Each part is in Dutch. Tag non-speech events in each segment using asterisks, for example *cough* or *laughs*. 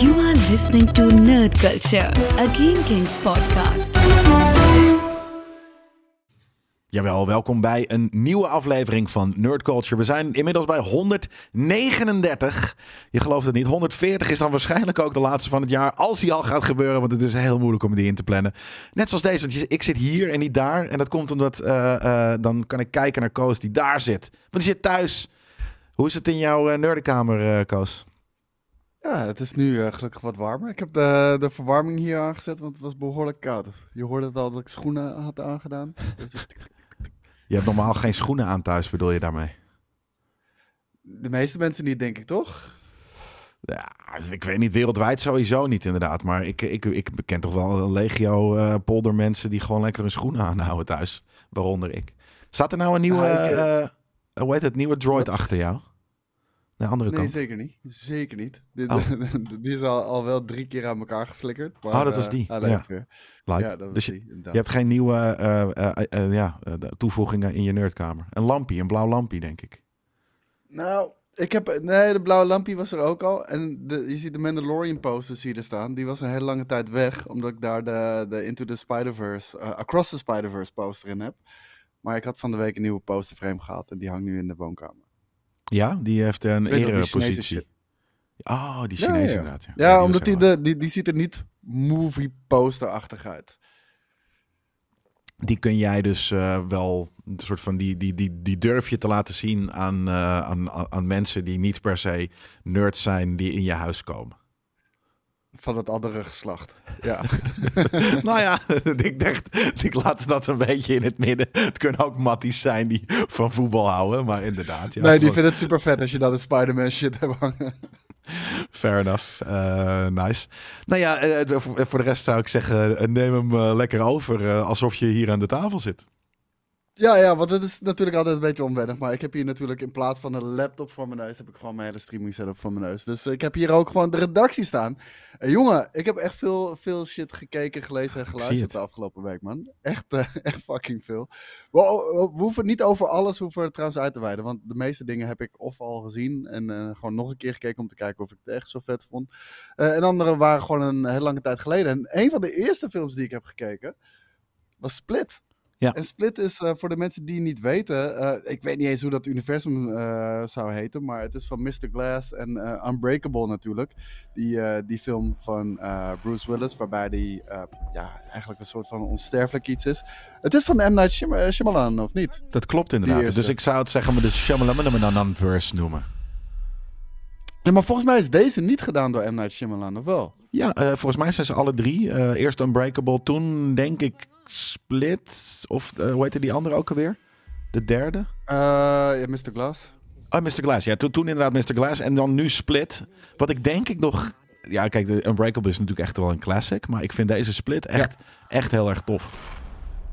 You are listening to Nerd Culture, a Game Kings podcast. Jawel, welkom bij een nieuwe aflevering van Nerd Culture. We zijn inmiddels bij 139. Je gelooft het niet, 140 is dan waarschijnlijk ook de laatste van het jaar. Als die al gaat gebeuren, want het is heel moeilijk om die in te plannen. Net zoals deze, want ik zit hier en niet daar. En dat komt omdat, eh, eh, dan kan ik kijken naar Koos die daar zit. Want die zit thuis. Hoe is het in jouw uh, nerdenkamer, Koos? Ja, het is nu eh, gelukkig wat warmer. Ik heb de, de verwarming hier aangezet, want het was behoorlijk koud. Je hoorde het al dat ik schoenen had aangedaan. *laughs* Dus je hebt normaal geen schoenen aan thuis, bedoel je daarmee? De meeste mensen niet, denk ik toch? Ja, ik weet niet, wereldwijd sowieso niet inderdaad. Maar ik, ik, ik ken toch wel een legio uh, eh, polder mensen die gewoon lekker hun schoenen aanhouden thuis. Waaronder ik. Staat er nou een nieuwe, nou, ik, eh, hoe heet het, nieuwe droid achter jou? andere nee, kant. Nee, zeker niet. Zeker niet. Dit, oh. *laughs* die is al, al wel drie keer aan elkaar geflikkerd. Oh, maar, oh, dat was eh, die. ja. Like. dat dus was dus je, die. Je hebt geen nieuwe uh, toevoegingen in je nerdkamer. Een lampje, een blauw lampje, denk ik. Nou, ik heb... Nee, de blauwe lampje was er ook al. En de, je ziet de Mandalorian posters hier staan. Die was een hele lange tijd weg. Omdat ik daar de, de Into the Spider-Verse... Across the Spider-Verse poster in heb. Maar ik had van de week een nieuwe posterframe gehad. En die hangt nu in de woonkamer. Ja, die heeft een erepositie. Ah, oh, die Chinees ja. inderdaad. Ja, die omdat die, de, die, die ziet er niet movie poster-achtig uit. Die kun jij dus eh, wel, een soort van, die, die, die, die durf je te laten zien aan, eh, aan, aan mensen die niet per se nerds zijn die in je huis komen. Van het andere geslacht. Ja. *laughs* nou ja, *laughs* ik dacht, ik laat dat een beetje in het midden. Het kunnen ook matties zijn die van voetbal houden, maar inderdaad. Ja, nee, die vinden het super vet als je dan een Spider-Man shit hebt hangen. *laughs* Fair enough. Uh, nice. Nou ja, eh, voor de rest zou ik zeggen, eh, neem hem lekker over alsof je hier aan de tafel zit. Ja, ja, want het is natuurlijk altijd een beetje onwennig. Maar ik heb hier natuurlijk in plaats van een laptop voor mijn neus, heb ik gewoon mijn hele streaming setup voor mijn neus. Dus ik heb hier ook gewoon de redactie staan. Uh, jongen, ik heb echt veel, veel shit gekeken, gelezen en geluisterd de afgelopen week, man. Echt, eh, *laughs* echt fucking veel. Oh, we, hoeven niet over alles hoeven we trouwens uit te wijden. Want de meeste dingen heb ik of al gezien en eh, gewoon nog een keer gekeken om te kijken of ik het echt zo vet vond. en andere waren gewoon een hele lange tijd geleden. En een van de eerste films die ik heb gekeken was Split. Ja. En Split is eh, voor de mensen die niet weten, eh, ik weet niet eens hoe dat universum eh, zou heten, maar het is van Mr. Glass en Unbreakable natuurlijk. Die, die film van Bruce Willis, waarbij die ja, eigenlijk een soort van onsterfelijk iets is. Het is van M. Night Shyamalan, of niet? Dat klopt inderdaad. Dus ik zou het zeggen met de Shyamalan-verse noemen. Ja, maar volgens mij is deze niet gedaan door M. Night Shyamalan, of wel? Ja, volgens mij zijn ze alle drie. eerst Unbreakable, toen denk ik Split. Of eh, hoe heette die andere ook alweer? De derde? Eh, Mr. Glass. Oh, Mr. Glass. Ja, toen, toen inderdaad Mr. Glass. En dan nu Split. Wat ik denk ik nog ja, kijk, de Unbreakable is natuurlijk echt wel een classic. Maar ik vind deze split echt, echt heel erg tof.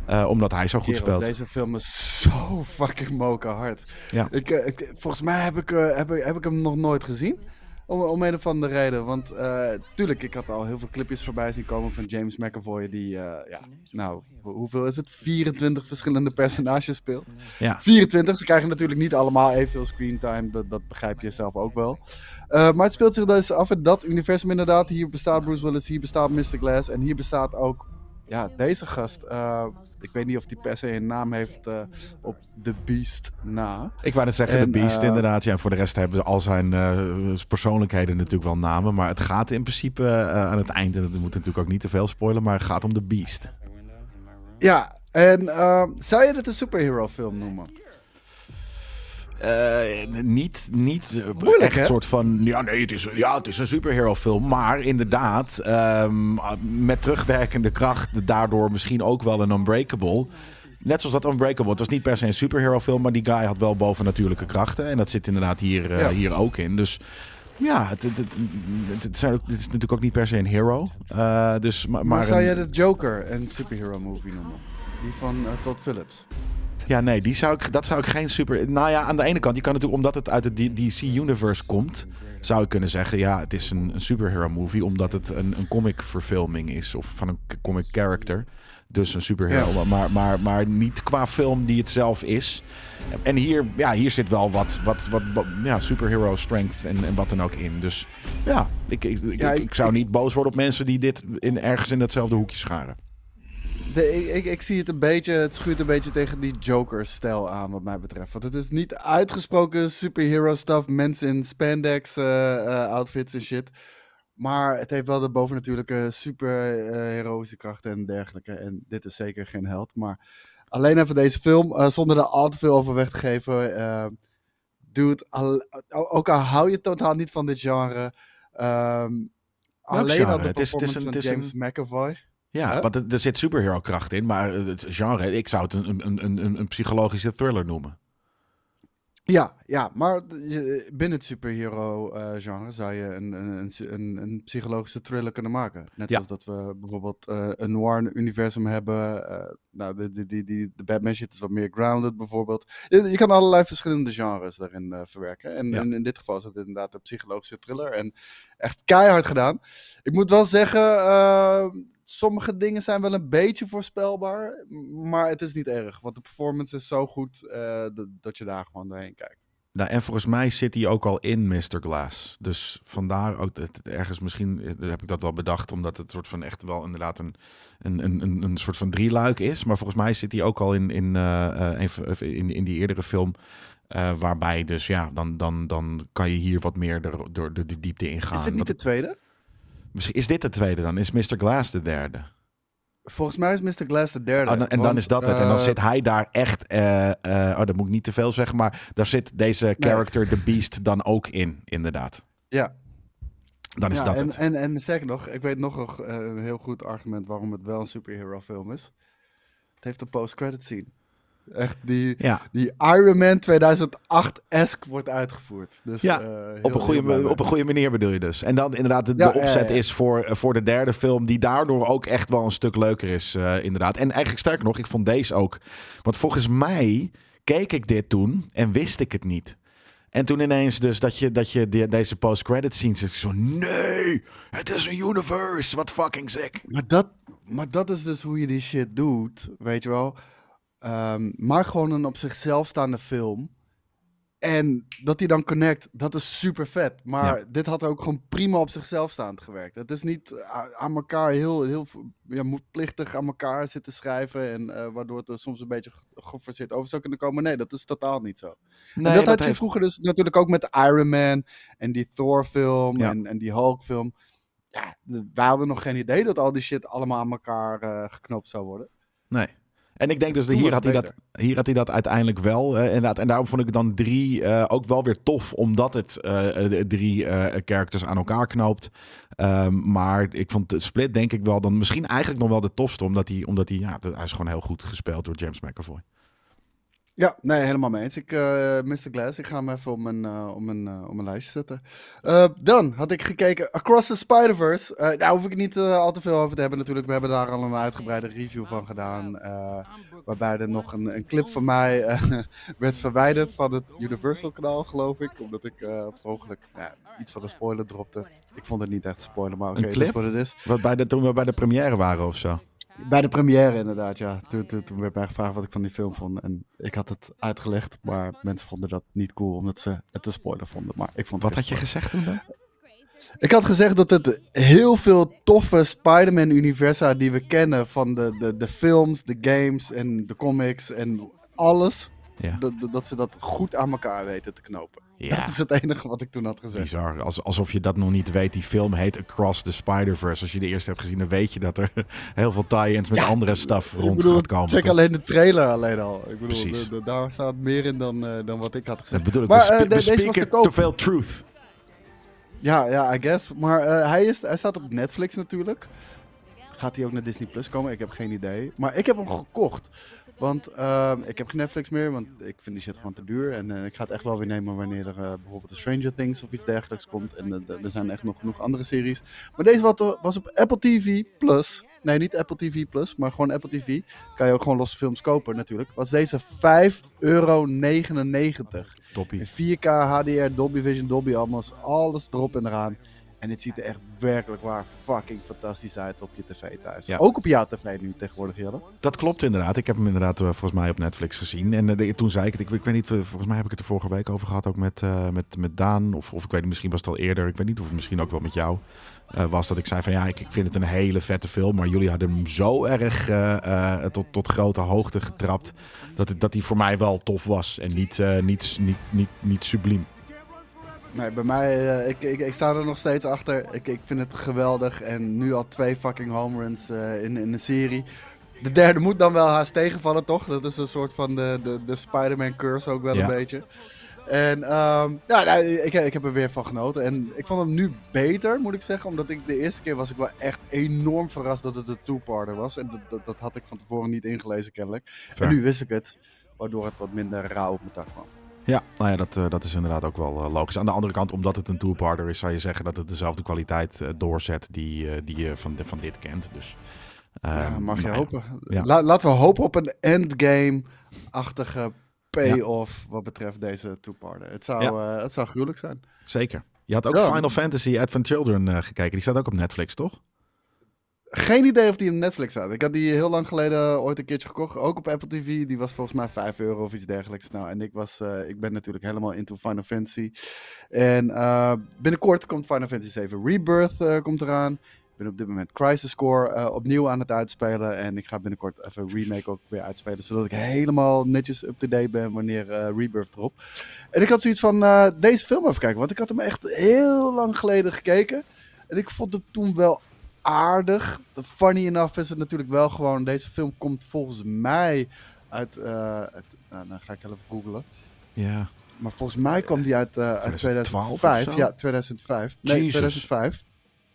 Eh, omdat hij zo goed Kerel, speelt. Deze film is *laughs* zo fucking hard. Ja. Ik, volgens mij heb ik, heb, heb ik hem nog nooit gezien. Om, een of andere reden. Want eh, tuurlijk, ik had al heel veel clipjes voorbij zien komen van James McAvoy. Die, eh, ja, nou, hoeveel is het? 24 verschillende personages speelt. Ja. 24. Ze krijgen natuurlijk niet allemaal evenveel screentime. Dat, dat begrijp je zelf ook wel. Eh, maar het speelt zich dus af in dat universum inderdaad. Hier bestaat Bruce Willis, hier bestaat Mr. Glass. En hier bestaat ook ja, deze gast, eh, ik weet niet of die per se een naam heeft eh, op The Beast na. Ik wou net zeggen, The Beast eh, inderdaad. Ja, en voor de rest hebben ze al zijn persoonlijkheden natuurlijk wel namen. Maar het gaat in principe aan het eind, en dat moet natuurlijk ook niet te veel spoilen, maar het gaat om The Beast. Ja, en zou je dit een superhero film noemen? Eh, niet niet eh, echt een soort van. Ja, nee, het is, ja, het is een superhero-film. Maar inderdaad, ehm, met terugwerkende kracht, daardoor misschien ook wel een Unbreakable. Net zoals dat Unbreakable. Het was niet per se een superhero-film, maar die guy had wel bovennatuurlijke krachten. En dat zit inderdaad hier, eh, hier ook in. Dus. Ja, het, het, het, is natuurlijk ook niet per se een hero. Uh, dus, maar, maar, maar zou jij de Joker en superhero movie noemen? Die van Todd Phillips? Ja, nee, die zou ik, dat zou ik geen super. Nou ja, aan de ene kant, je kan natuurlijk omdat het uit het DC-universe komt, zou ik kunnen zeggen: ja, het is een, een superhero-movie, omdat het een, een comic-verfilming is of van een comic-character. Dus een superhero, maar, maar, maar niet qua film die het zelf is. En hier, ja, hier zit wel wat, wat, wat, ja, superhero strength en, wat dan ook in. Dus ja, ik, ik, ik, ik, ik zou niet boos worden op mensen die dit in, ergens in datzelfde hoekje scharen. De, ik, ik, ik, zie het een beetje, het schuurt een beetje tegen die Joker-stijl aan, wat mij betreft. Want het is niet uitgesproken superhero-stuff, mensen in spandex-outfits eh, eh, en shit. Maar het heeft wel de bovennatuurlijke superheroïsche krachten en dergelijke. En dit is zeker geen held. Maar alleen even deze film, eh, zonder er al te veel over weg te geven. dude, al, ook al hou je totaal niet van dit genre. Ehm, alleen genre? de performance het is, het is een, van James McAvoy. Ja, want er, zit superhero-kracht in, maar het genre, ik zou het een, een, een, een psychologische thriller noemen. Ja, ja, maar binnen het superhero-genre eh, zou je een, een, een, een, psychologische thriller kunnen maken. Net zoals dat we bijvoorbeeld eh, een noir-universum hebben. Eh, nou, de, die, die, de Batman shit is wat meer grounded bijvoorbeeld. Je, kan allerlei verschillende genres daarin verwerken. En, en, in dit geval is het inderdaad een psychologische thriller. En echt keihard gedaan. Ik moet wel zeggen, sommige dingen zijn wel een beetje voorspelbaar, maar het is niet erg. Want de performance is zo goed eh, dat je daar gewoon doorheen kijkt. Nou, en volgens mij zit hij ook al in Mr. Glass. Dus vandaar ook dat ergens misschien eh, heb ik dat wel bedacht, omdat het soort van echt wel inderdaad een, een, een, een soort van drieluik is. Maar volgens mij zit hij ook al in, in, eh, in, in die eerdere film. waarbij dus ja, dan, dan, dan kan je hier wat meer door de, de, de diepte ingaan. Is dit niet de tweede? Misschien is dit de tweede dan? Is Mr. Glass de derde? Volgens mij is Mr. Glass de derde. Ah, en dan is dat het. En dan eh, zit hij daar echt. Eh, eh, oh, dat moet ik niet te veel zeggen. Maar daar zit deze character, The Beast, dan ook in, inderdaad. Ja. Dan is dat en, het. En, en sterker nog, ik weet nog een heel goed argument waarom het wel een superhero film is. Het heeft een post-credit scene. Echt die, die Iron Man 2008-esque wordt uitgevoerd. Dus, ja, eh, op, een goede, op een goede manier bedoel je dus. En dan inderdaad de, opzet is voor, eh, voor de derde film... die daardoor ook echt wel een stuk leuker is, eh, inderdaad. En eigenlijk sterker nog, ik vond deze ook... want volgens mij keek ik dit toen en wist ik het niet... En toen ineens dus dat je, dat je deze post-credit scenes... zo, nee, het is een universe, wat fucking sick. Maar dat, maar dat is dus hoe je die shit doet, weet je wel. Um, maar gewoon een op zichzelf staande film. En dat die dan connect, dat is super vet. Maar dit had ook gewoon prima op zichzelf staand gewerkt. Het is niet aan elkaar heel, heel ja, moet aan elkaar zitten schrijven. En eh, waardoor het er soms een beetje geforceerd over zou kunnen komen. Nee, dat is totaal niet zo. Nee, dat, had je vroeger dus natuurlijk ook met Iron Man en die Thor film en, en die Hulk film. Ja, wij hadden nog geen idee dat al die shit allemaal aan elkaar eh, geknopt zou worden. Nee. En ik denk dus, dat hier, had hij dat, hier had hij dat uiteindelijk wel. inderdaad. En daarom vond ik dan drie eh, ook wel weer tof, omdat het eh, eh, drie characters aan elkaar knoopt. Ehm, maar ik vond de split denk ik wel dan misschien eigenlijk nog wel de tofste, omdat hij, omdat hij, ja, hij is gewoon heel goed gespeeld door James McAvoy. Ja, nee, helemaal mee eens. Ik, uh, eh, Mr. Glass, ik ga hem even op mijn, uh, op mijn, uh, op mijn lijstje zetten. dan had ik gekeken Across the Spider-Verse. daar hoef ik niet al te veel over te hebben natuurlijk. We hebben daar al een uitgebreide review van gedaan. waarbij er nog een, een clip van mij *laughs* werd verwijderd van het Universal-kanaal, geloof ik. Omdat ik mogelijk iets van een spoiler dropte. Ik vond het niet echt spoiler, maar oké, okay, dat is wat het is. Wat bij de, toen we bij de première waren of zo? Bij de première inderdaad, ja. Toen, toen, werd mij gevraagd wat ik van die film vond. En ik had het uitgelegd, maar mensen vonden dat niet cool omdat ze het te spoiler vonden. Maar ik vond wat had je gezegd toen dan? Ik had gezegd dat het heel veel toffe Spider-Man-universa die we kennen van de, de, de films, de games en de comics en alles, ja. dat, dat ze dat goed aan elkaar weten te knopen. Ja. Dat is het enige wat ik toen had gezegd. Bizar. alsof je dat nog niet weet. Die film heet Across the Spider-Verse. Als je de eerste hebt gezien, dan weet je dat er *laughs* heel veel tie-ins met andere stuff rond gaat komen. Check alleen de trailer alleen al. Ik bedoel, daar staat meer in dan, eh, dan wat ik had gezegd. Dat bedoel ik. Maar, we, uh, we te, veel truth. Ja, ja, I guess. Maar eh, hij, is, hij staat op Netflix natuurlijk. Gaat hij ook naar Disney Plus komen? Ik heb geen idee. Maar ik heb hem gekocht. Want ehm, ik heb geen Netflix meer, want ik vind die shit gewoon te duur. En eh, ik ga het echt wel weer nemen wanneer er eh, bijvoorbeeld The Stranger Things of iets dergelijks komt. En eh, er zijn echt nog genoeg andere series. Maar deze wat, was op Apple TV Plus. Nee, niet Apple TV Plus, maar gewoon Apple TV. Kan je ook gewoon losse films kopen natuurlijk. Was deze 5,99 euro. Toppie. 4K, HDR, Dolby Vision, Dolby Atmos, alles erop en eraan. En het ziet er echt werkelijk waar fucking fantastisch uit op je tv thuis. Ja. Ook op jouw tv nu tegenwoordig, Jelle. Dat klopt inderdaad. Ik heb hem inderdaad eh, volgens mij op Netflix gezien. En eh, toen zei ik het, ik, ik, weet niet, eh, volgens mij heb ik het er vorige week over gehad. Ook met, met, met Daan. Of, of ik weet niet, misschien was het al eerder. Ik weet niet of het misschien ook wel met jou was. Dat ik zei van ja, ik, ik, vind het een hele vette film. Maar jullie hadden hem zo erg tot, tot grote hoogte getrapt. Dat, dat hij voor mij wel tof was. En niet, niet, niet, niet, niet subliem nee, bij mij, uh, ik, ik, ik, sta er nog steeds achter. Ik, ik vind het geweldig. En nu al twee fucking home runs eh, in, in de serie. De derde moet dan wel haast tegenvallen, toch? Dat is een soort van de, de, de Spider-Man curse ook wel een beetje. En ehm, ja, nou, ik, ik heb er weer van genoten. En ik vond hem nu beter, moet ik zeggen. Omdat ik de eerste keer was ik wel echt enorm verrast dat het een two-parter was. En dat, dat, had ik van tevoren niet ingelezen, kennelijk. En nu wist ik het, waardoor het wat minder rauw op mijn dag kwam. Ja, nou ja, dat, eh, dat is inderdaad ook wel eh, logisch. Aan de andere kant, omdat het een tourpartner is, zou je zeggen dat het dezelfde kwaliteit eh, doorzet die, die je van, van dit kent. Dus, ja, ehm, mag je nou hopen. laten we hopen op een endgame-achtige payoff wat betreft deze toeparden. Het, zou, ja. het zou gruwelijk zijn. Zeker. Je had ook Final Fantasy Advent Children gekeken. Die staat ook op Netflix, toch? geen idee of die op Netflix staat. Ik had die heel lang geleden ooit een keertje gekocht. Ook op Apple TV. Die was volgens mij 5 euro of iets dergelijks. Nou, en ik, was, eh, ik ben natuurlijk helemaal into Final Fantasy. En eh, binnenkort komt Final Fantasy 7 Rebirth eh, komt eraan. Ik ben op dit moment Crisis Core opnieuw aan het uitspelen. En ik ga binnenkort even Remake ook weer uitspelen. Zodat ik helemaal netjes up-to-date ben wanneer Rebirth erop. En ik had zoiets van deze film even kijken. Want ik had hem echt heel lang geleden gekeken. En ik vond het toen wel aardig. Funny enough is het natuurlijk wel gewoon. Deze film komt volgens mij uit. Uh, nou, dan ga ik even googlen. Ja. Maar volgens mij kwam die uit, uh, uit 2005. Ja, 2005. Nee, Jesus. 2005.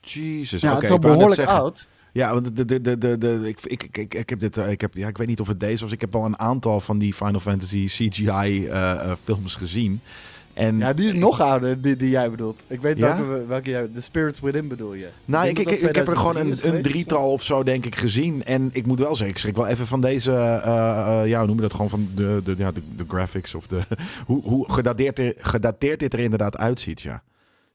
Jezus. Ja, het is al behoorlijk oud. Ja, want de, de, de, de, de, ik, ik, ik, ik heb dit. Ik, heb, ja, ik weet niet of het deze was. Ik heb al een aantal van die Final Fantasy CGI-films gezien. En ja, die is nog ouder, die, die jij bedoelt. Ik weet ja? welke, jij... De Spirits Within bedoel je. Nou, ik, ik, ik, heb er gewoon een, een, drietal of zo, denk ik, gezien. En ik moet wel zeggen, ik schrik wel even van deze... Eh, eh, ja, noem je dat gewoon? Van de, de, ja, de, de graphics of de... *laughs* hoe hoe gedateerd, gedateerd dit er inderdaad uitziet, ja.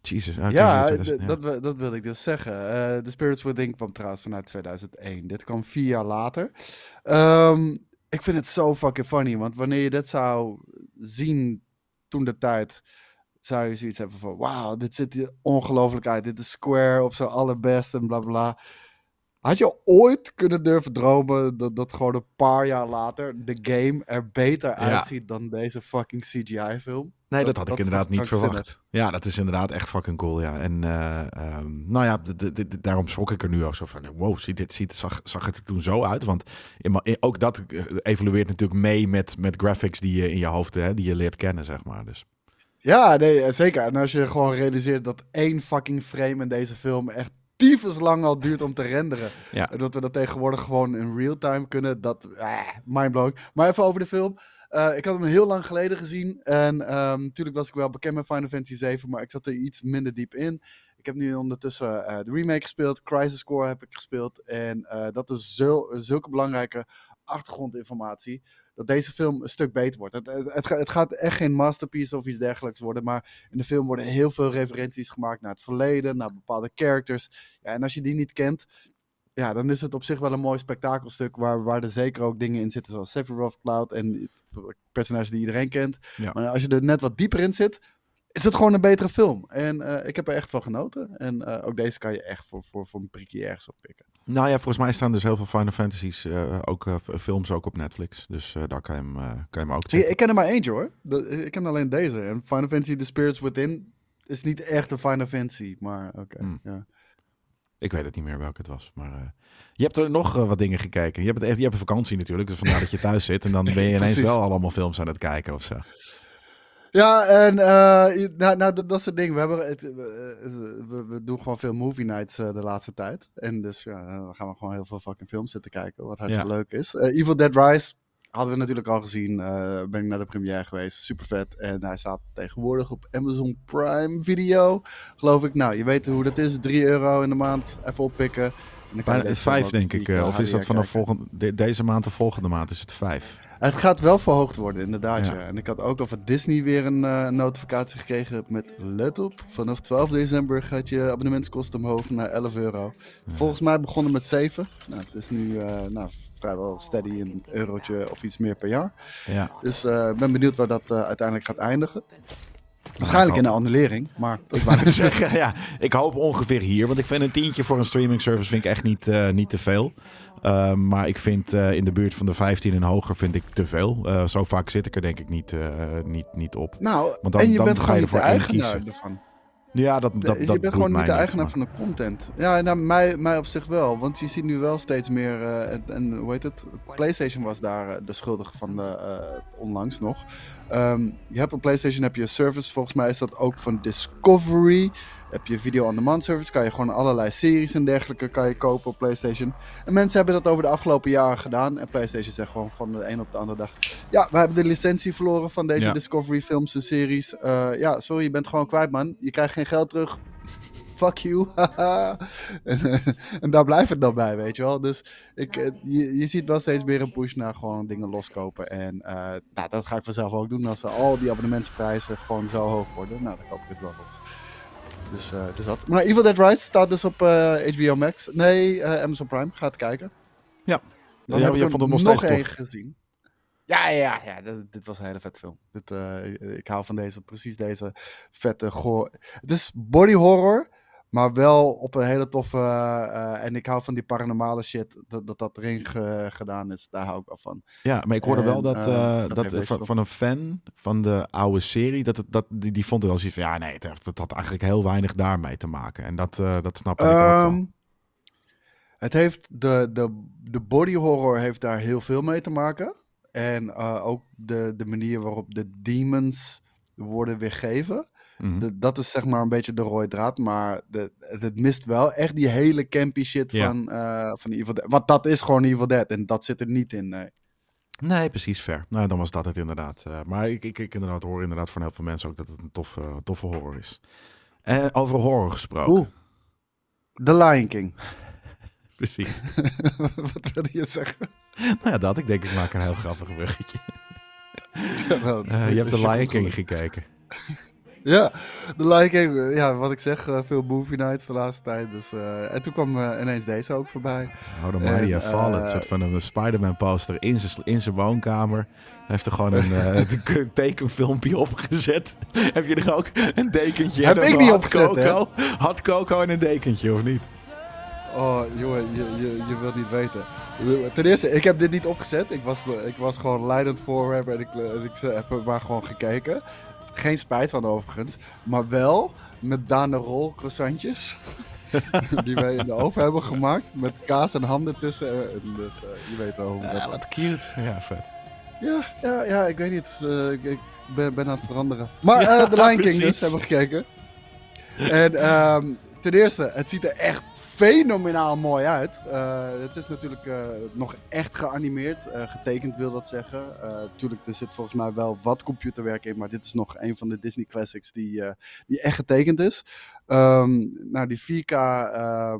Jesus, ja, Dat, dat wil ik dus zeggen. Eh, de uh, Spirits Within kwam trouwens vanuit 2001. Dit kwam vier jaar later. Ehm, ik vind het zo fucking funny, want wanneer je dit zou zien toen de tijd zou je zoiets hebben van: wauw, dit zit hier ongelooflijk uit. Dit is Square op zijn allerbest en bla bla. Had je ooit kunnen durven dromen dat, dat gewoon een paar jaar later de game er beter uitziet dan deze fucking CGI-film? Nee, dat, had ik inderdaad niet verwacht. Ja, dat is inderdaad echt fucking cool, ja. En eh, ehm, nou ja, daarom schrok ik er nu ook zo van. Wow, ziet dit, ziet, zag, zag het er toen zo uit? Want ook dat eh, evolueert natuurlijk mee met, met graphics die je in je hoofd, hè, die je leert kennen, zeg maar. Dus. Ja, nee, eh, zeker. En als je gewoon realiseert dat één fucking frame in deze film echt tyfus lang al duurt om te renderen. Ja. Dat we dat tegenwoordig gewoon in real time kunnen. Dat, eh, mindblowing. Maar even over de film. Eh, ik had hem heel lang geleden gezien. En natuurlijk ehm, was ik wel bekend met Final Fantasy 7, maar ik zat er iets minder diep in. Ik heb nu ondertussen eh, de remake gespeeld, Crisis Core heb ik gespeeld. En dat is zulke belangrijke achtergrondinformatie dat deze film een stuk beter wordt. Het, het, het, gaat echt geen masterpiece of iets dergelijks worden, maar in de film worden heel veel referenties gemaakt naar het verleden, naar bepaalde characters. Ja, en als je die niet kent, ja, dan is het op zich wel een mooi spektakelstuk waar, waar er zeker ook dingen in zitten zoals Sephiroth, Cloud en personages die iedereen kent. Maar als je er net wat dieper in zit, is het gewoon een betere film. En eh, ik heb er echt van genoten. En eh, ook deze kan je echt voor, voor, voor een prikje ergens op pikken. Nou ja, volgens mij staan dus heel veel Final Fantasies, eh, ook films ook op Netflix. Dus daar kan je, hem, kan je hem ook checken. Ik, ken er maar eentje hoor. ik ken alleen deze. En Final Fantasy The Spirits Within is niet echt een Final Fantasy, maar oké. Hmm. ja. Ik weet het niet meer welke het was. Maar je hebt er nog wat dingen gekeken. Je hebt, echt, je hebt een vakantie natuurlijk. Dus vandaar dat je thuis zit. En dan ben je *laughs* ineens wel allemaal films aan het kijken of zo. Ja, en eh, nou, nou, dat, is soort ding We, hebben eh, het, we, we, doen gewoon veel movie nights eh, de laatste tijd. En dus ja, dan gaan we gewoon heel veel fucking films zitten kijken, wat hartstikke leuk is. Evil Dead Rise hadden we natuurlijk al gezien. ben ik naar de première geweest. Super vet. En hij staat tegenwoordig op Amazon Prime Video, geloof ik. Nou, je weet hoe dat is. 3 euro in de maand. Even oppikken. maar het is 5, denk ik. of is dat vanaf volgende, de, deze maand of volgende maand? Is het 5? Het gaat wel verhoogd worden, inderdaad. Ja. En ik had ook al van Disney weer een eh, notificatie gekregen met let op. Vanaf 12 december gaat je abonnementskosten omhoog naar 11 euro. Volgens mij begonnen met 7. Nou, het is nu eh, nou, vrijwel steady een eurotje of iets meer per jaar. Ja. Dus eh, ik ben benieuwd waar dat uiteindelijk gaat eindigen. Waarschijnlijk in de annulering, maar ik wou *laughs* zeggen. ja, ik hoop ongeveer hier, want ik vind een tientje voor een streaming service vind ik echt niet, eh, niet te veel. Ehm, maar ik vind eh, in de buurt van de 15 en hoger vind ik te veel. Eh, zo vaak zit ik er denk ik niet, niet, niet op. Nou, want dan, en je bent dan ga je ervoor Ervan. Ja, dat, dat, je bent gewoon niet de eigenaar van de content. Ja, nou, mij, mij op zich wel. Want je ziet nu wel steeds meer. Eh, en, hoe heet het? PlayStation was daar eh, de schuldige van de, eh, onlangs nog. Ehm, je hebt op PlayStation heb je een service. Volgens mij is dat ook van Discovery heb je video on demand service, kan je gewoon allerlei series en dergelijke kan je kopen op PlayStation. En mensen hebben dat over de afgelopen jaren gedaan. En PlayStation zegt gewoon van de een op de andere dag: Ja, we hebben de licentie verloren van deze Discovery films en series. Eh, ja, sorry, je bent gewoon kwijt, man. Je krijgt geen geld terug. Fuck you. *laughs* en, eh, en, daar blijft het dan bij, weet je wel. Dus ik, eh, je, je ziet wel steeds meer een push naar gewoon dingen loskopen. En nou, dat ga ik vanzelf ook doen als al die abonnementsprijzen gewoon zo hoog worden. Nou, dan koop ik het wel los. Dus, eh, dus dat. Maar Evil Dead Rise staat dus op HBO eh, Max. Nee, eh, Amazon Prime. Ga het kijken. Ja. Dan ja, heb ik nog, nog één gezien. Ja, ja, ja. Dit, dit, was een hele vet film. Dit, ik hou van deze, precies deze vette goor. Het is body horror maar wel op een hele toffe. Eh, eh, en ik hou van die paranormale shit. Dat dat, dat erin gedaan is. Daar hou ik wel van. Ja, maar ik hoorde wel eh, dat, dat, van, een fan van de oude serie. Dat, dat, die, die vond het wel zoiets van. Ja, nee, het, dat had eigenlijk heel weinig daarmee te maken. En dat, dat snap ik ook wel. Ehm, het heeft. De, de, de body horror heeft daar heel veel mee te maken. En ook de, de manier waarop de demons worden weergeven. Mhm. Dat is zeg maar een beetje de rode draad. Maar de, het mist wel echt die hele campy shit van, eh, van Evil Dead. Want dat is gewoon Evil Dead en dat zit er niet in, nee. precies, ver. Nou, dan was dat het inderdaad. Eh. maar ik, ik, ik inderdaad hoor inderdaad van heel veel mensen ook dat het een toffe, toffe horror is. En over horror gesproken. Oeh. The Lion King. *laughs* precies. *laughs* Wat wilde je zeggen? Nou ja, dat. Ik denk, ik maak een heel grappig bruggetje. *laughs* Eh, je hebt The Lion King gekeken ja, de like, Ja, wat ik zeg, eh, veel movie nights de laatste tijd. Dus, eh, en toen kwam eh, ineens deze ook voorbij. Hou de Maria Fallen. Een soort van een Spider-Man poster in zijn woonkamer. Hij heeft er gewoon een, *laughs* een tekenfilmpje opgezet. *laughs* Heb je er ook een dekentje? Heb ik niet opgezet, Had Coco in een dekentje, of niet? Oh, jongen, je, je, je wilt niet weten. Ten eerste, ik heb dit niet opgezet. Ik was, ik was gewoon leidend voorwerp en ik, ik heb maar gewoon gekeken. Geen spijt van overigens. Maar wel met Danerol croissantjes. *laughs* die wij in de oven hebben gemaakt. Met kaas en ham ertussen. Eh, dus eh, je weet wel hoe dat... wat cute. Ja, vet. Ja, ja, ja ik weet niet. Eh, ik, ben, ben, aan het veranderen. Maar uh, The Lion King dus, hebben we gekeken. En ehm, ten eerste, het ziet er echt fenomenaal mooi uit. Eh, het is natuurlijk eh, nog echt geanimeerd. Eh, getekend wil dat zeggen. Natuurlijk, er zit volgens mij wel wat computerwerk in. Maar dit is nog een van de Disney classics die, die echt getekend is. Um, nou, die 4K. Ehm,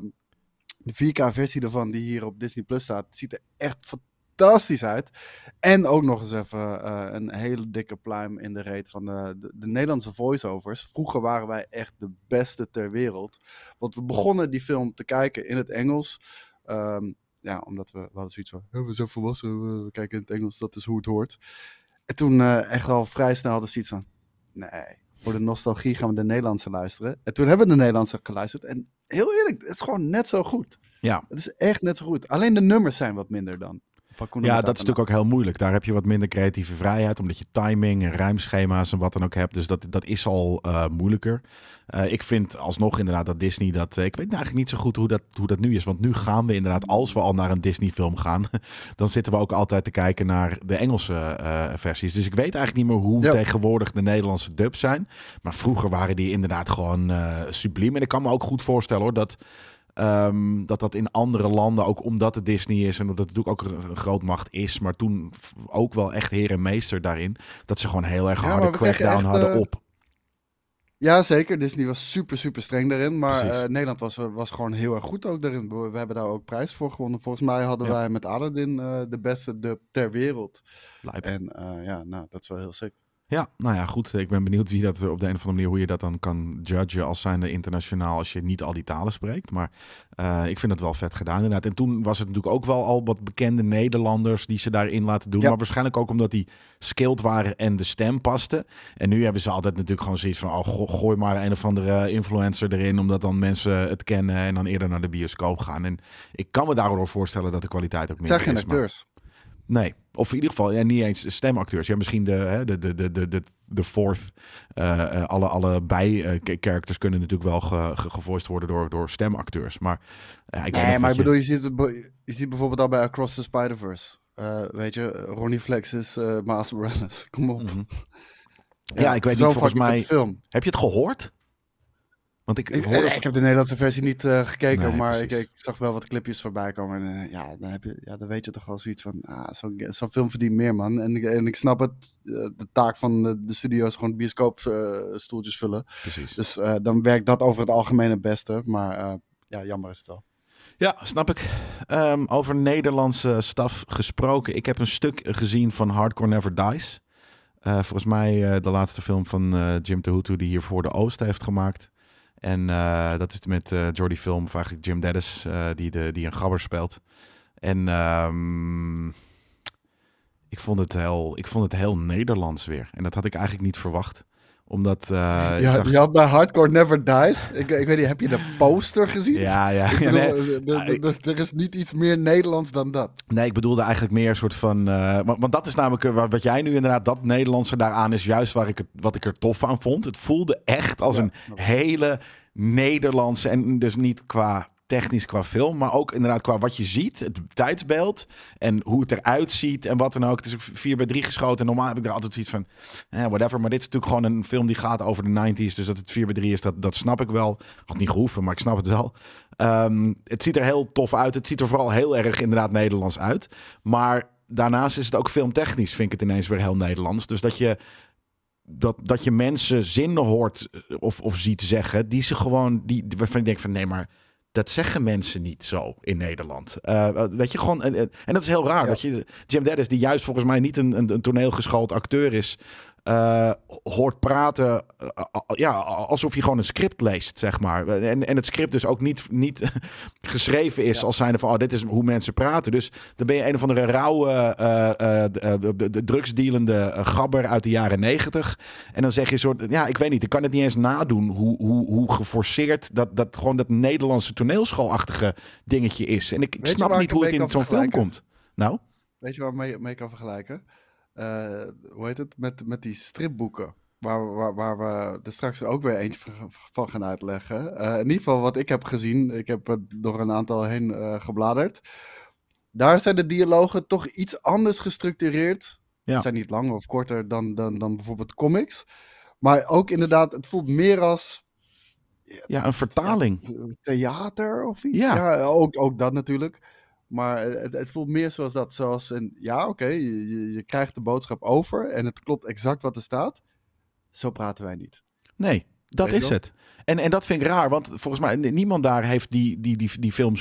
de 4K-versie ervan die hier op Disney Plus staat, ziet er echt fantastisch fantastisch uit. En ook nog eens even eh, een hele dikke pluim in de reet van de, de, Nederlandse voiceovers. Vroeger waren wij echt de beste ter wereld. Want we begonnen die film te kijken in het Engels. Um, ja, omdat we, hadden zoiets van, we zijn volwassen, we kijken in het Engels, dat is hoe het hoort. En toen eh, echt al vrij snel hadden ze iets van, nee, voor de nostalgie gaan we de Nederlandse luisteren. En toen hebben we de Nederlandse geluisterd. En heel eerlijk, het is gewoon net zo goed. Ja. Het is echt net zo goed. Alleen de nummers zijn wat minder dan ja, dat is natuurlijk ook heel moeilijk. Daar heb je wat minder creatieve vrijheid, omdat je timing en ruimschema's en wat dan ook hebt. Dus dat, dat is al eh, moeilijker. Eh, ik vind alsnog inderdaad dat Disney dat. Eh, ik weet nou eigenlijk niet zo goed hoe dat, hoe dat nu is. Want nu gaan we inderdaad, als we al naar een Disney-film gaan, *laughs* dan zitten we ook altijd te kijken naar de Engelse versies. Dus ik weet eigenlijk niet meer hoe tegenwoordig de Nederlandse dubs zijn. Maar vroeger waren die inderdaad gewoon subliem. En ik kan me ook goed voorstellen hoor dat Ehm, dat dat in andere landen, ook omdat het Disney is en omdat het natuurlijk ook een grootmacht is, maar toen ook wel echt heer en meester daarin, dat ze gewoon heel erg harde crackdown echt, hadden eh, op. Ja, zeker. Disney was super, super streng daarin. Maar eh, Nederland was, eh, was gewoon heel erg goed ook daarin. We, hebben daar ook prijs voor gewonnen. Volgens mij hadden wij met Aladdin de beste dub ter wereld. En ja, nou, dat is wel heel zeker. Ja, nou ja, goed. Ik ben benieuwd wie dat op de een of andere manier hoe je dat dan kan judgen als zijnde internationaal als je niet al die talen spreekt. Maar eh, ik vind het wel vet gedaan inderdaad. En toen was het natuurlijk ook wel al wat bekende Nederlanders die ze daarin laten doen. Maar waarschijnlijk ook omdat die skilled waren en de stem paste. En nu hebben ze altijd natuurlijk gewoon zoiets van, oh, gooi maar een of andere influencer erin. Omdat dan mensen het kennen en dan eerder naar de bioscoop gaan. En ik kan me daardoor voorstellen dat de kwaliteit ook meer is. acteurs. Nee, of in ieder geval ja, niet eens stemacteurs. Ja, misschien de, hè, de, de, de, de, de fourth. Eh, eh, alle alle bij-characters eh, kunnen natuurlijk wel ge, worden door, door stemacteurs. Maar ik nee, maar bedoel, je ziet, het, je ziet bijvoorbeeld al bij Across the Spider-Verse. weet je, Ronnie Flex is Maas Morales. *laughs* Kom op. Mhm. ja, ja, ik weet niet, volgens mij... Film. Heb je het gehoord? Want ik, eh, ik, heb de Nederlandse versie niet eh, gekeken, maar ik, ik, zag wel wat clipjes voorbij komen. En eh, ja, dan heb je, ja, dan weet je toch wel zoiets van, ah, zo'n film verdient meer, man. En, en ik snap het, de taak van de, de studio's gewoon bioscoopstoeltjes vullen. Precies. Dus dan werkt dat over het algemeen het beste, maar ja, jammer is het wel. Ja, snap ik. Ehm, over Nederlandse staf gesproken. Ik heb een stuk gezien van Hardcore Never Dies. volgens mij de laatste film van Jim Tehutu die hier voor de Oost heeft gemaakt. En eh, dat is met uh, eh, Jordy Film, of eigenlijk Jim Dennis, eh, die, de, die een gabber speelt. En ehm, ik, vond het heel, ik vond het heel Nederlands weer. En dat had ik eigenlijk niet verwacht omdat... Uh, ja, dacht... bij Hardcore Never Dies, ik, ik weet niet, heb je de poster gezien? Ja, ja. er is niet iets meer Nederlands dan dat. Nee, ik bedoelde eigenlijk meer een soort van... Eh, want, want, dat is namelijk eh, wat jij nu inderdaad, dat Nederlandse daaraan is juist waar ik het, wat ik er tof aan vond. Het voelde echt als een hele... Nederlandse en dus niet qua technisch qua film, maar ook inderdaad qua wat je ziet, het tijdsbeeld en hoe het eruit ziet en wat dan ook. Het is 4 bij 3 geschoten. Normaal heb ik er altijd zoiets van, eh, whatever. Maar dit is natuurlijk gewoon een film die gaat over de 90s. Dus dat het 4 bij 3 is, dat, dat snap ik wel. Had niet gehoeven, maar ik snap het wel. Ehm, het ziet er heel tof uit. Het ziet er vooral heel erg inderdaad Nederlands uit. Maar daarnaast is het ook filmtechnisch, vind ik het ineens weer heel Nederlands. Dus dat je dat, dat je mensen zinnen hoort eh, of, of ziet zeggen, die ze gewoon, die, waarvan je denkt van nee, maar dat zeggen mensen niet zo in Nederland. Eh, weet je, gewoon, en, en, dat is heel raar. Dat je, Jim Dennis, die juist volgens mij niet een, een, een toneelgeschoold acteur is, eh, hoort praten. Eh, eh, ja, alsof je gewoon een script leest, zeg maar. En, en het script dus ook niet, niet *laughs* geschreven is als zijnde van... oh, dit is hoe mensen praten. Dus dan ben je een of andere rauwe, drugsdealende gabber uit de jaren negentig. En dan zeg je soort... ja, ik weet niet, ik kan het niet eens nadoen... hoe, hoe, hoe geforceerd dat, dat gewoon dat Nederlandse toneelschoolachtige dingetje is. En ik, ik snap niet hoe het in zo'n film komt. Nou? Weet je waarmee mee kan vergelijken? Eh, hoe heet het, met, met die stripboeken. Waar, waar, waar we er straks ook weer eentje van gaan uitleggen. Eh, in ieder geval wat ik heb gezien, ik heb het door een aantal heen eh, gebladerd. Daar zijn de dialogen toch iets anders gestructureerd. Ze zijn niet langer of korter dan, dan, dan bijvoorbeeld comics. Maar ook inderdaad, het voelt meer als ja, een vertaling. Theater of iets. ja ook, ook dat natuurlijk. Maar het, het, voelt meer zoals dat. Zoals een, ja, oké, je, je, krijgt de boodschap over en het klopt exact wat er staat. Zo praten wij niet. Nee, dat is het. En, en dat vind ik raar, want volgens mij niemand daar heeft die, die, die, die film,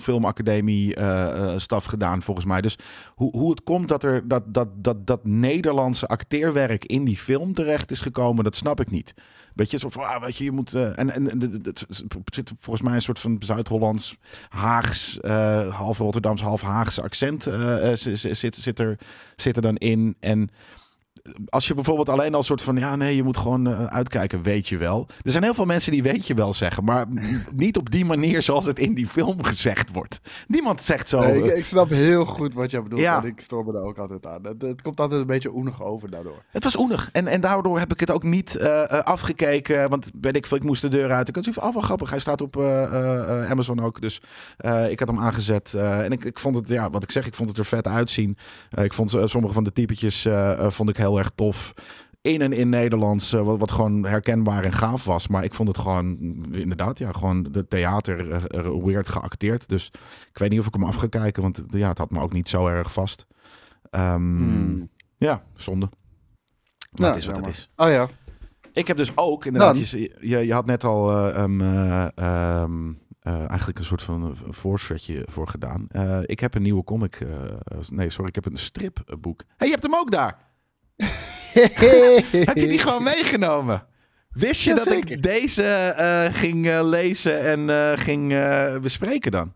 filmacademie-staf eh, eh, gedaan, volgens mij. Dus hoe, hoe het komt dat, er, dat, dat, dat dat Nederlandse acteerwerk in die film terecht is gekomen, dat snap ik niet. Weet je, zo van, ah, weet je, je moet... Eh, en en het zit volgens mij een soort van Zuid-Hollands, Haags, eh, half Rotterdams, half Haagse accent eh, zit, zit, er, zit er dan in. En als je bijvoorbeeld alleen al soort van ja, nee, je moet gewoon eh, uitkijken, weet je wel. Er zijn heel veel mensen die weet je wel zeggen, maar *laughs* niet op die manier zoals het in die film gezegd wordt. Niemand zegt zo. ik, eh, ik, snap heel goed wat je bedoelt. Ja. ik storm me daar ook altijd aan. Het, het, komt altijd een beetje oenig over daardoor. Het was oenig. En, en daardoor heb ik het ook niet eh, afgekeken. Want ben ik, ik moest de deur uit. Ik had zoiets van, oh, wel grappig. Hij staat op Amazon ook. Dus ik had hem aangezet. en ik, ik vond het, ja, wat ik zeg, ik vond het er vet uitzien. ik vond sommige van de typetjes vond ik heel erg tof in en in Nederlands, eh, wat, wat, gewoon herkenbaar en gaaf was. Maar ik vond het gewoon, inderdaad, ja, gewoon de theater eh, eh, weird geacteerd. Dus ik weet niet of ik hem af ga kijken, want ja, het had me ook niet zo erg vast. Ehm, hmm. Ja, zonde. Maar nou, is wat het is. Oh ja. Ik heb dus ook, inderdaad, je, je, je, had net al ehm, ehm, eigenlijk een soort van voorzetje voor gedaan. ik heb een nieuwe comic. nee, sorry, ik heb een stripboek. Hé, hey, je hebt hem ook daar! *laughs* Heb je die gewoon *laughs* meegenomen? Wist je dat ik deze eh, ging eh, lezen en eh, ging bespreken dan?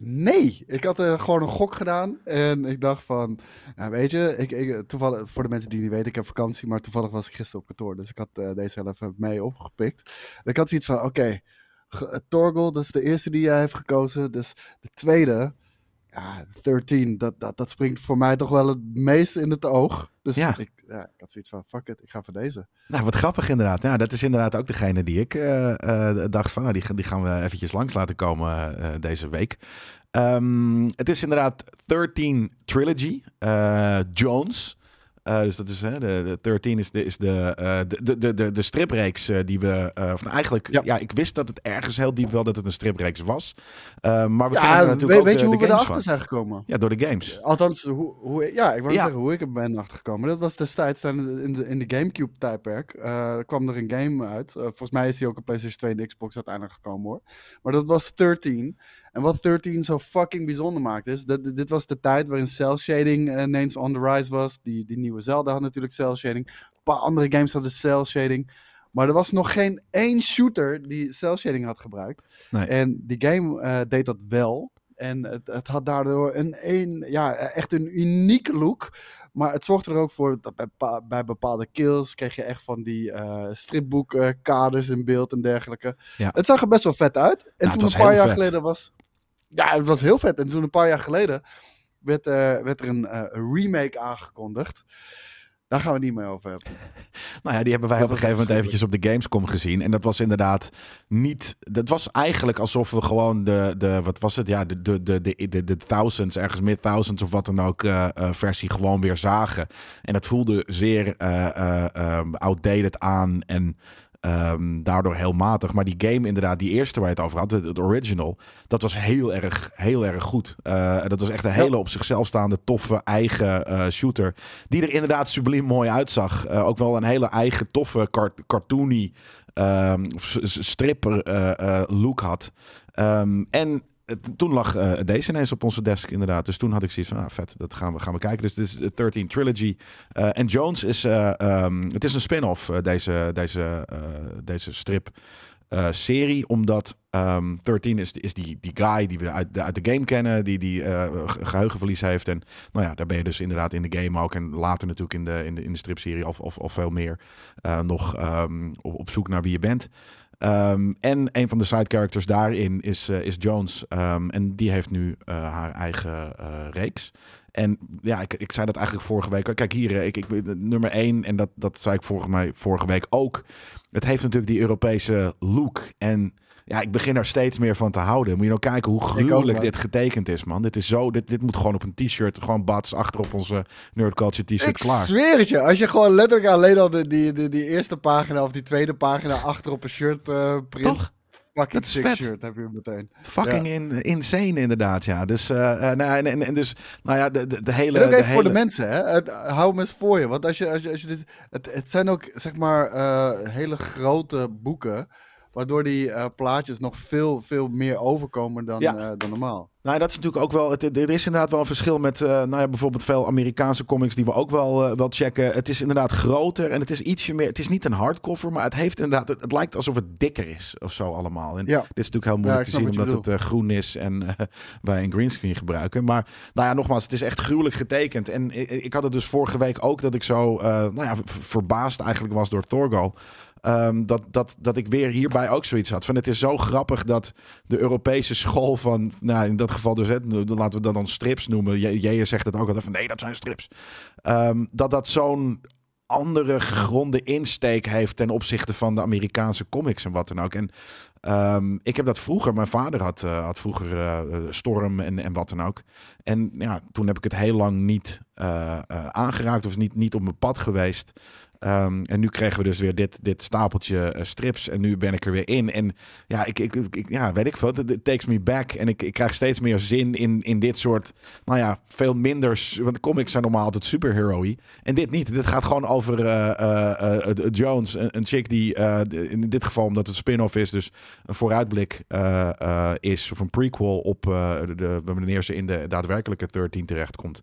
Nee, ik had gewoon een gok gedaan. En ik dacht van, nou, weet je, ik, toevallig, voor de mensen die niet weten, ik heb vakantie, maar toevallig was ik gisteren op kantoor. Dus ik had deze even mee opgepikt. ik had zoiets van, oké, okay, Torgel, dat is de eerste die jij heeft gekozen. Dus de tweede, ja, 13, dat, dat, dat springt voor mij toch wel het meest in het oog. Dus ja. Ik, ja, ik had zoiets van, fuck it, ik ga voor deze. Nou, wat grappig inderdaad. Nou, dat is inderdaad ook degene die ik eh, eh, dacht van, nou, die, die gaan we eventjes langs laten komen eh, deze week. Ehm, het is inderdaad 13 Trilogy. Jones, dus dat is hè, de, 13 is de, is de, de, de, de, de stripreeks die we. Uh, eigenlijk, ja. ik wist dat het ergens heel diep wel dat het een stripreeks was. maar we ja, kennen natuurlijk weet, ook weet je hoe we erachter zijn gekomen? Ja, door de games. Althans, hoe, hoe, ja, ik wil ja. zeggen hoe ik er ben gekomen Dat was destijds in de, in de Gamecube-tijdperk. kwam er een game uit. volgens mij is die ook op PlayStation 2 en Xbox uiteindelijk gekomen hoor. Maar dat was 13. En wat 13 zo fucking bijzonder maakt is, dat, dit was de tijd waarin cel shading eh, ineens on the rise was. Die, die nieuwe Zelda had natuurlijk cel shading. Een paar andere games hadden cel shading. Maar er was nog geen één shooter die cel shading had gebruikt. Nee. En die game eh, deed dat wel. En het, het, had daardoor een, een, ja, echt een unieke look. Maar het zorgde er ook voor dat bij, bij bepaalde kills kreeg je echt van die uh, eh, stripboek kaders in beeld en dergelijke. Het zag er best wel vet uit. En nou, toen een paar jaar geleden was, ja, het was heel vet. En toen een paar jaar geleden werd, eh, werd er eh, een remake aangekondigd. Daar gaan we niet meer over hebben. *laughs* nou ja, die hebben wij op een gegeven moment eventjes op de Gamescom gezien. En dat was inderdaad niet... Dat was eigenlijk alsof we gewoon de... de wat was het? Ja, de, de, de, de, thousands, ergens mid thousands of wat dan ook eh, versie gewoon weer zagen. En dat voelde zeer outdated aan en Ehm, daardoor heel matig. Maar die game, inderdaad, die eerste waar je het over had, het original, dat was heel erg, heel erg goed. Uh, dat was echt een hele op zichzelf staande, toffe, eigen eh, shooter. Die er inderdaad subliem mooi uitzag. Eh, ook wel een hele eigen, toffe, cartoony, um, stripper look had. Ehm, en toen lag uh, eh, deze ineens op onze desk, inderdaad. Dus toen had ik zoiets van, ah, vet, dat gaan we, gaan we kijken. Dus dit is de 13 Trilogy. Eh, en Jones is, eh, ehm, het is een spin-off, deze, deze, deze strip. serie, omdat um, ehm, 13 is, is die, die guy die we uit de, uit de game kennen, die, die geheugenverlies heeft. En nou ja, daar ben je dus inderdaad in de game ook. En later natuurlijk in de, in de, in de stripserie of, of, of veel meer nog ehm, op zoek naar wie je bent. Ehm, en een van de side characters daarin is, eh, is Jones. Ehm, en die heeft nu eh, haar eigen eh, reeks. En ja, ik, ik zei dat eigenlijk vorige week. Kijk hier, ik, ik, nummer één, en dat, dat zei ik vorige, mij, vorige week ook. Het heeft natuurlijk die Europese look. En ja, ik begin er steeds meer van te houden. Moet je nou kijken hoe gruwelijk dit getekend is, man. Dit is zo, dit, dit moet gewoon op een t-shirt, gewoon bats achter op onze Nerd Culture t-shirt klaar. Ik zweer het je, als je gewoon letterlijk alleen al de, die, die, die eerste pagina of die tweede pagina achter op een shirt uh, print. Toch? Fucking dat shirt heb je meteen. Fucking ja. in, insane inderdaad, ja. Dus, eh, eh, nou, dus, nou ja, de, de, hele... En ook even voor de mensen, hè. hou hem eens voor je. Want als je, als je, als je dit... Het, het zijn ook, zeg maar, hele grote boeken... Waardoor die eh, plaatjes nog veel, veel meer overkomen dan, eh, dan normaal. Nou, ja, dat is natuurlijk ook wel. er is inderdaad wel een verschil met eh, nou ja, bijvoorbeeld veel Amerikaanse comics die we ook wel, wel checken. Het is inderdaad groter en het is ietsje meer. Het is niet een hardcover, maar het heeft inderdaad. Het, lijkt alsof het dikker is of zo allemaal. En dit is natuurlijk heel moeilijk te zien omdat het groen is en *laughs* wij een greenscreen gebruiken. Maar nou ja, nogmaals, het is echt gruwelijk getekend. En ik, had het dus vorige week ook dat ik zo nou ja, verbaasd eigenlijk was door Thorgo. Ehm, dat, dat, dat ik weer hierbij ook zoiets had. Van het is zo grappig dat de Europese school van, nou in dat geval dus, hè, laten we dat dan strips noemen. Jij zegt het ook altijd van nee, dat zijn strips. Ehm, dat dat zo'n andere gegronde insteek heeft ten opzichte van de Amerikaanse comics en wat dan ook. En ehm, ik heb dat vroeger, mijn vader had, eh, had vroeger eh, eh, Storm en, en wat dan ook. En ja, toen heb ik het heel lang niet aangeraakt of niet, niet op mijn pad geweest. Ehm, en nu kregen we dus weer dit, dit stapeltje eh, strips. En nu ben ik er weer in. En ja, ik, ik, ja weet ik veel. It takes me back. En ik, ik krijg steeds meer zin in, in dit soort. Nou ja, veel minder. Want de comics zijn normaal altijd superhero En dit niet. Dit gaat gewoon over eh, eh, Jones. Een, chick die in dit geval, omdat het spin-off is, dus een vooruitblik is. Of een prequel op de, wanneer ze in de daadwerkelijke 13 terechtkomt.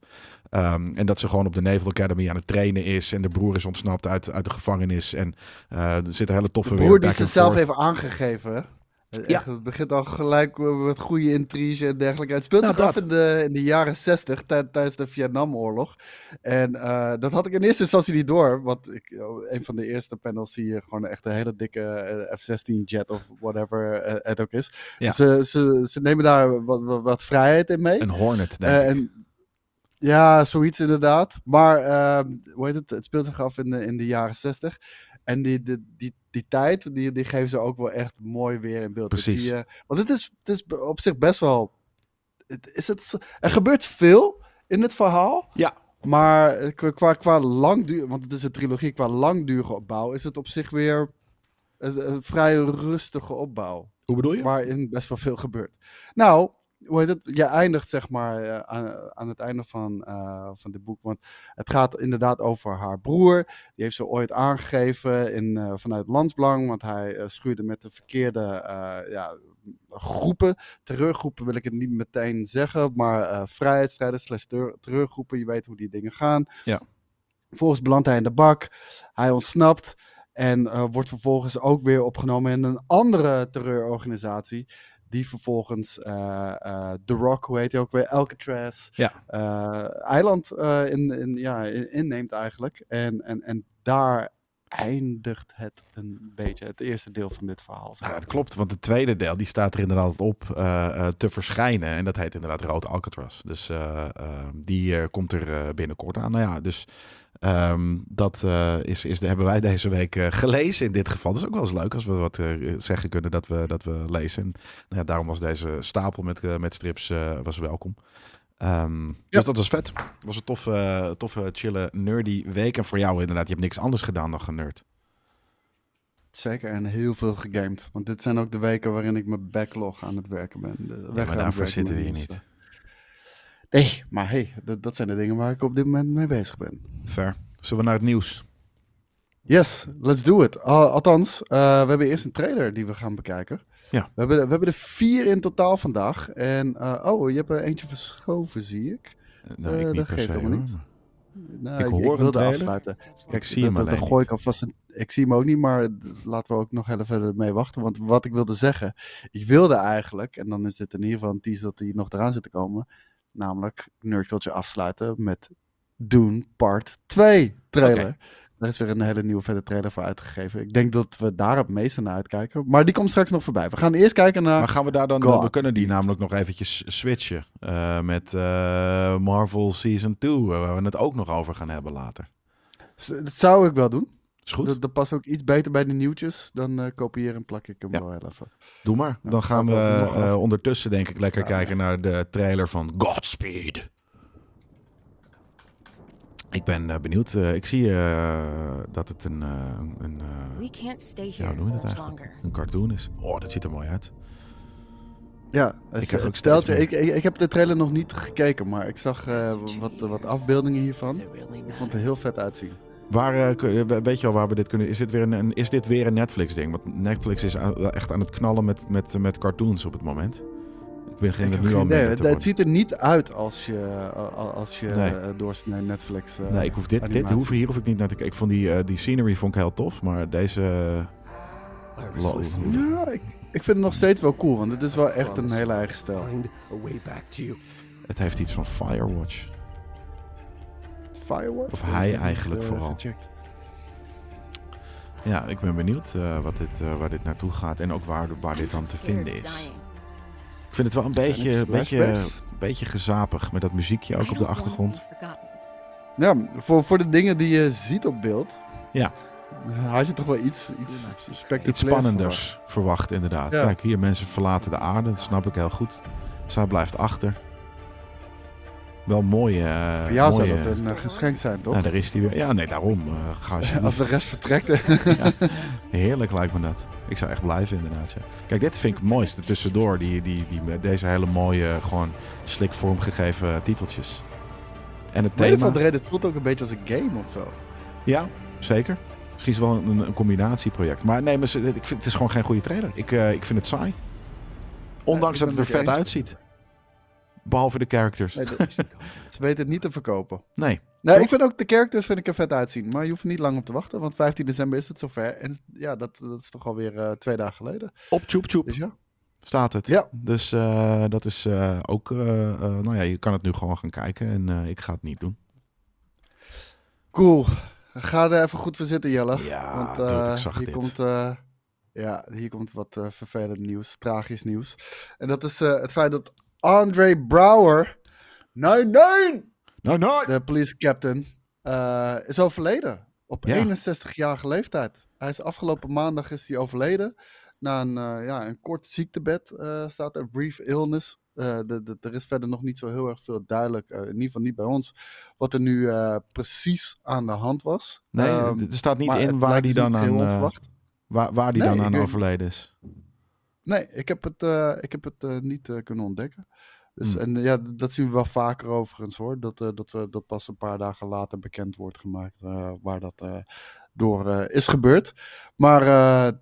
Ehm, en dat ze gewoon op de Naval Academy aan het trainen is. En de broer is ontsnapt uit, uit de gevangenis. En eh, er zit een hele toffe wereld. broer die ze zelf heeft aangegeven. Eh, ja. Echt, het begint al gelijk eh, met goede intrige en dergelijke. Het speelt nou, zich af in de, in de jaren 60 tijdens de Vietnamoorlog. En dat had ik in eerste instantie niet door. Want ik, een van de eerste panels zie je gewoon echt een hele dikke F-16 jet of whatever het ook is. Ja. Ze, ze, ze nemen daar wat, wat, vrijheid in mee. Een Hornet, denk uh, en, ja, zoiets inderdaad. Maar ehm, hoe heet het? Het speelt zich af in de, in de jaren zestig. En die, die, die, die, tijd, die, die geven ze ook wel echt mooi weer in beeld. Precies. want het is, het is op zich best wel... Het, is het, er gebeurt veel in het verhaal. Ja. Maar eh, qua, qua duur want het is een trilogie, qua langdurige opbouw is het op zich weer een, een vrij rustige opbouw. Hoe bedoel je? Waarin best wel veel gebeurt. Nou, het? Je eindigt zeg maar eh, aan, eh, aan het einde van, eh, van dit boek. Want het gaat inderdaad over haar broer. Die heeft ze ooit aangegeven in, uh, vanuit Landsbelang. Want hij uh, schuurde met de verkeerde ja, groepen. Terreurgroepen wil ik het niet meteen zeggen. Maar vrijheidsstrijders slash terreurgroepen. Je weet hoe die dingen gaan. Ja. Vervolgens belandt hij in de bak. Hij ontsnapt. En wordt vervolgens ook weer opgenomen in een andere terreurorganisatie. Die vervolgens eh, eh, The Rock, hoe heet hij ook weer, Alcatraz, ja. Eh, eiland in, in, ja, inneemt eigenlijk. En, en, en daar eindigt het een beetje, het eerste deel van dit verhaal. Ja, dat klopt, want het tweede deel die staat er inderdaad op te verschijnen. En dat heet inderdaad Rood Alcatraz. Dus die komt er binnenkort aan. Nou ja, dus Um, dat uh, is, is, hebben wij deze week eh, gelezen in dit geval. Dat is ook wel eens leuk als we wat eh, zeggen kunnen dat we, dat we lezen. nou ja, daarom was deze stapel met, met strips was welkom. Ehm, ja. Dus dat was vet. Het was een toffe, toffe, chille, nerdy week. En voor jou inderdaad, je hebt niks anders gedaan dan generd. Zeker, en heel veel gegamed. Want dit zijn ook de weken waarin ik mijn backlog aan het werken ben. maar daarvoor zitten we hier dus, niet. Nee, maar hey, dat, dat zijn de dingen waar ik op dit moment mee bezig ben. Ver. Zullen we naar het nieuws? Yes, let's do it. Ah, althans, eh, we hebben eerst een trailer die we gaan bekijken. Ja. We, hebben, we hebben er vier in totaal vandaag. En eh, oh, je hebt er eentje verschoven, zie ik. Eh, nou, ik uh, dat geeft helemaal niet. Nou, ik, hoor ik wilde afsluiten. Kijk, ik zie hem alleen? dat gooi ik alvast. Een, ik zie hem ook niet, maar laten we ook nog even verder mee wachten. Want wat ik wilde zeggen, ik wilde eigenlijk, en dan is dit in ieder geval een dat hij nog eraan zit te komen. Namelijk Nerdculture afsluiten met Doen Part 2 trailer. Okay. is weer een hele nieuwe vette trailer voor uitgegeven. Ik denk dat we daar het meeste naar uitkijken. Maar die komt straks nog voorbij. We gaan eerst kijken naar. Maar gaan we daar dan. We kunnen die namelijk nog eventjes switchen. Eh, met eh, Marvel Season 2, eh, waar we het ook nog over gaan hebben later. dat zou ik wel doen. Is goed. Dat, past ook iets beter bij de nieuwtjes. Dan uh, eh, kopieer en plak ik hem wel even. Doe maar. Dan, gaan we uh, ondertussen denk ik lekker kijken naar de trailer van Godspeed. Ik ben eh, benieuwd. ik zie dat het een... een We can't stay here ja, noem je dat eigenlijk? Een cartoon is. Oh, dat ziet er mooi uit. Ja, ik, heb het steltje. ik, ik, heb de trailer nog niet gekeken, maar ik zag wat, wat afbeeldingen hiervan. Ik vond het er heel vet uitzien. Waar, eh, weet je al waar we dit kunnen... Is dit weer een, is dit weer een Netflix-ding? Want Netflix is echt aan het knallen met, met, met cartoons op het moment. Ik ben geen nu al Het ziet er niet uit als je, als je nee. Eh, Netflix. Eh, nee, ik hoef dit, dit hoef hier hoef ik niet naar te kijken. Ik vond die, die scenery vond ik heel tof, maar deze. ja, ik, ik vind het nog steeds wel cool, want het is wel echt een hele eigen stijl. Het heeft iets van Firewatch. Of hij eigenlijk vooral. Ja, ik ben benieuwd eh, wat dit, eh, waar dit naartoe gaat en ook waar, waar dit dan te vinden is. Ik vind het wel een beetje, beetje, beetje gezapig met dat muziekje ook op de achtergrond. Ja, voor, voor de dingen die je ziet op beeld. Ja. Had je toch wel iets, iets spectaculairs Iets spannenders verwacht, inderdaad. Kijk, hier mensen verlaten de aarde, dat snap ik heel goed. Zij blijft achter wel mooie... Eh, Voor jou mooie, zou dat een eh, geschenk zijn, toch? Ja, daar is die weer. Ja, nee, daarom. Eh, ga *laughs* je als de rest vertrekt. heerlijk lijkt me dat. Ik zou echt blijven inderdaad. Kijk, dit vind ik het mooiste tussendoor. Die, die, die, deze hele mooie, gewoon slik vormgegeven titeltjes. En het maar thema... Reden, het voelt ook een beetje als een game of zo. Ja, zeker. Misschien is wel een, een combinatieproject. Maar nee, maar ik vind, het is gewoon geen goede trailer. Ik, ik vind het saai. Ondanks dat het er vet uitziet. Behalve de characters. *laughs* Ze weten het niet te verkopen. Nee. Nee, ik vind ook de characters vind ik er vet uitzien. Maar je hoeft niet lang op te wachten, want 15 december is het zover. En ja, dat, dat is toch alweer uh, twee dagen geleden. Op Tjoep dus ja. staat het. Ja. Dus eh, dat is eh, ook... nou ja, je kan het nu gewoon gaan kijken en ik ga het niet doen. Cool. Ga er even goed voor zitten, Jelle. Ja, want, ik zag hier dit. ja, hier komt wat vervelend nieuws, tragisch nieuws. En dat is het feit dat Andre Brouwer. Nee, nee! De police captain eh, is overleden op 61-jarige leeftijd. Hij is afgelopen maandag is hij overleden. Na een, eh, ja, een kort ziektebed eh, staat er, brief illness. De, de, er is verder nog niet zo heel erg veel duidelijk, in ieder geval niet bij ons, wat er nu precies aan de hand was. Nee, ehm, er staat niet in waar die dus dan aan, waar, waar die dan aan overleden is. Nee, ik heb het, eh, ik heb het eh, niet eh, kunnen ontdekken. Dus, hmm. En ja, dat zien we wel vaker overigens hoor. Dat, dat, we dat pas een paar dagen later bekend wordt gemaakt waar dat door is gebeurd. Maar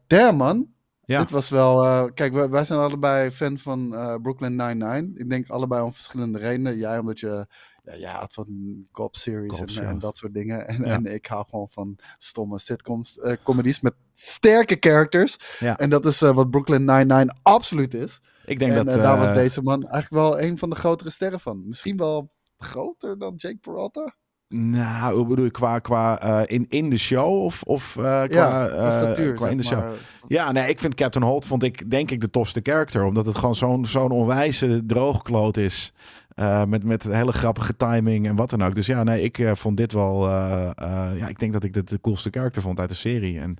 der man, dit was wel... kijk, wij, wij, zijn allebei fan van Brooklyn Nine-Nine. Ik denk allebei om verschillende redenen. Jij omdat je ja, het wordt een cop series en, dat soort dingen. En, en, ik hou gewoon van stomme sitcoms, eh, comedies met sterke characters. En dat is eh, wat Brooklyn Nine-Nine absoluut is. Ik denk en, dat... Eh, daar was deze man eigenlijk wel een van de grotere sterren van. Misschien wel groter dan Jake Peralta? Nou, hoe bedoel je, qua, qua in, in de show of, of qua, ja, qua in de show? Ja, nee, ik vind Captain Holt, vond ik denk ik de tofste character. Omdat het gewoon zo'n zo'n onwijze droogkloot is. Eh, met, met hele grappige timing en wat dan ook. Dus ja, nee, ik eh, vond dit wel. Eh, ja, ik denk dat ik dit de coolste karakter vond uit de serie. En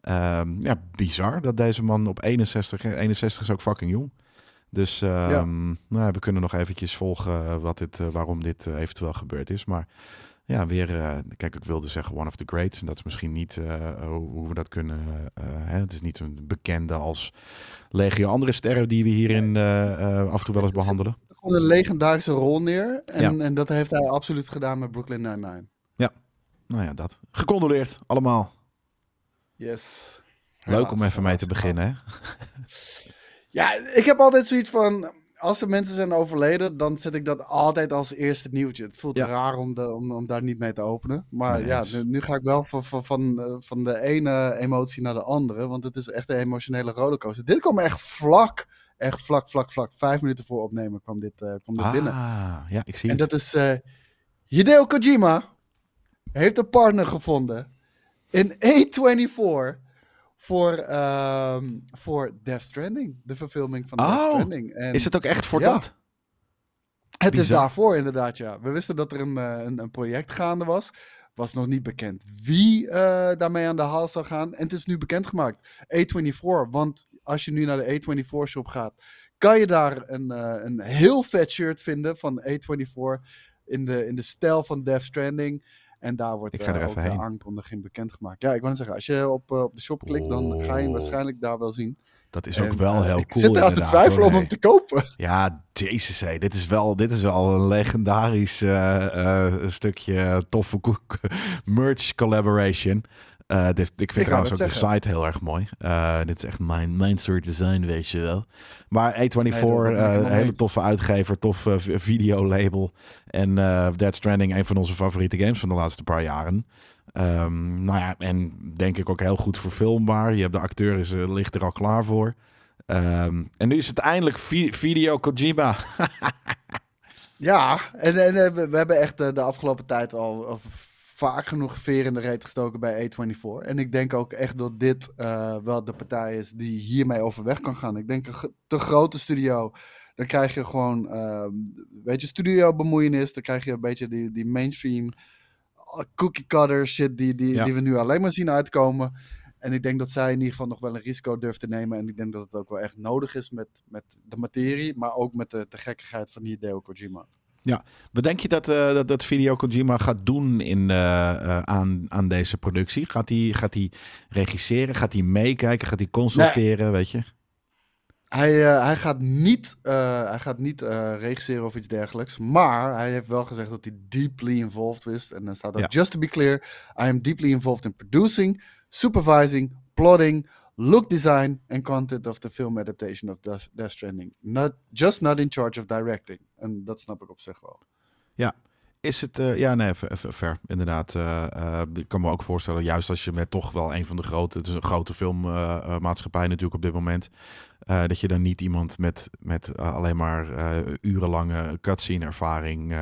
ehm, ja, bizar dat deze man op 61. 61 is ook fucking jong. Dus ehm, nou, we kunnen nog eventjes volgen wat dit, waarom dit eventueel gebeurd is. Maar ja, weer. kijk, ik wilde zeggen One of the Greats. En dat is misschien niet hoe, hoe, we dat kunnen. Hè? Het is niet een bekende als legio andere sterren die we hierin in af en toe wel eens behandelen gewoon een legendarische rol neer. En, en dat heeft hij absoluut gedaan met Brooklyn Nine-Nine. Ja, nou ja, dat. Gecondoleerd, allemaal. Yes. Leuk om even mee te beginnen, hè? *laughs* Ja, ik heb altijd zoiets van... Als er mensen zijn overleden, dan zet ik dat altijd als eerste nieuwtje. Het voelt raar om, de, om, om, daar niet mee te openen. Maar ja, nu, ga ik wel van, van, van, eh, van de ene emotie naar de andere. Want het is echt een emotionele rollercoaster. Dit kwam echt vlak echt vlak, vlak, vlak, vijf minuten voor opnemen kwam dit, uh, kwam dit ah, binnen. Ja, ik zie En dat is uh, Hideo Kojima heeft een partner gevonden in A24 voor, ehm, voor Death Stranding, de verfilming van Death oh, Stranding. is het ook echt voor dat? Het is daarvoor inderdaad, ja. We wisten dat er een, eh, een, een project gaande was was nog niet bekend wie daarmee aan de haal zou gaan. En het is nu bekendgemaakt. A24, want als je nu naar de A24 shop gaat, kan je daar een, eh, een heel vet shirt vinden van A24 in de, in de stijl van Death Stranding. En daar wordt ik ga eh, er uh, ook de aankondiging Ja, ik wou zeggen, als je op, eh, op de shop klikt, dan ga je hem waarschijnlijk daar wel zien. Dat is ook wel heel cool. Ik zit aan te twijfelen om hem te kopen. *laughs* Ja, Jezus, hey, dit, is wel, dit is wel een legendarisch stukje toffe *laughs* merch collaboration. Uh, ik vind trouwens ook de site heel erg mooi. Eh, dit is echt mijn, mijn soort design, weet je wel. Maar A24, eh, een hele toffe uitgever, tof videolabel. En Dead Stranding, een van onze favoriete games van de laatste paar jaren. Ehm, nou ja, en denk ik ook heel goed verfilmbaar. Je hebt de acteur, is, ligt er al klaar voor. Ehm, en nu is het eindelijk Video Kojima. *laughs* ja, en, en, we hebben echt de afgelopen tijd al vaak genoeg veer in de reet gestoken bij A24. En ik denk ook echt dat dit eh, wel de partij is die hiermee overweg kan gaan. Ik denk een te grote studio, dan krijg je gewoon, uh, weet studio bemoeienis. Dan krijg je een beetje die, die mainstream eh, cookie cutter shit die, die, we nu alleen maar zien uitkomen. En ik denk dat zij in ieder geval nog wel een risico durft te nemen. En ik denk dat het ook wel echt nodig is met, met de materie, maar ook met de, de gekkigheid van Hideo Kojima. Ja, wat denk je dat, eh, dat, dat Video Kojima gaat doen in, eh, eh, aan, aan deze productie? Gaat hij gaat hij regisseren? Gaat hij meekijken? Gaat hij consulteren? Weet je? Hij, hij gaat niet, hij gaat niet regisseren of iets dergelijks. Maar hij heeft wel gezegd dat hij deeply involved is. En dan staat er: Just to be clear, I am deeply involved in producing, supervising, plotting, look design and content of the film adaptation of Death Stranding. Not, just not in charge of directing. En dat snap ik op zich wel. Ja, is het, eh, ja, nee, ver, inderdaad. Eh, eh, ik kan me ook voorstellen, juist als je met toch wel een van de grote, het is een grote filmmaatschappij natuurlijk op dit moment, eh, dat je dan niet iemand met, met eh, alleen maar eh, urenlange cutscene-ervaring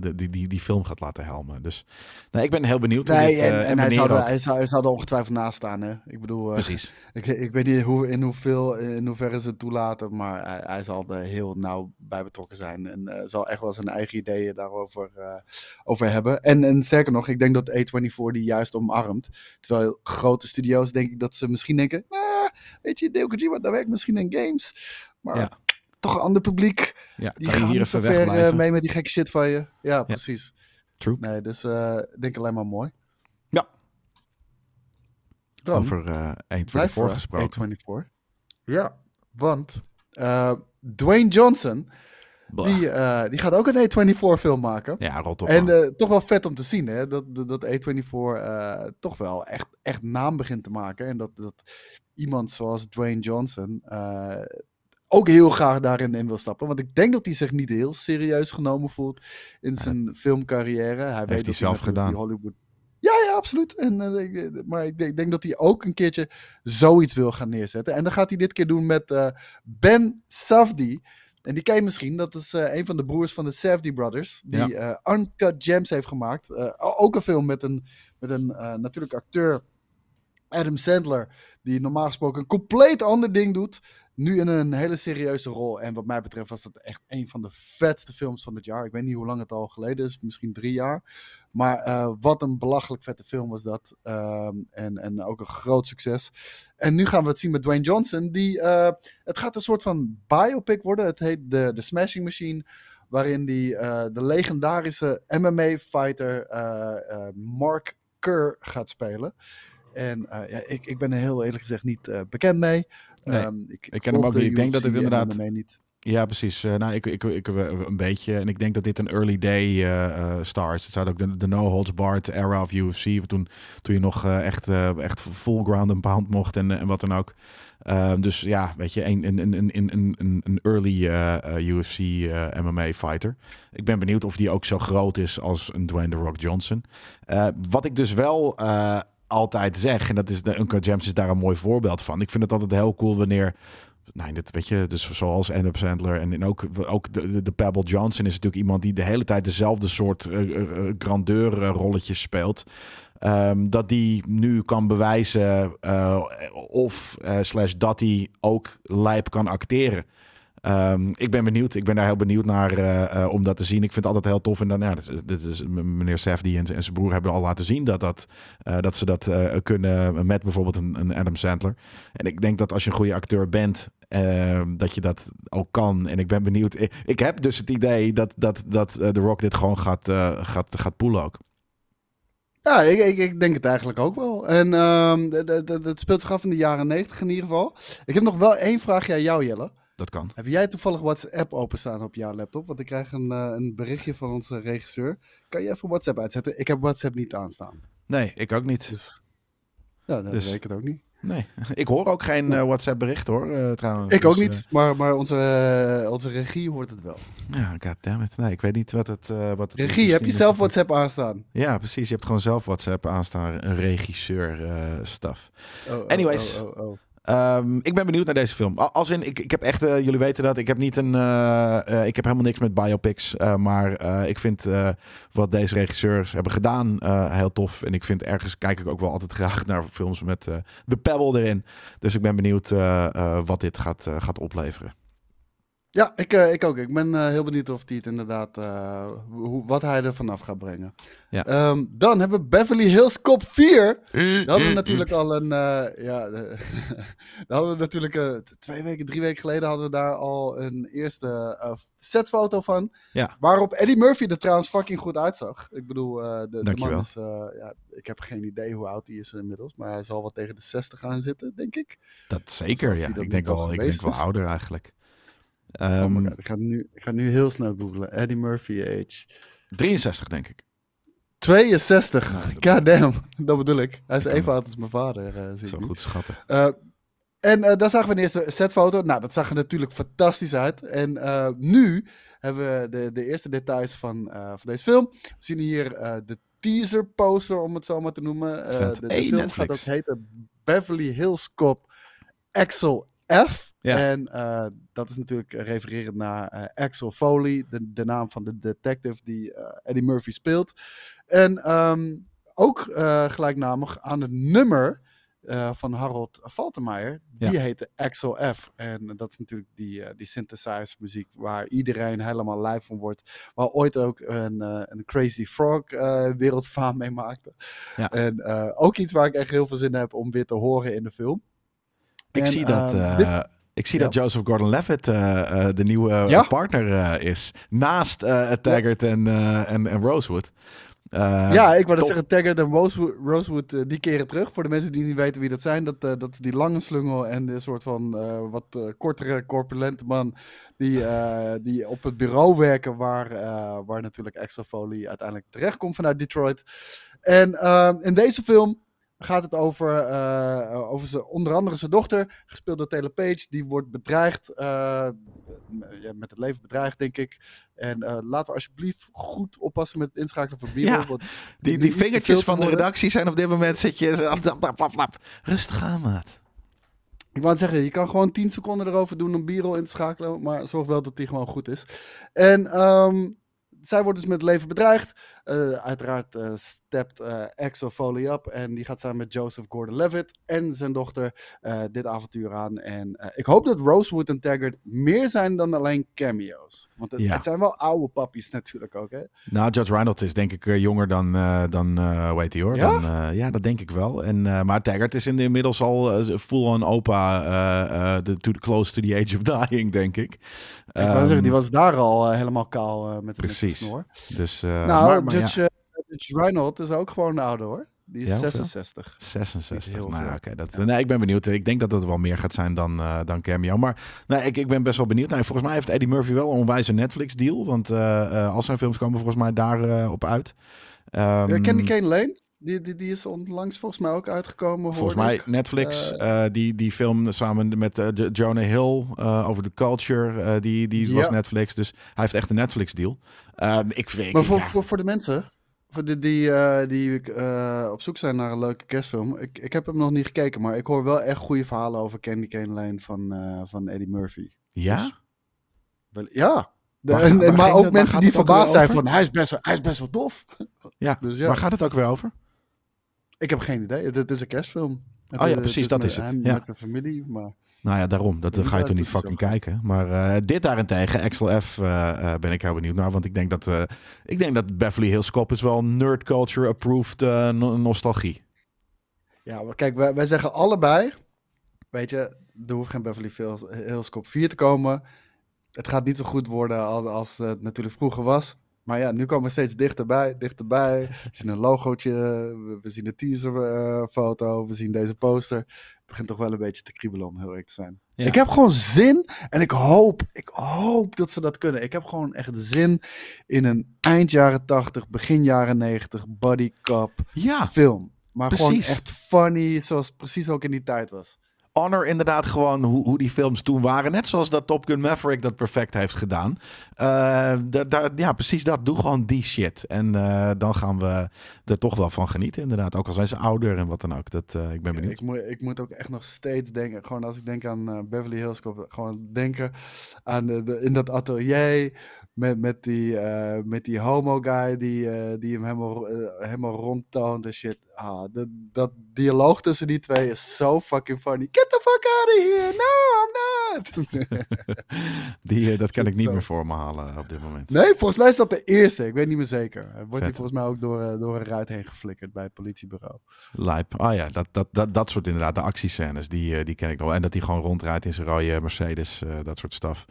die, die, die film gaat laten helmen. Dus nou, ik ben heel benieuwd. Nee, en, hij, zou er, hij, zou, zou er ongetwijfeld naast staan. Hè? Ik bedoel, Precies. *laughs* Ik, ik weet niet hoe, in, hoeveel, in hoeverre ze het toelaten, maar hij, zal er heel nauw bij betrokken zijn. En zal echt wel zijn eigen ideeën daarover over hebben. En, en sterker nog, ik denk dat A24 die juist omarmt. Terwijl grote studio's, denk ik, dat ze misschien denken: ah, weet je, Deo Kojima, daar werkt misschien in games. Maar toch een ander publiek. Ja, die gaan hier niet even ver eh, mee met die gekke shit van je. Ja, precies. True. Nee, dus uh, denk alleen maar mooi. Ja. Over uh, eh, 124 gesproken. Ja, want Dwayne Johnson... Die, die, gaat ook een A24-film maken. Ja, rot op. En toch wel vet om te zien, hè? Dat, dat, dat A24 toch wel echt, echt naam begint te maken. En dat, dat iemand zoals Dwayne Johnson uh, ook heel graag daarin in wil stappen. Want ik denk dat hij zich niet heel serieus genomen voelt in zijn filmcarrière. Hij heeft weet hij zelf hij gedaan. Hollywood... Ja, ja, absoluut. En, eh, eh, maar ik denk, ik denk, dat hij ook een keertje zoiets wil gaan neerzetten. En dan gaat hij dit keer doen met Ben Safdie. En die ken je misschien, dat is een van de broers van de Safety Brothers, die Uncut Gems heeft gemaakt. ook een film met een, met een natuurlijk acteur Adam Sandler, die normaal gesproken een compleet ander ding doet, nu in een hele serieuze rol. En wat mij betreft was dat echt een van de vetste films van het jaar. Ik weet niet hoe lang het al geleden is, misschien drie jaar. Maar eh, wat een belachelijk vette film was dat. Ehm, en, en ook een groot succes. En nu gaan we het zien met Dwayne Johnson. Die, eh, het gaat een soort van biopic worden. Het heet The, The Smashing Machine. Waarin die, eh, de legendarische MMA-fighter Mark Kerr gaat spelen. En eh, ik, ik ben er heel eerlijk gezegd niet eh, bekend mee. Nee, ehm, ik, ik, ken hem ook niet. Ik denk dat het inderdaad... Niet. Ja, precies. Eh, nou, ik, ik, ik een beetje. En ik denk dat dit een early day uh, start. Het staat ook de, No Holds Barred era of UFC. Toen, toen je nog echt, echt full ground and pound mocht en, en wat dan ook. Ehm, dus ja, weet je, een, een, een, een, een, een early UFC MMA fighter. Ik ben benieuwd of die ook zo groot is als een Dwayne The Rock Johnson. wat ik dus wel altijd zeg. En dat is de Uncle James is daar een mooi voorbeeld van. Ik vind het altijd heel cool wanneer. Nee, nou, dit weet je, dus zoals Adam Sandler en, ook, ook de, Pebble Johnson is natuurlijk iemand die de hele tijd dezelfde soort uh, grandeur rolletjes speelt. Ehm, dat die nu kan bewijzen of slash dat hij ook lijp kan acteren. Ehm, ik ben benieuwd. Ik ben daar heel benieuwd naar eh, eh, om dat te zien. Ik vind het altijd heel tof. En dan, ja, dit, is, meneer Safdi en, en, zijn broer hebben al laten zien dat, dat, eh, dat ze dat kunnen met bijvoorbeeld een, een, Adam Sandler. En ik denk dat als je een goede acteur bent, ehm, dat je dat ook kan. En ik ben benieuwd. Ik, heb dus het idee dat, dat, dat The Rock dit gewoon gaat, gaat, gaat poelen ook. Ja, ik, ik, denk het eigenlijk ook wel. En ehm, dat speelt zich af in de jaren negentig in ieder geval. Ik heb nog wel één vraagje aan jou, Jelle dat kan. Heb jij toevallig WhatsApp openstaan op jouw laptop? Want ik krijg een, eh, een berichtje van onze regisseur. Kan je even WhatsApp uitzetten? Ik heb WhatsApp niet aanstaan. Nee, ik ook niet. Dus, ja, dat dus- weet ik het ook niet. Nee, *laughs* ik hoor ook geen eh, WhatsApp-bericht hoor, uh, trouwens. Ik ook dus, niet, maar, maar onze, onze regie hoort het wel. Ja, goddammit. Nee, ik weet niet wat het... wat regie, heb je zelf WhatsApp aanstaan? Ja, precies. Je hebt gewoon zelf WhatsApp aanstaan. Een regisseur-staf. Oh, oh, Anyways, oh, Ehm, ik ben benieuwd naar deze film. Als in, ik, ik heb echt, eh, jullie weten dat, ik heb niet een, eh, eh, ik heb helemaal niks met biopics, maar ik vind wat deze regisseurs hebben gedaan heel tof. En ik vind ergens, kijk ik ook wel altijd *laughs* graag naar films met de pebble erin. Dus ik ben benieuwd wat dit gaat, gaat opleveren. Ja, ik, eh, ik ook. Ik ben eh, heel benieuwd of hij het inderdaad, eh, hoe, wat hij er vanaf gaat brengen. Ja. Ehm, dan hebben we Beverly Hills Cop 4. Hm, hm, hm. *laughs* Daar hadden we natuurlijk al een, ja, daar hadden we natuurlijk twee weken, drie weken geleden hadden we daar al een eerste setfoto van. Ja. Waarop Eddie Murphy er trouwens fucking goed uitzag. Ik bedoel, de, de, man is, ja, ik heb geen idee hoe oud hij is inmiddels, maar hij zal wel tegen de 60 gaan zitten, denk ik. Dat zeker, ja. Ik denk, wel, ik denk wel ouder eigenlijk. Oh ehm, ik, ga nu, ik ga nu heel snel googlen. Eddie Murphy age. 63, denk ik. 62? God damn. *laughs* Dat bedoel ik. Hij is even oud als mijn vader. Eh, zo goed schatten. Eh, en eh, daar zagen we de eerste setfoto. Nou, dat zag er natuurlijk fantastisch uit. En nu hebben we de, de eerste details van, van deze film. We zien hier de teaser poster, om het zo maar te noemen. de, de film gaat ook heten Beverly Hills Cop Axel F. Ja. En eh, dat is natuurlijk eh, refererend naar eh, Axel Foley, de, de, naam van de detective die Eddie Murphy speelt. En ehm, ook gelijknamig aan het nummer van Harold Faltermeyer, die ja. heette Axel F. En dat is natuurlijk die, die synthesizer muziek waar iedereen helemaal lijf van wordt. Waar ooit ook een, een Crazy Frog wereldfaam mee maakte. Ja. En ook iets waar ik echt heel veel zin heb om weer te horen in de film. Ik zie dat. Ehm, ik zie dat Joseph Gordon-Levitt eh, eh, de nieuwe eh, partner is. Naast Taggart en, en, en, Rosewood. ja, ik wou dat zeggen. Taggart en Rosewood, Rosewood die keren terug. Voor de mensen die niet weten wie dat zijn. Dat, dat die lange slungel en de soort van wat kortere, corpulente man. Die, die op het bureau werken waar, waar natuurlijk Extra Folie uiteindelijk terecht komt vanuit Detroit. En in deze film gaat het over, eh, over ze, onder andere zijn dochter, gespeeld door Taylor Page. Die wordt bedreigd, eh, met het leven bedreigd, denk ik. En eh, laten we alsjeblieft goed oppassen met het inschakelen van bier. Ja, die, die vingertjes van de redactie zijn op dit moment, zit je rustig aan, maat. Ik wou zeggen, je kan gewoon 10 seconden erover doen om Biro in te schakelen, maar zorg wel dat die gewoon goed is. En ehm, zij wordt dus met het leven bedreigd. Eh, uiteraard eh, stept uh, Axel Foley op en die gaat samen met Joseph Gordon-Levitt en zijn dochter dit avontuur aan. En ik hoop dat Rosewood en Taggart meer zijn dan alleen cameo's. Want het, zijn wel oude pappies natuurlijk ook, hè? Nou, Judge Reynolds is denk ik jonger dan, dan hoe hij hoor? Ja? Dan, ja, dat denk ik wel. En, maar Taggart is inmiddels al full-on opa, the, to the close to the age of dying, denk ik. Ik um, zeggen, ehm, die was daar al helemaal kaal met een snor. Precies. Dus, nou, Judge, eh, ja. is ook gewoon ouder oude hoor. Die is 66. 66, nou eh, nee, ik ben benieuwd. Ik denk dat dat wel meer gaat zijn dan, uh, dan Cameo. Maar nee, ik, ik ben best wel benieuwd. Nou, volgens mij heeft Eddie Murphy wel een onwijze Netflix-deal. Want uh, al zijn films komen volgens mij daarop op uit. Um, Ken die ehm, Kane Lane? Die, die, die is onlangs volgens mij ook uitgekomen. Volgens mij Netflix, eh, eh, die, die film samen met eh, Jonah Hill over de culture, die, die was Netflix. Dus hij heeft echt een Netflix deal. Ehm, ik weet, maar voor, voor, voor de mensen voor die, die, die op zoek zijn naar een leuke kerstfilm, ik, ik heb hem nog niet gekeken, maar ik hoor wel echt goede verhalen over Candy Cane Lane van, van Eddie Murphy. Ja? Dus wel, ja, maar ook mensen die verbaasd zijn van hij is, best wel, hij is best wel dof. Ja, dus ja, waar gaat het ook weer over? Ik heb geen idee. Dit is een kerstfilm. oh ja, precies, dat is het. Met zijn familie, maar... Nou ja, daarom. Dat, ga je toch niet fucking kijken. Maar eh, dit daarentegen, Excel F, eh, eh, ben ik heel benieuwd naar. Want ik denk dat, ik denk dat Beverly Hills Cop is wel nerd culture approved no nostalgie. Ja, maar kijk, wij, wij, zeggen allebei, weet je, er hoeft geen Beverly Hills, Hills Cop 4 te komen. Het gaat niet zo goed worden als, als het natuurlijk vroeger was. Maar ja, nu komen we steeds dichterbij, dichterbij. We zien een logootje, we zien een teaserfoto, eh, we zien deze poster. Het begint toch wel een beetje te kriebelen om heel erg te zijn. Ik heb gewoon zin en ik hoop, ik hoop dat ze dat kunnen. Ik heb gewoon echt zin in een eind jaren 80, begin jaren 90 bodycup ja, film. Maar gewoon echt funny, zoals precies ook in die tijd was honor inderdaad gewoon hoe, hoe die films toen waren. Net zoals dat Top Gun Maverick dat perfect heeft gedaan. Eh, ja, precies dat. Doe gewoon die shit. En eh, dan gaan we er toch wel van genieten inderdaad. Ook al zijn ze ouder en wat dan ook. Dat, eh, ik ben benieuwd. ik, moet, ik moet ook echt nog steeds denken. Gewoon als ik denk aan Beverly Hills Gewoon denken aan de, in dat atelier met, met, die, eh, met die homo guy die, eh, die hem helemaal, uh, helemaal rondtoont en shit. Ah, dat, dat dialoog tussen die twee is zo fucking funny. Get the fuck out of here! No, I'm not! *laughs* die, dat kan ik niet meer voor me halen op dit moment. Nee, volgens mij is dat de eerste. Ik weet niet meer zeker. Wordt hij volgens mij ook door, door een ruit heen geflikkerd bij het politiebureau. Lijp. Ah ja, dat, dat, dat, dat soort inderdaad. De actiescènes, die, die ken ik nog. En dat hij gewoon rondrijdt in zijn rode Mercedes, dat soort staf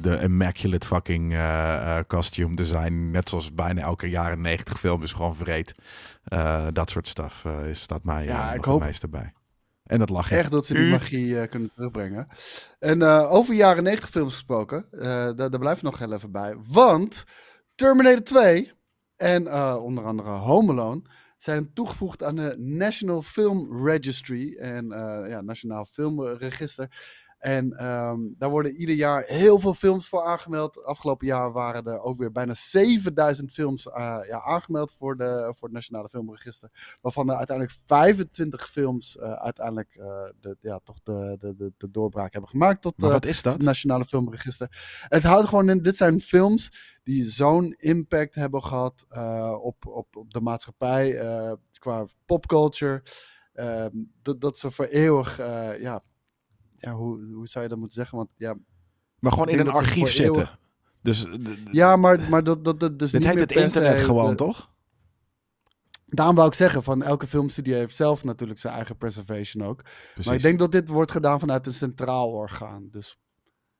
de, immaculate fucking eh, eh, costume design. Net zoals bijna elke jaren 90 film is gewoon vreed. Eh, dat soort stuff is dat mij ja, ik hoop... het En dat lag Echt dat ze die magie kunnen terugbrengen. En over jaren 90 films gesproken, daar, daar blijft nog heel even bij. Want Terminator 2 en onder andere Home Alone zijn toegevoegd aan de National Film Registry en ja, Nationaal Filmregister. En ehm, daar worden ieder jaar heel veel films voor aangemeld. Afgelopen jaar waren er ook weer bijna 7000 films eh, ja, aangemeld voor, de, voor het Nationale Filmregister. Waarvan er uiteindelijk 25 films eh, uiteindelijk eh, de, ja, toch de, de, de, doorbraak hebben gemaakt tot wat is dat? het Nationale Filmregister. Het houdt gewoon in, dit zijn films die zo'n impact hebben gehad op, op, op de maatschappij qua popculture. Ehm, dat, dat ze voor eeuwig ja, ja, hoe, hoe zou je dat moeten zeggen? Want, ja, maar gewoon in een archief zitten. Dus, eh, ja, maar, maar dat, dat, dat dus Dit niet heet het internet gewoon, toch? Daarom wou ik zeggen, van elke filmstudio heeft zelf natuurlijk zijn eigen preservation ook. Maar ik denk dat dit wordt gedaan vanuit een centraal orgaan. Dus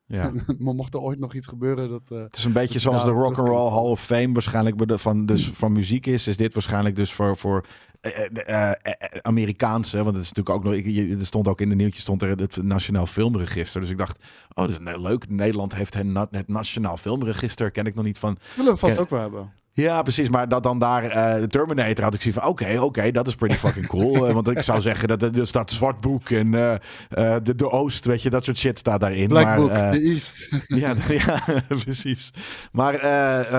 ja. *laughs* mocht er ooit nog iets gebeuren, dat... Eh, het is een beetje zoals de Rock and Roll Hall of Fame waarschijnlijk van, dus van muziek is. Is dit waarschijnlijk dus voor, voor eh, eh, Amerikaanse, want het is natuurlijk ook nog... er stond ook in de nieuwtje stond er het Nationaal Filmregister. Dus ik dacht, oh, dat is leuk. Nederland heeft het Nationaal Filmregister. Ken ik nog niet van... Dat willen we vast ook wel hebben. Ja, precies. Maar dat dan daar uh, Terminator had ik zien van oké, oké, dat is pretty fucking cool. Eh, want ik zou zeggen dat er eh, dus dat zwart boek en de, de Oost, weet je, dat soort shit staat daarin. Black maar, de East. *laughs* ja, *laughs* ja precies. Maar,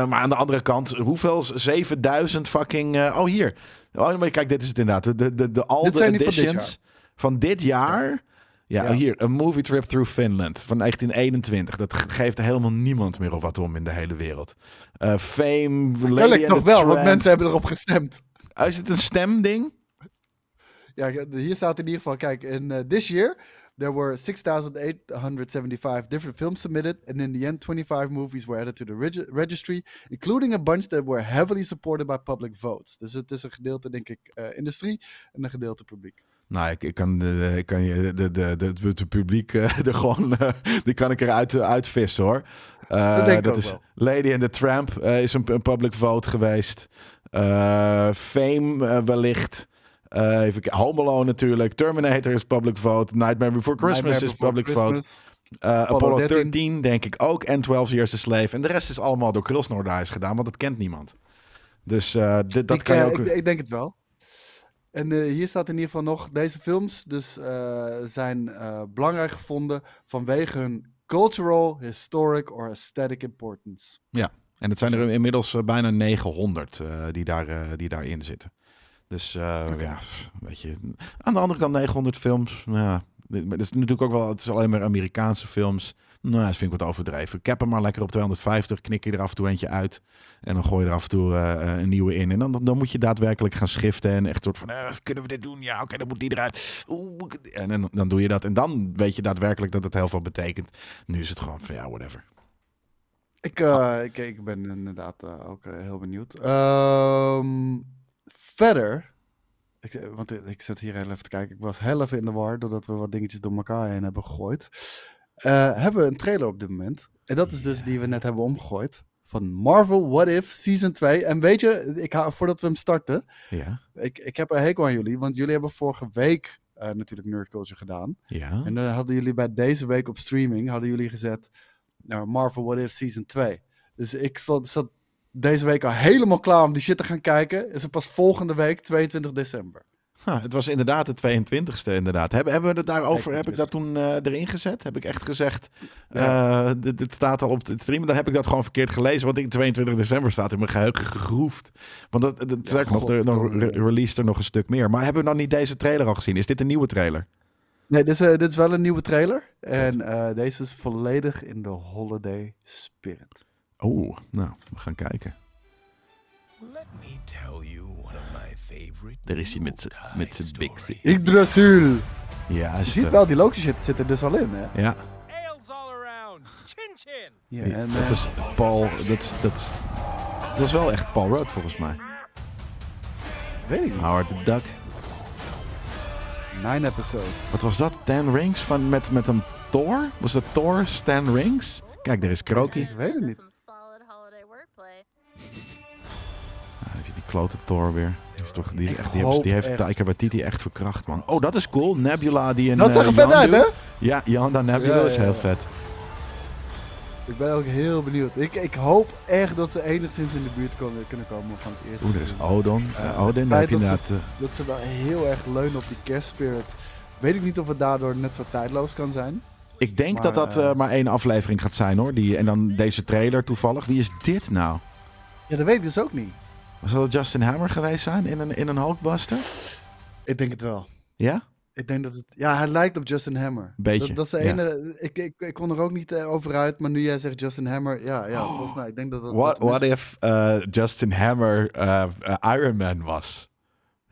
maar aan de andere kant, hoeveel? 7000 fucking... oh, hier. Oh, maar kijk, dit is het inderdaad. De, de, de, de Alde editions van dit Van dit jaar ja, hier, een Movie Trip Through Finland van 1921. Dat geeft helemaal niemand meer op wat om in de hele wereld. Uh, fame, Lady ik toch wel, want mensen hebben erop gestemd. Oh, is het een stemding? Ja, hier staat in ieder geval, kijk, in eh, this year there were 6,875 different films submitted, and in the end, 25 movies were added to the registry, including a bunch that were heavily supported by public votes. Dus het is een gedeelte, denk ik, eh, industrie en een gedeelte publiek. Nou, ik, kan, kan je de, de, de, het publiek er eh, *laughs* gewoon, eh, die kan ik eruit eh, uitvissen hoor. dat, is Lady and the Tramp is een, public vote geweest. Fame wellicht. even Home Alone natuurlijk. Terminator is public vote. Nightmare Before Christmas is public vote. Apollo 13. 13. denk ik ook. En 12 Years a Slave. En de rest is allemaal door is gedaan, want dat kent niemand. Dus dat kan je ook... Ik, ik denk het wel. En eh, hier staat in ieder geval nog: deze films dus, eh, zijn eh, belangrijk gevonden vanwege hun cultural, historic or aesthetic importance. Ja, en het zijn er inmiddels bijna 900 die, daar, die daarin zitten. Dus ja, weet je. Aan de andere kant 900 films. Ja, het is natuurlijk ook wel, het is alleen maar Amerikaanse films. Nou, dat vind ik wat overdreven. heb hem maar lekker op 250, knik je er af en toe eentje uit. En dan gooi je er af en toe eh, eh, een nieuwe in. En dan, dan moet je daadwerkelijk gaan schiften. En echt soort van, eh, kunnen we dit doen? Ja, oké, dan moet die eruit. Oeh, en, dan doe je dat. En dan weet je daadwerkelijk dat het heel veel betekent. Nu is het gewoon van, ja, whatever. Ik, ah. ik, ik, ben inderdaad ook heel benieuwd. Ehm, verder, ik, want ik zit hier heel even te kijken. Ik was heel even in de war doordat we wat dingetjes door elkaar heen hebben gegooid. Eh, hebben we een trailer op dit moment. En dat is dus die we net hebben omgegooid. Van Marvel What If Season 2. En weet je, ik ha voordat we hem starten. Ik, ik heb een hekel aan jullie. Want jullie hebben vorige week eh, natuurlijk Nerd Culture gedaan. En dan hadden jullie bij deze week op streaming. Hadden jullie gezet. Nou, Marvel What If Season 2. Dus ik stond, zat deze week al helemaal klaar om die shit te gaan kijken. Is het pas volgende week, 22 december. Ah, het was inderdaad de 22e, inderdaad. Hebben, hebben we het daarover? Heb ik dat toen eh, erin gezet? Heb ik echt gezegd, ja. Eh, dit, staat al op de stream. Dan heb ik dat gewoon verkeerd gelezen. want ik, 22 december staat in mijn geheugen gegroefd. Want dat, dat ja, zeg nog, de, dan release er nog een stuk meer. Maar hebben we dan niet deze trailer al gezien? Is dit een nieuwe trailer? Nee, dit is, eh, dit is wel een nieuwe trailer. En deze is volledig in de holiday spirit. Oh, nou, we gaan kijken. Let me tell daar is hij met, met zijn big thing. Yggdrasil! Ja, je ziet wel die Loki shit zit er dus al in, hè? Ja. Ja, en, dat eh, is Paul. Dat is, dat, is, dat is wel echt Paul Rudd volgens mij. Weet ik niet. Howard the Duck. Nine episodes. Wat was dat? Ten Rings van, met, met een Thor? Was dat Thor Ten Rings? Kijk, daar is Kroki. Ik weet het niet. Ah, heb je die klote Thor weer toch, die, echt, die, heeft, die heeft echt. Taika Waititi echt verkracht, man. Oh, dat is cool. Nebula die in Dat eh, zag er vet uit, hè? Ja, Yanda Nebula is heel vet. Ik ben ook heel benieuwd. Ik, ik hoop echt dat ze enigszins in de buurt kunnen komen van het eerste Oeh, eh, eh, dat is Odon. Uh, Odin, dat... Ze, wel heel erg leunen op die spirit. Weet ik niet of het daardoor net zo tijdloos kan zijn. Ik denk dat dat maar één aflevering gaat zijn hoor. Die, en dan deze trailer toevallig. Wie is dit nou? Ja, dat weet ik dus ook niet. Zal het Justin Hammer geweest zijn in een, in een Hulkbuster? Ik denk het wel. Ja? Ik denk dat het... Ja, hij lijkt op Justin Hammer. Beetje, dat, is de ene... Ik, ik, ik kon er ook niet eh, over uit, maar nu jij zegt Justin Hammer... Ja, ja, volgens oh. mij. Ik denk dat dat... What, what if eh, Justin Hammer uh, Iron Man was?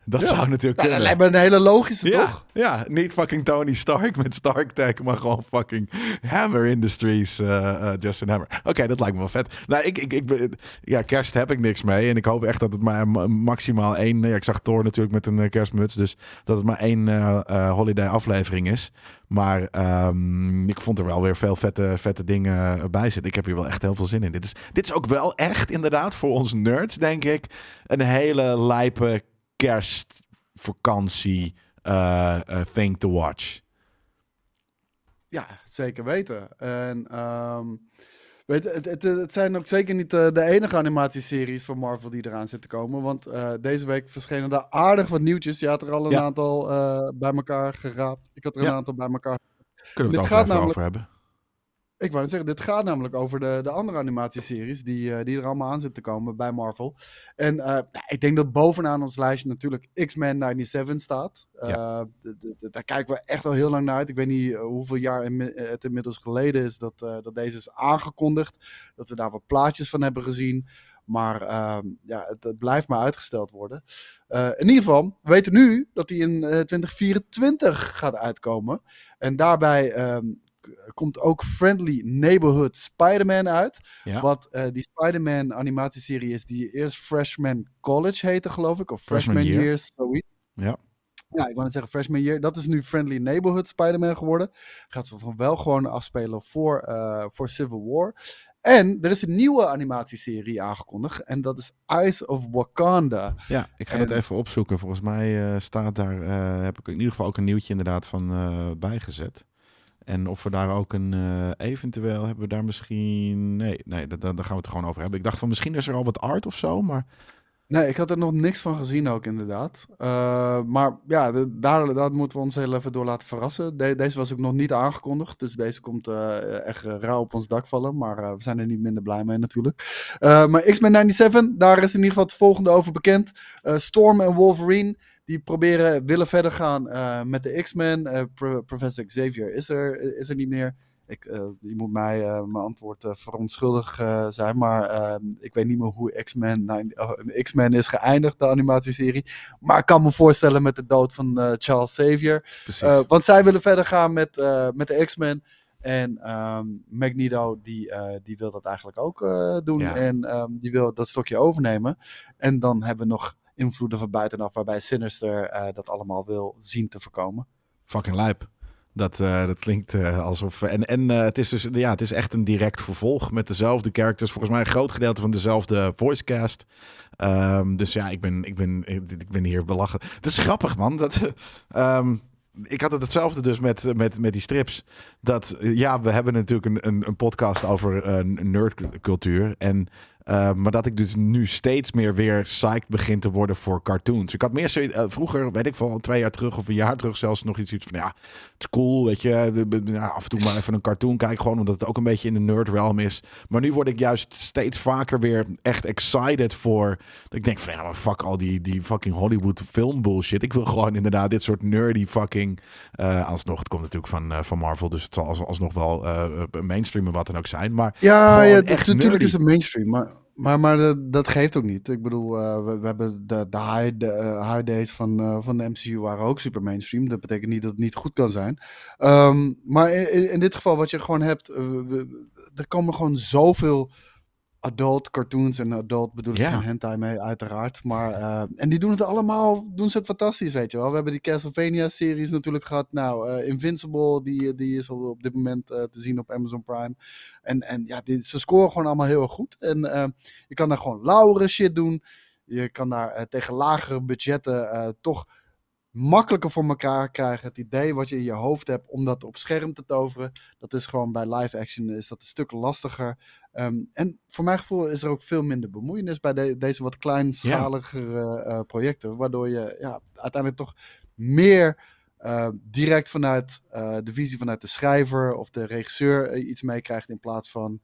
Dat zou natuurlijk nou, Dat lijkt me een hele logische, toch? Ja, niet fucking Tony Stark met Stark Tech, maar gewoon fucking Hammer Industries, eh, eh, Justin Hammer. Oké, dat lijkt me wel vet. Nou, ik, ik, ik, ja, kerst heb ik niks mee. En ik hoop echt dat het maar maximaal één... Ja, ik zag Thor natuurlijk met een eh, kerstmuts, dus dat het maar één holiday aflevering is. Maar ehm, ik vond er wel weer veel vette, vette dingen bij zitten. Ik heb hier wel echt heel veel zin in. Dit is, dit is ook wel echt inderdaad voor ons nerds, denk ik, een hele lijpe kerstvakantie eh, eh, thing to watch. Ja, zeker weten. En ehm, weet, het, het, het, zijn ook zeker niet eh, de, enige animatieseries van Marvel die eraan zitten komen. Want deze week verschenen er aardig wat nieuwtjes. Je had er al een aantal bij elkaar geraapt. Ik had er een aantal bij elkaar. Kunnen we het over hebben? Ik wou net zeggen, dit gaat namelijk over de, de andere animatieseries die, eh, die er allemaal aan zitten te komen bij Marvel. En eh, ik denk dat bovenaan ons lijstje natuurlijk X-Men 97 staat. Eh, daar kijken we echt al heel lang naar uit. Ik weet niet hoeveel jaar het inmiddels geleden is dat, dat deze is aangekondigd. Dat we daar wat plaatjes van hebben gezien. Maar ehm, ja, het, blijft maar uitgesteld worden. in ieder geval, we weten nu dat hij in 2024 gaat uitkomen. En daarbij ehm, eh, komt ook Friendly Neighborhood Spider-Man uit. Ja. Wat eh, die Spider-Man animatieserie is die eerst Freshman College heette, geloof ik. Of Freshman, Year. zoiets. Ja. Ja, ik wou net zeggen Freshman Year. Dat is nu Friendly Neighborhood Spider-Man geworden. Gaat ze dan wel gewoon afspelen voor, eh, voor Civil War. En er is een nieuwe animatieserie aangekondigd. En dat is Eyes of Wakanda. Ja, ik ga het even opzoeken. Volgens mij staat daar. heb ik in ieder geval ook een nieuwtje inderdaad van bijgezet. En of we daar ook een eh, eventueel hebben we daar misschien. Nee, nee daar, daar gaan we het gewoon over hebben. Ik dacht van misschien is er al wat art of zo, maar. Nee, ik had er nog niks van gezien ook inderdaad. Eh, maar ja, daar, daar moeten we ons heel even door laten verrassen. deze was ook nog niet aangekondigd, dus deze komt eh, echt rauw op ons dak vallen. Maar we zijn er niet minder blij mee natuurlijk. maar X-Men 97, daar is in ieder geval het volgende over bekend. Storm en Wolverine die proberen, willen verder gaan eh, met de X-Men. Eh, professor Xavier is er, eh, is er niet meer. Ik, je moet mij mijn antwoord verontschuldig zijn, maar ehm, ik weet niet meer hoe X-Men, nou, oh, X-Men is geëindigd, de animatieserie. Maar ik kan me voorstellen met de dood van Charles Xavier. want zij willen verder gaan met, met de X-Men. En um, Magneto, die, die wil dat eigenlijk ook doen. En ehm, die wil dat stokje overnemen. En dan hebben we nog invloeden van buitenaf, waarbij Sinister eh, dat allemaal wil zien te voorkomen. Fucking lijp. Dat, eh, dat klinkt eh, alsof. En, en het is dus ja, het is echt een direct vervolg met dezelfde characters. Volgens mij een groot gedeelte van dezelfde voicecast. Ehm, dus ja, ik ben, ik, ben, ik ben hier belachen. Het is grappig, man. Dat, *laughs* ehm, ik had het hetzelfde dus met, met, met die strips. Dat ja, we hebben natuurlijk een, een, een podcast over nerdcultuur. En eh, maar dat ik dus nu steeds meer weer psyched begin te worden voor cartoons. Ik had meer zoiets, eh, vroeger, weet ik van twee jaar terug of een jaar terug zelfs nog iets van, ja, het is cool, weet je, nou, af en toe maar even een cartoon kijken gewoon, omdat het ook een beetje in de nerd realm is. Maar nu word ik juist steeds vaker weer echt excited voor, ik denk van, ja, maar fuck al die, die fucking Hollywood film bullshit. Ik wil gewoon inderdaad dit soort nerdy fucking, eh, alsnog, het komt natuurlijk van, van Marvel, dus het zal als, alsnog wel mainstream en wat dan ook zijn, maar... Ja, ja, natuurlijk is het mainstream, maar... Maar, maar dat, geeft ook niet. Ik bedoel, eh, we, we, hebben de, de, high, eh, days van, eh, van de MCU waren ook super mainstream. Dat betekent niet dat het niet goed kan zijn. Ehm, maar in, dit geval, wat je gewoon hebt, er komen gewoon zoveel adult cartoons. En adult bedoel ik van hentai mee, uiteraard. Maar, eh, en die doen het allemaal, doen ze het fantastisch, weet je wel. We hebben die Castlevania-series natuurlijk gehad. Nou, eh, Invincible, die, die is op, dit moment eh, te zien op Amazon Prime. En, en ja, die, ze scoren gewoon allemaal heel erg goed. En je kan daar gewoon lauwere shit doen. Je kan daar tegen lagere budgetten toch makkelijker voor elkaar krijgen. Het idee wat je in je hoofd hebt om dat op scherm te toveren, dat is gewoon bij live action is dat een stuk lastiger. Ehm, en voor mijn gevoel is er ook veel minder bemoeienis bij deze wat kleinschaligere eh, projecten. Waardoor je ja, uiteindelijk toch meer eh, direct vanuit eh, de visie vanuit de schrijver of de regisseur iets meekrijgt in plaats van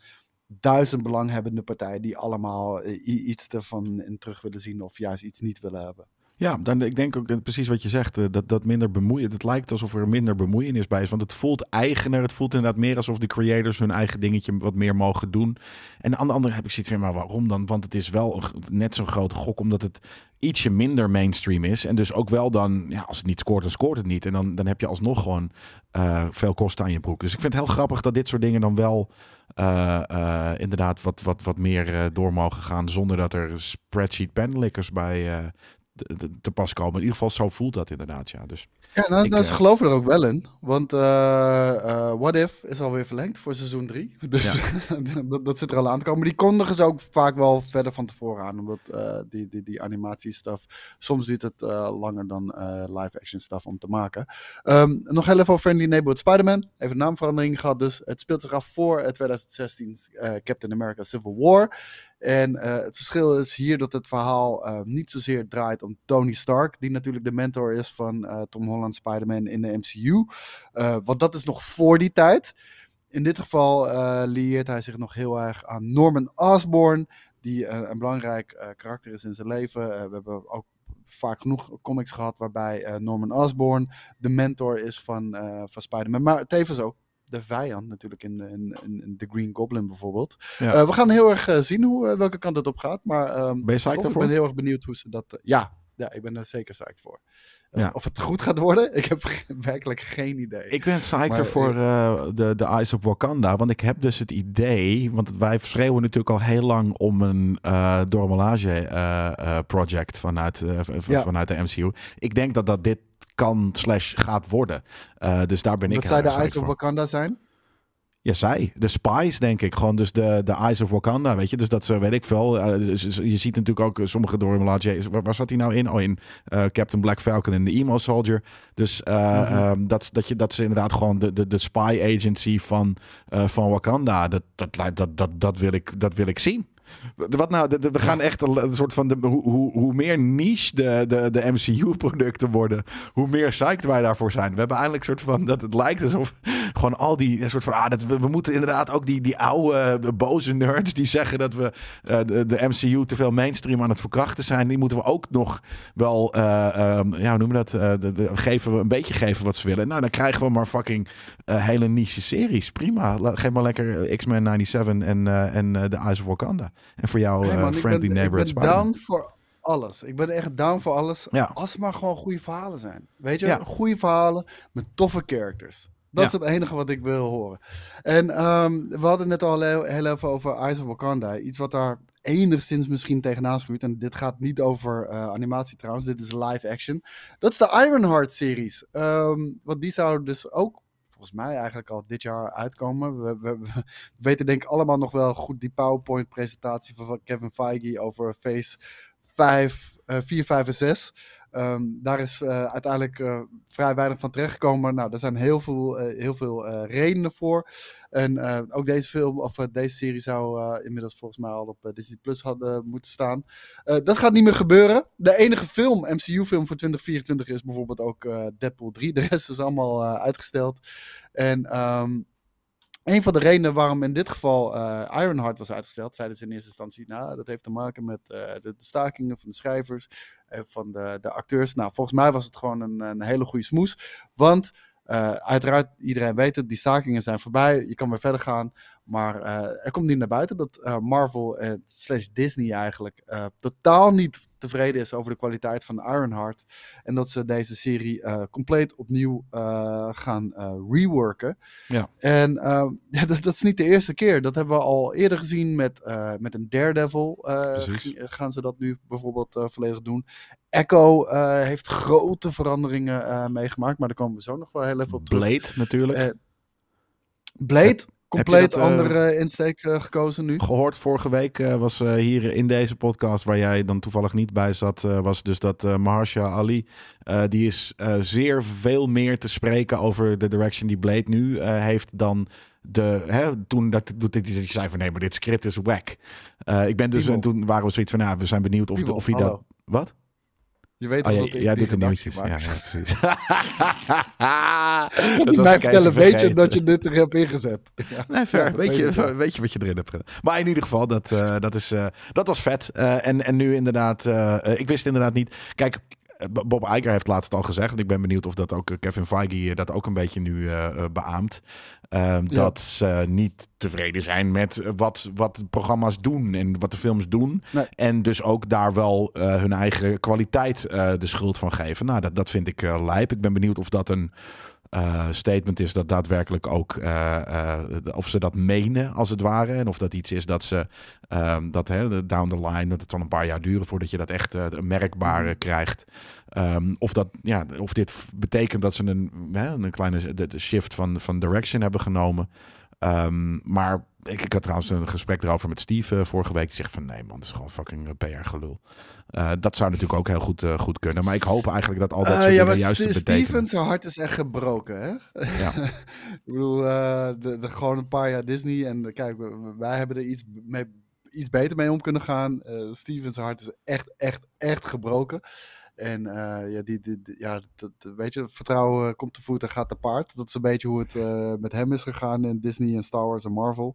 duizend belanghebbende partijen die allemaal iets ervan in terug willen zien of juist iets niet willen hebben. Ja, dan, ik denk ook precies wat je zegt. Eh, dat, dat minder bemoeien. Het lijkt alsof er minder bemoeienis bij is. Want het voelt eigener. Het voelt inderdaad meer alsof de creators hun eigen dingetje wat meer mogen doen. En aan de andere heb ik zoiets van, maar waarom dan? Want het is wel net zo'n grote gok. Omdat het ietsje minder mainstream is. En dus ook wel dan, ja, als het niet scoort, dan scoort het niet. En dan, dan heb je alsnog gewoon eh, veel kosten aan je broek. Dus ik vind het heel grappig dat dit soort dingen dan wel eh, inderdaad wat, wat, wat meer door mogen gaan. Zonder dat er spreadsheet penlikkers bij te pas komen. In ieder geval, zo voelt dat inderdaad, ja. Dus... Ja, nou, ik, nou, ze eh, geloven er ook wel in. Want eh, eh, What If is alweer verlengd voor seizoen 3. *laughs* Dus *laughs* dat, zit er al aan te komen. Die kondigen ze ook vaak wel verder van tevoren aan. Omdat uh, die, die, die animatiestaf, soms duurt het langer dan live-action stuff om te maken. Ehm, nog heel even over Friendly Neighborhood Spider-Man. Even naamverandering gehad. Dus het speelt zich af voor 2016 Captain America Civil War. En het verschil is hier dat het verhaal niet zozeer draait om Tony Stark, die natuurlijk de mentor is van Tom Holland Spiderman Spider-Man in de MCU. Eh, want dat is nog voor die tijd. In dit geval uh, hij zich nog heel erg aan Norman Osborn, die eh, een belangrijk karakter is in zijn leven. we hebben ook vaak genoeg comics gehad waarbij Norman Osborn de mentor is van, van Spider-Man, maar tevens ook de vijand natuurlijk in, in, The Green Goblin bijvoorbeeld. we gaan heel erg zien hoe, welke kant het op gaat. Maar ehm, ben je oh, daarvoor? ik ben heel erg benieuwd hoe ze dat... ja, ja, ik ben er zeker psyched voor. Ja. Of het goed gaat worden, ik heb *laughs* werkelijk geen idee. Ik ben psyched voor eh, de, de Eyes of Wakanda. Want ik heb dus het idee, want wij schreeuwen natuurlijk al heel lang om een uh, eh, Dormelage eh, project vanuit, vanuit de MCU. Ik denk dat dat dit kan slash gaat worden. dus daar ben ik Wat zou de Eyes of Wakanda zijn? Ja, zij. De spies, denk ik. Gewoon dus de, de Eyes of Wakanda, weet je. Dus dat ze, weet ik veel. Eh, dus, dus, je ziet natuurlijk ook eh, sommige door waar, waar zat hij nou in? Oh, in eh, Captain Black Falcon en de Emo Soldier. Dus mhm. ehm, dat, dat, je, dat ze inderdaad gewoon de, de, de spy agency van, van Wakanda. Dat, dat, dat, dat, dat, wil ik, dat wil ik zien. Wat nou, we gaan echt een, soort van. De, hoe, hoe, hoe, meer niche de, de, de MCU-producten worden, hoe meer psyched wij daarvoor zijn. We hebben eindelijk een soort van. dat het lijkt alsof. gewoon al die. Een soort van. Ah, dat, we, moeten inderdaad ook die, die oude boze nerds. die zeggen dat we eh, de, de, MCU te veel mainstream aan het verkrachten zijn. die moeten we ook nog wel. Eh, ehm, ja, hoe noemen we dat? Eh, geven we een beetje geven wat ze willen. Nou, dan krijgen we maar fucking hele niche series. Prima. Geef maar lekker X-Men 97 en, en The Eyes of Wakanda en voor jouw eh, friendly ben, neighborhood Ik ben down voor alles. Ik ben echt down voor alles. Als het maar gewoon goede verhalen zijn. Weet je, goede verhalen met toffe characters. Dat is het enige wat ik wil horen. En ehm, we hadden net al heel, even over Eyes of Wakanda. Iets wat daar enigszins misschien tegenaan schuurt. En dit gaat niet over eh, animatie trouwens, dit is live action. Dat is de Ironheart-series. Um, ehm, want die zou dus ook volgens mij eigenlijk al dit jaar uitkomen. We, we, *laughs* weten denk ik allemaal nog wel goed die PowerPoint-presentatie van Kevin Feige over Phase 5, 4, 5 en 6. Ehm, daar is eh, uiteindelijk eh, vrij weinig van terechtgekomen. Nou, daar zijn heel veel, eh, heel veel redenen voor. En ook deze film, of deze serie zou inmiddels volgens mij al op Disney Plus hadden moeten staan. dat gaat niet meer gebeuren. De enige film, MCU-film voor 2024, is bijvoorbeeld ook Deadpool 3. De rest is allemaal uitgesteld. En ehm, een van de redenen waarom in dit geval uh, Ironheart was uitgesteld, zeiden ze in eerste instantie, nou, dat heeft te maken met eh, de, stakingen van de schrijvers en van de, de, acteurs. Nou, volgens mij was het gewoon een, een hele goede smoes, want eh, uiteraard, iedereen weet het, die stakingen zijn voorbij, je kan weer verder gaan, maar er komt niet naar buiten dat Marvel slash Disney eigenlijk totaal niet tevreden is over de kwaliteit van Ironheart. En dat ze deze serie eh, compleet opnieuw eh, gaan eh, reworken. Ja. En ehm, *laughs* ja, dat, is niet de eerste keer. Dat hebben we al eerder gezien met, met een Daredevil. gaan ze dat nu bijvoorbeeld volledig doen. Echo heeft grote veranderingen meegemaakt. Maar daar komen we zo nog wel heel even op terug. Blade natuurlijk. Blade, compleet eh, andere insteek eh, gekozen nu. Gehoord vorige week eh, was hier in deze podcast, waar jij dan toevallig niet bij zat, was dus dat Maharsha Ali, die is zeer veel meer te spreken over de direction die Blade nu heeft dan de, hè, toen dat, doet ik die zei van nee, maar dit script is wack. ik ben dus, en toen waren we zoiets van, nou, we zijn benieuwd of, of hij dat... Wat? Je weet oh, dat jij, jij doet een nieuwtjes. Ja, ja, precies. *laughs* mij vertellen, weet je dat je dit er hebt ingezet? *laughs* Nee, ver. weet, je, weet je wat je erin hebt gedaan? Maar in ieder geval, dat, eh, dat, is, eh, dat was vet. Eh, en, en nu inderdaad, ik wist inderdaad niet. Kijk, Bob Iger heeft laatst al gezegd. En ik ben benieuwd of dat ook Kevin Feige dat ook een beetje nu beaamt. Ehm, dat ze niet tevreden zijn met wat, wat programma's doen en wat de films doen. En dus ook daar wel eh, hun eigen kwaliteit eh, de schuld van geven. Nou, dat, dat vind ik eh, lijp. Ik ben benieuwd of dat een eh, statement is dat daadwerkelijk ook eh, eh, of ze dat menen als het ware. En of dat iets is dat ze ehm, dat hè, down the line, dat het dan een paar jaar duren voordat je dat echt merkbare mhm. krijgt. Ehm, of, dat, ja, of dit betekent dat ze een, een kleine de, de shift van, van direction hebben genomen. Ehm, maar ik, ik, had trouwens een gesprek erover met Steve vorige week. Die zegt van nee man, dat is gewoon fucking PR gelul. Eh, dat zou natuurlijk ook heel goed, eh, goed kunnen. Maar ik hoop eigenlijk dat al dat eh, soort uh, ja, dingen juist St Stevens, hart is echt gebroken, hè? Ja. *laughs* ik bedoel, de, de, gewoon een paar jaar Disney. En kijk, wij hebben er iets, mee, iets beter mee om kunnen gaan. Stevens, hart is echt, echt, echt gebroken. En uh, ja, die, die, ja dat, weet je, vertrouwen eh, komt te voet en gaat te paard. Dat is een beetje hoe het eh, met hem is gegaan in Disney en Star Wars en Marvel.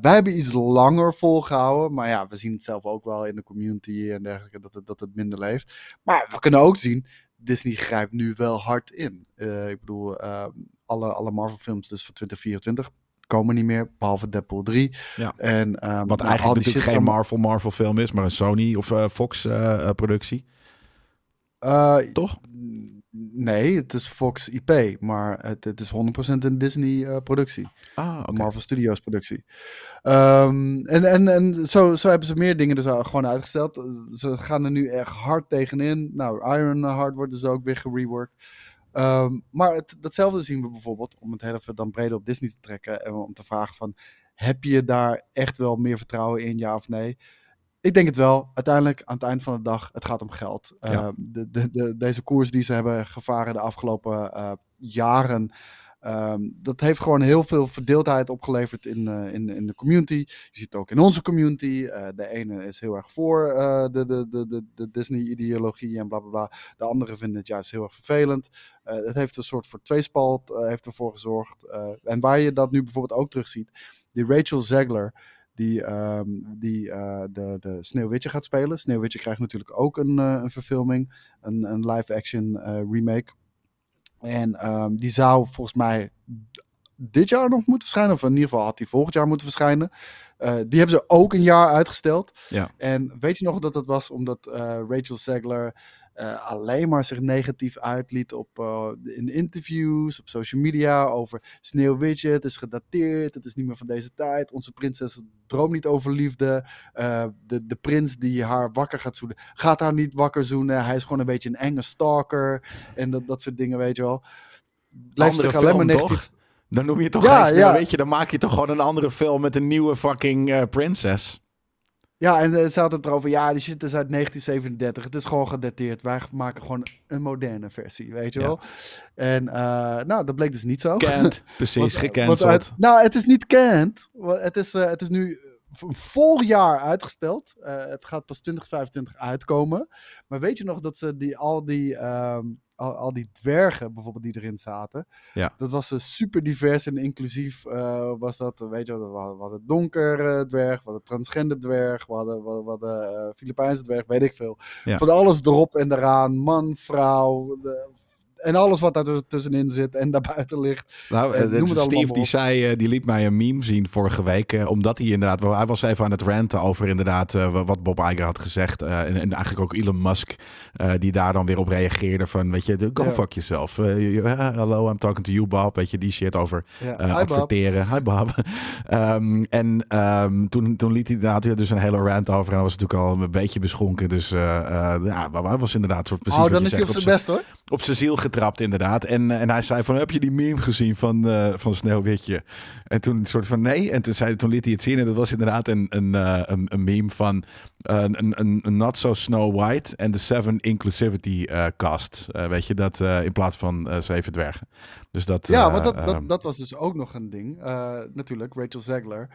wij hebben iets langer volgehouden. Maar ja, we zien het zelf ook wel in de community en dergelijke, dat het, dat het minder leeft. Maar we kunnen ook zien, Disney grijpt nu wel hard in. ik bedoel, ehm, alle, alle Marvel films dus van 2024 komen niet meer, behalve Deadpool 3. Ja. En, ehm, Wat nou, eigenlijk natuurlijk geen Marvel-Marvel film is, maar een Sony of Fox productie. Eh, Toch? Nee, het is Fox IP, maar het, het is 100% een Disney-productie. Eh, ah, Marvel Studios productie. Ehm, en en, en zo, zo hebben ze meer dingen dus gewoon uitgesteld. Ze gaan er nu echt hard tegenin. Nou, Iron Hard wordt dus ook weer gereworked. Ehm, maar datzelfde zien we bijvoorbeeld, om het heel even dan breder op Disney te trekken en om te vragen van, heb je daar echt wel meer vertrouwen in, ja of nee? Ik denk het wel. Uiteindelijk, aan het eind van de dag, het gaat om geld. Eh, de, de, de, deze koers die ze hebben gevaren de afgelopen eh, jaren. Ehm, dat heeft gewoon heel veel verdeeldheid opgeleverd in, eh, in, in, de community. Je ziet het ook in onze community. de ene is heel erg voor de, de, de, de Disney-ideologie en bla bla bla. De andere vinden het juist heel erg vervelend. het heeft een soort voor tweespalt heeft ervoor gezorgd. en waar je dat nu bijvoorbeeld ook terug ziet, die Rachel Zegler die, ehm, die uh, de, de Sneeuwwitje gaat spelen. Sneeuwwitje krijgt natuurlijk ook een, eh, een verfilming, een, een live-action eh, remake. En ehm, die zou volgens mij dit jaar nog moeten verschijnen. Of in ieder geval had die volgend jaar moeten verschijnen. die hebben ze ook een jaar uitgesteld. Ja. En weet je nog dat dat was omdat Rachel Zegler eh, alleen maar zich negatief uitliet op, eh, in interviews, op social media over Sneeuw het is gedateerd, het is niet meer van deze tijd, onze prinses droomt niet over liefde, eh, de, de prins die haar wakker gaat zoenen, gaat haar niet wakker zoenen, hij is gewoon een beetje een enge stalker en dat, dat soort dingen, weet je wel. Blijft zich alleen maar negatief... Dan noem je toch ja, ja. weet je, dan maak je toch gewoon een andere film met een nieuwe fucking prinses. Ja, en eh, ze hadden het erover, ja, die shit is uit 1937. Het is gewoon gedateerd. Wij maken gewoon een moderne versie, weet je wel. En eh, nou, dat bleek dus niet zo. Kent, *laughs* precies, eh, gekend. Nou, het is niet kent. Het is, het is nu een vol jaar uitgesteld. het gaat pas 2025 uitkomen. Maar weet je nog dat ze die, al die ehm, al, al, die dwergen bijvoorbeeld die erin zaten. Ja. Dat was dus super divers en inclusief. Eh, was dat, weet je, we hadden, we hadden donker eh, dwerg, wat hadden transgender dwerg, we hadden, eh, Filipijnse dwerg, weet ik veel. Ja. Van alles erop en eraan, man, vrouw, de, en alles wat daar tussenin zit en daarbuiten ligt. Nou, eh, eh, Steve die zei, eh, die liet mij een meme zien vorige week. omdat hij inderdaad, hij was even aan het ranten over inderdaad wat Bob Iger had gezegd. En, en, eigenlijk ook Elon Musk, die daar dan weer op reageerde van, weet je, go fuck yourself. hello, I'm talking to you, Bob. Weet je, die shit over adverteren. Hi, Bob. *laughs* Ehm, en ehm, toen, toen liet hij, inderdaad dus een hele rant over. En hij was natuurlijk al een beetje beschonken. Dus ja, hij was inderdaad soort precies Oh, dan is hij op zijn best hoor op zijn ziel getrapt, inderdaad. En, eh, en hij zei van, heb je die meme gezien van, eh, van Sneeuwwitje? En toen een soort van nee. En toen, zei, toen liet hij het zien. En dat was inderdaad een, een, eh, een, meme van een, een, Not So Snow White en de Seven Inclusivity uh, Cast. weet je, dat in plaats van Zeven Dwergen. Dus dat, ja, want dat, dat, ehm, dat, was dus ook nog een ding. natuurlijk, Rachel Zegler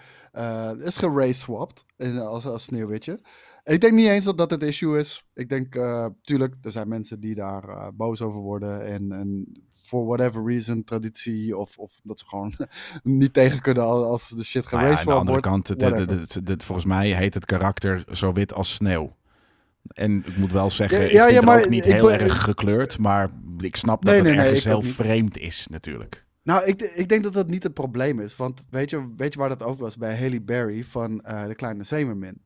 is ge-race swapped als, als Sneeuwwitje. Ik denk niet eens dat dat het issue is. Ik denk, uh, tuurlijk, er zijn mensen die daar eh, boos over worden. En, en for whatever reason, traditie. Of, of dat ze gewoon *laughs* niet tegen kunnen als de shit nou geweest wordt. Ja, aan de andere kant, dit, volgens mij heet het karakter zo wit als sneeuw. En ik moet wel zeggen, ja, ik ben vind ook niet heel erg gekleurd. Maar ik snap dat het ergens heel vreemd is natuurlijk. Nou, ik, ik, denk dat dat niet het probleem is. Want weet je, weet je waar dat ook was bij Haley Berry van eh, De Kleine Zemermin?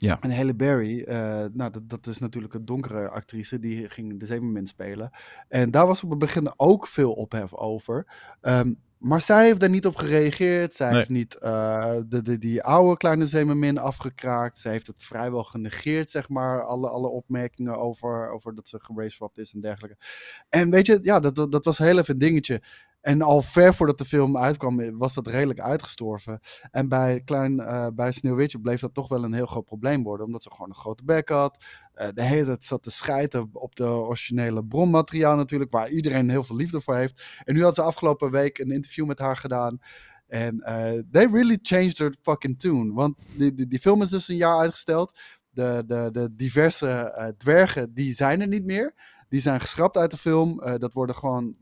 Ja. En Halle Berry, eh, nou, dat, dat, is natuurlijk een donkere actrice, die ging de Zeemermin spelen. En daar was op het begin ook veel ophef over. Ehm, maar zij heeft daar niet op gereageerd. Zij heeft niet eh, de, die oude kleine Zemermin afgekraakt. Zij heeft het vrijwel genegeerd, zeg maar. Alle, alle opmerkingen over, over dat ze geracewrapped is en dergelijke. En weet je, ja, dat, dat, dat was heel even een dingetje. En al ver voordat de film uitkwam, eh, was dat redelijk uitgestorven. En bij, Klein, uh, bij Sneeuwwitje bleef dat toch wel een heel groot probleem worden. Omdat ze gewoon een grote bek had. Uh, de hele tijd zat te schijten op de originele bronmateriaal natuurlijk. Waar iedereen heel veel liefde voor heeft. En nu had ze afgelopen week een interview met haar gedaan. En they really changed their fucking tune. Want die, die, die film is dus een jaar uitgesteld. De, de, de diverse dwergen, die zijn er niet meer. Die zijn geschrapt uit de film. dat worden gewoon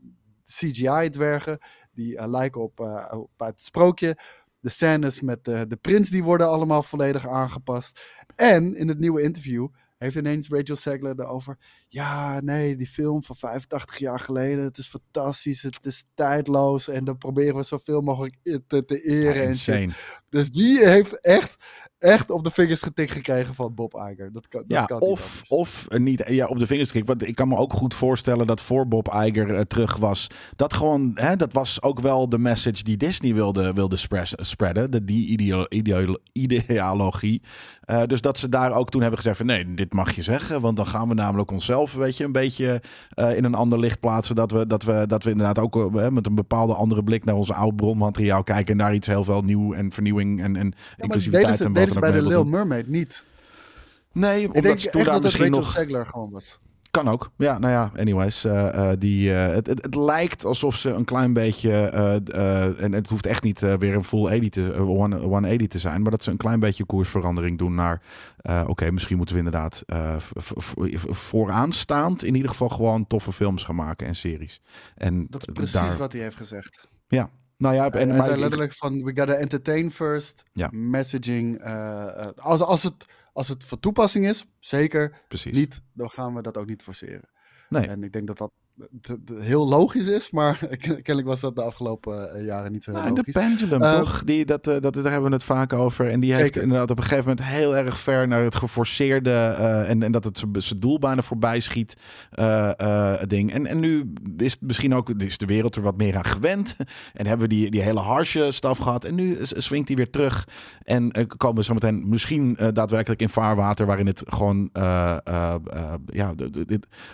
CGI-dwergen. Die eh, lijken eh, op, op het sprookje. De scènes met de, de prins die worden allemaal volledig aangepast. En in het nieuwe interview heeft ineens Rachel Segler erover. Ja, nee, die film van 85 jaar geleden. Het is fantastisch. Het is tijdloos. En dan proberen we zoveel mogelijk te, te eren. Ja, Dus die heeft echt echt op de vingers getikt gekregen van Bob Iger. Dat kan, dat ja, of, niet of eh, niet eh, ja, op de vingers getikt. Want ik kan me ook goed voorstellen dat voor Bob Iger eh, terug was. Dat, gewoon, hè, dat was ook wel de message die Disney wilde, wilde spreaden. De, die ideologie. dus dat ze daar ook toen hebben gezegd van... nee, dit mag je zeggen. Want dan gaan we namelijk onszelf weet je, een beetje in een ander licht plaatsen. Dat we, dat we, dat we inderdaad ook met een bepaalde andere blik... naar onze oud bronmateriaal kijken... en daar iets heel veel nieuw en vernieuwing en, en inclusiviteit en bij de Lil Mermaid niet. Nee, omdat ik denk toen dat misschien nog... Segler gewoon was. Kan ook. Ja, nou ja, anyways. Eh, eh, die, eh, het, het, lijkt alsof ze een klein beetje. en het hoeft echt niet weer een full 80 te, 180 te zijn. Maar dat ze een klein beetje koersverandering doen naar. Oké, misschien moeten we inderdaad vooraanstaand. In ieder geval gewoon toffe films gaan maken en series. En dat is precies wat hij heeft gezegd. Ja, nou ja, eh, en, maar zei letterlijk van, we gotta entertain first, ja. messaging. Eh, eh, als, als, het, als het van toepassing is, zeker. Precies. Niet, dan gaan we dat ook niet forceren. Nee. En ik denk dat dat heel logisch is, maar *laughs* kennelijk was dat de afgelopen eh, jaren niet zo heel nou, logisch. De pendulum, ehm, toch? Die, dat, eh, dat, daar hebben we het vaak over. En die heeft inderdaad op een gegeven moment heel erg ver naar het geforceerde eh, en, en dat het zijn doelbanen voorbij schiet ding. En, en nu is het misschien ook is de wereld er wat meer aan gewend. *laughs* En hebben we die, die hele harsje staf gehad. En nu swingt die weer terug. En komen we zometeen misschien daadwerkelijk in vaarwater waarin het gewoon ja,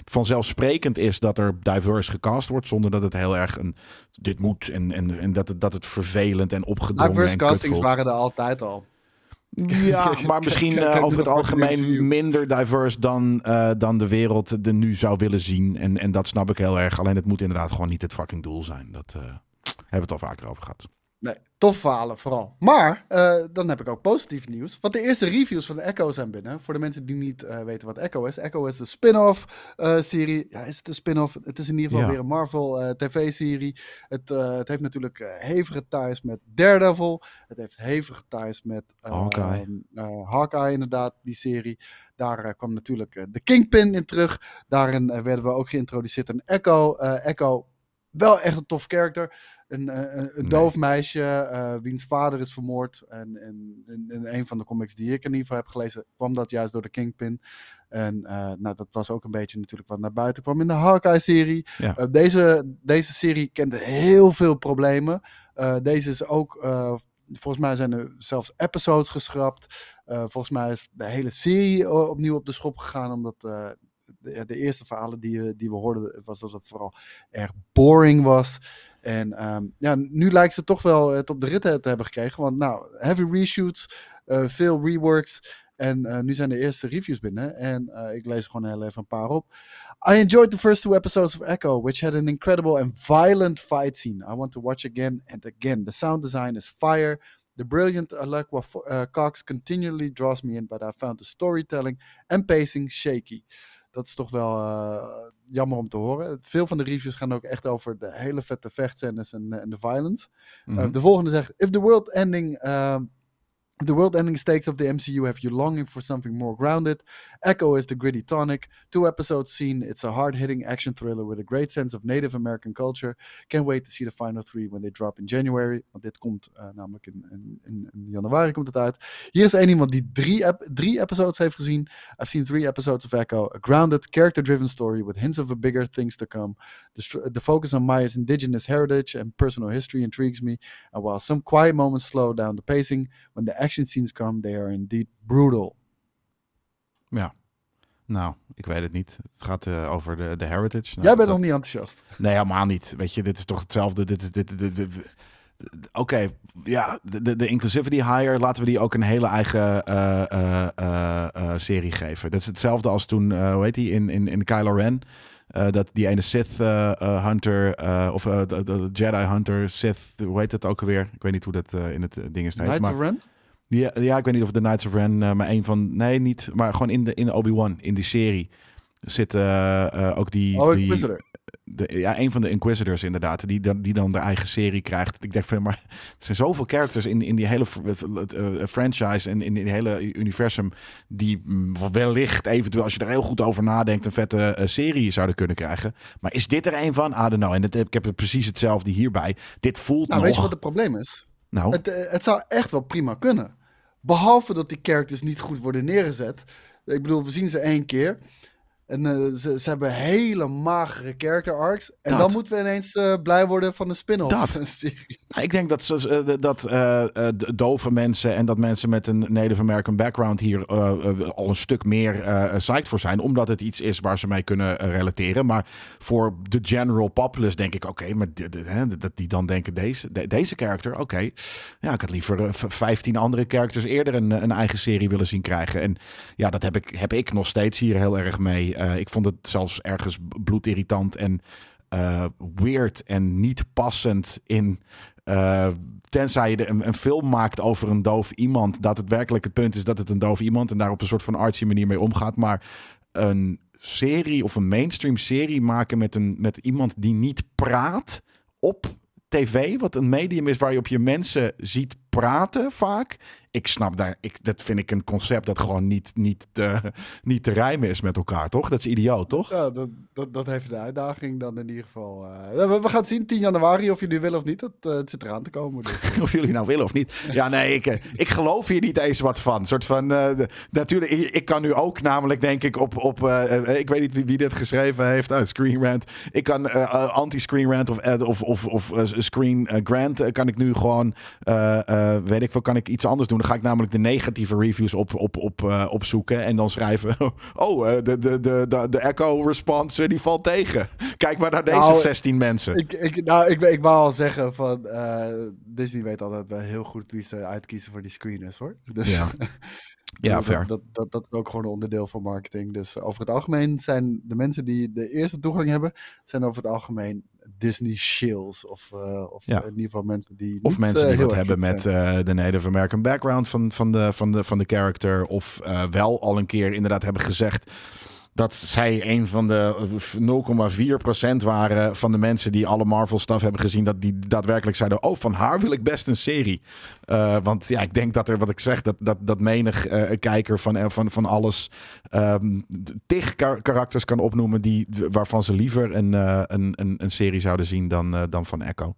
vanzelfsprekend is dat er diverse gecast wordt. Zonder dat het heel erg een dit moet en, en, en dat, het, dat het vervelend en opgedrongen diverse en castings waren er altijd al. *laughs* Ja, maar misschien *laughs* eh, over het algemeen minder diverse dan, eh, dan de wereld er nu zou willen zien. En, en dat snap ik heel erg. Alleen het moet inderdaad gewoon niet het fucking doel zijn. Dat eh, hebben we het al vaker over gehad. Nee, tof verhalen vooral. Maar eh, dan heb ik ook positief nieuws. Want de eerste reviews van de Echo zijn binnen. Voor de mensen die niet eh, weten wat Echo is. Echo is de spin-off eh, serie. Ja, is het een spin-off? Het is in ieder geval weer een Marvel TV-serie. Het, het, heeft natuurlijk hevige ties met Daredevil. Het heeft hevige ties met Hawkeye. Hawkeye, inderdaad, die serie. Daar kwam natuurlijk de Kingpin in terug. Daarin werden we ook geïntroduceerd aan Echo. Echo, wel echt een tof karakter een, eh, eh, een, een doof meisje eh, wiens vader is vermoord. En, en, een van de comics die ik in ieder geval heb gelezen, kwam dat juist door de Kingpin. En nou, dat was ook een beetje natuurlijk wat naar buiten kwam in de Hawkeye-serie. deze, deze serie kende heel veel problemen. deze is ook, volgens mij zijn er zelfs episodes geschrapt. volgens mij is de hele serie opnieuw op de schop gegaan, omdat de, de, eerste verhalen die, die we hoorden, was dat het vooral erg boring was. En ehm, ja, nu lijkt ze toch wel het op de rit te hebben gekregen. Want nou, heavy reshoots, eh, veel reworks. En eh, nu zijn de eerste reviews binnen. En eh, ik lees er gewoon heel even een paar op. I enjoyed the first two episodes of Echo, which had an incredible and violent fight scene. I want to watch again and again. The sound design is fire. The brilliant Alakwa Cox continually draws me in, but I found the storytelling and pacing shaky dat is toch wel eh, jammer om te horen. Veel van de reviews gaan ook echt over de hele vette vechtscènes en, eh, de violence. Eh, mhm. de volgende zegt: If the world ending The world ending stakes of the MCU have you longing for something more grounded. Echo is the gritty tonic. Two episodes seen, it's a hard hitting action thriller with a great sense of Native American culture. Can't wait to see the final three when they drop in January. Want dit komt uh, namelijk in, in, in, januari komt het uit. Hier is één iemand die drie, ep drie episodes heeft gezien. I've seen three episodes of Echo. A grounded, character driven story with hints of a bigger things to come. The, the focus on Maya's indigenous heritage and personal history intrigues me. And while some quiet moments slow down the pacing, when the action scenes come, they are indeed brutal. Ja. Nou, ik weet het niet. Het gaat eh, over de, de heritage. Nou, Jij bent dat... nog niet enthousiast. Nee, helemaal niet. Weet je, dit is toch hetzelfde. Dit is dit. de. Oké, ja, de, de inclusivity higher, laten we die ook een hele eigen eh, eh, serie geven. Dat is hetzelfde als toen, hoe heet die, in, in, in Kylo Ren. dat die ene Sith Hunter, of de, Jedi Hunter, Sith, hoe heet dat ook alweer? Ik weet niet hoe dat in het ding is. Knights Ren? Ja, ja, ik weet niet of The Knights of Ren, eh, maar een van... Nee, niet. Maar gewoon in, de, in Obi-Wan, in die serie, zit eh, eh, ook die... Oh, die, de, ja, een van de Inquisitors inderdaad, die dan, die dan de eigen serie krijgt. Ik denk van, maar *laughs* er zijn zoveel characters in, in die hele franchise en in die hele universum die mm, wellicht eventueel, als je er heel goed over nadenkt, een vette serie zouden kunnen krijgen. Maar is dit er een van? Ah dan. know. En het, ik heb het precies hetzelfde hierbij. Dit voelt nou, nog... weet je wat het probleem is? Nou. Eh, het, zou echt wel prima kunnen. Behalve dat die characters niet goed worden neergezet. Ik bedoel, we zien ze één keer. En eh, ze, ze, hebben hele magere character arcs. En dan moeten we ineens eh, blij worden van de spin-off. *laughs* Nou, ik denk dat, eh, dat dove mensen en dat mensen met een Native American background hier al een stuk meer psyched voor zijn. Omdat het iets is waar ze mee kunnen relateren. Maar voor de general populace denk ik, oké, maar dat die dan denken, deze, deze character, oké. Ja, ik had liever 15 andere characters eerder een, een eigen serie willen zien krijgen. En ja, dat heb ik, heb ik nog steeds hier heel erg mee. Eh, ik vond het zelfs ergens bloedirritant en eh, weird en niet passend in. Eh, tenzij je een, een, film maakt over een doof iemand, dat het werkelijk het punt is dat het een doof iemand en daar op een soort van artsy manier mee omgaat. Maar een serie of een mainstream serie maken met, een, met iemand die niet praat op tv, wat een medium is waar je op je mensen ziet praten vaak, ik snap daar, ik, dat vind ik een concept dat gewoon niet, niet, te eh, *laughs* niet te rijmen is met elkaar, toch? Dat is idioot, toch? Ja, dat, dat, dat heeft de uitdaging dan in ieder geval. Eh, we, we, gaan zien 10 januari of jullie willen of niet. Dat, uh, het zit eraan te komen. Dus. *laughs* of jullie nou willen of niet. Ja, nee, ik, ik geloof hier niet eens wat van. Een soort van, natuurlijk, ik, kan nu ook namelijk, denk ik, op, op ik weet niet wie, wie dit geschreven heeft, uit Screen Rant. Ik kan anti-Screen Rant of, of, of, of Screen Grant, kan ik nu gewoon, weet ik veel, kan ik iets anders doen ga ik namelijk de negatieve reviews op, op, op, eh, opzoeken. En dan schrijven: *laughs* Oh, eh, de, de, de, de, de echo response eh, die valt tegen. *laughs* Kijk maar naar deze 16 nou, mensen. Ik, ik, nou, ik, ik wou al zeggen: van Disney weet altijd wel heel goed wie ze uitkiezen voor die screeners hoor. *laughs* Dus. Ja. Ja, Dat, dat, dat, is ook gewoon een onderdeel van marketing. Dus over het algemeen zijn de mensen die de eerste toegang hebben, zijn over het algemeen Disney shills. Of, eh, of eh, in ieder geval mensen die. Of mensen eh, die uh, hebben met de Native American background van, van, de, van, de, van de character. Of wel al een keer inderdaad hebben gezegd dat zij een van de 0,4% eh, waren van de mensen die alle Marvel-stuff hebben gezien. Dat die daadwerkelijk zeiden: Oh, van haar wil ik best een serie. Eh, want ja, ik denk dat er, wat ik zeg, dat, dat, dat menig eh, kijker van, van, van alles um, tig karakters kan opnoemen. Die, waarvan ze liever een, een, een, serie zouden zien dan, dan van Echo.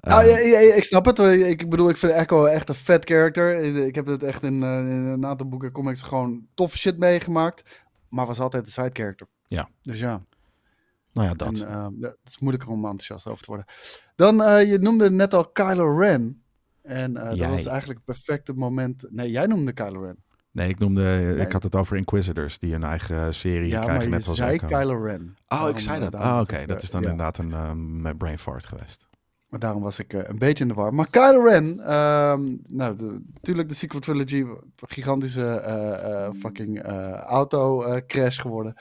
Ah, ja, ik snap het. Ik bedoel, ik vind Echo echt een vet character. Ik heb het echt in, in een aantal boeken comics gewoon tof shit meegemaakt maar was altijd de side character. Ja. Dus ja. Nou ja, dat. En, eh, het is moeilijker om enthousiast over te worden. Dan, eh, je noemde net al Kylo Ren. En eh, dat was eigenlijk het perfecte moment. Nee, jij noemde Kylo Ren. Nee, ik noemde, ik had het over Inquisitors, die een eigen serie krijgen. Ja, maar net je zei Kylo Ren. Oh, ik zei dat. oh, oké, dat is dan inderdaad een um, brain fart geweest. Maar daarom was ik eh, een beetje in de war. Maar Kylo Ren, ehm, nou, de, natuurlijk de sequel trilogy, gigantische eh, eh, fucking auto crash geworden.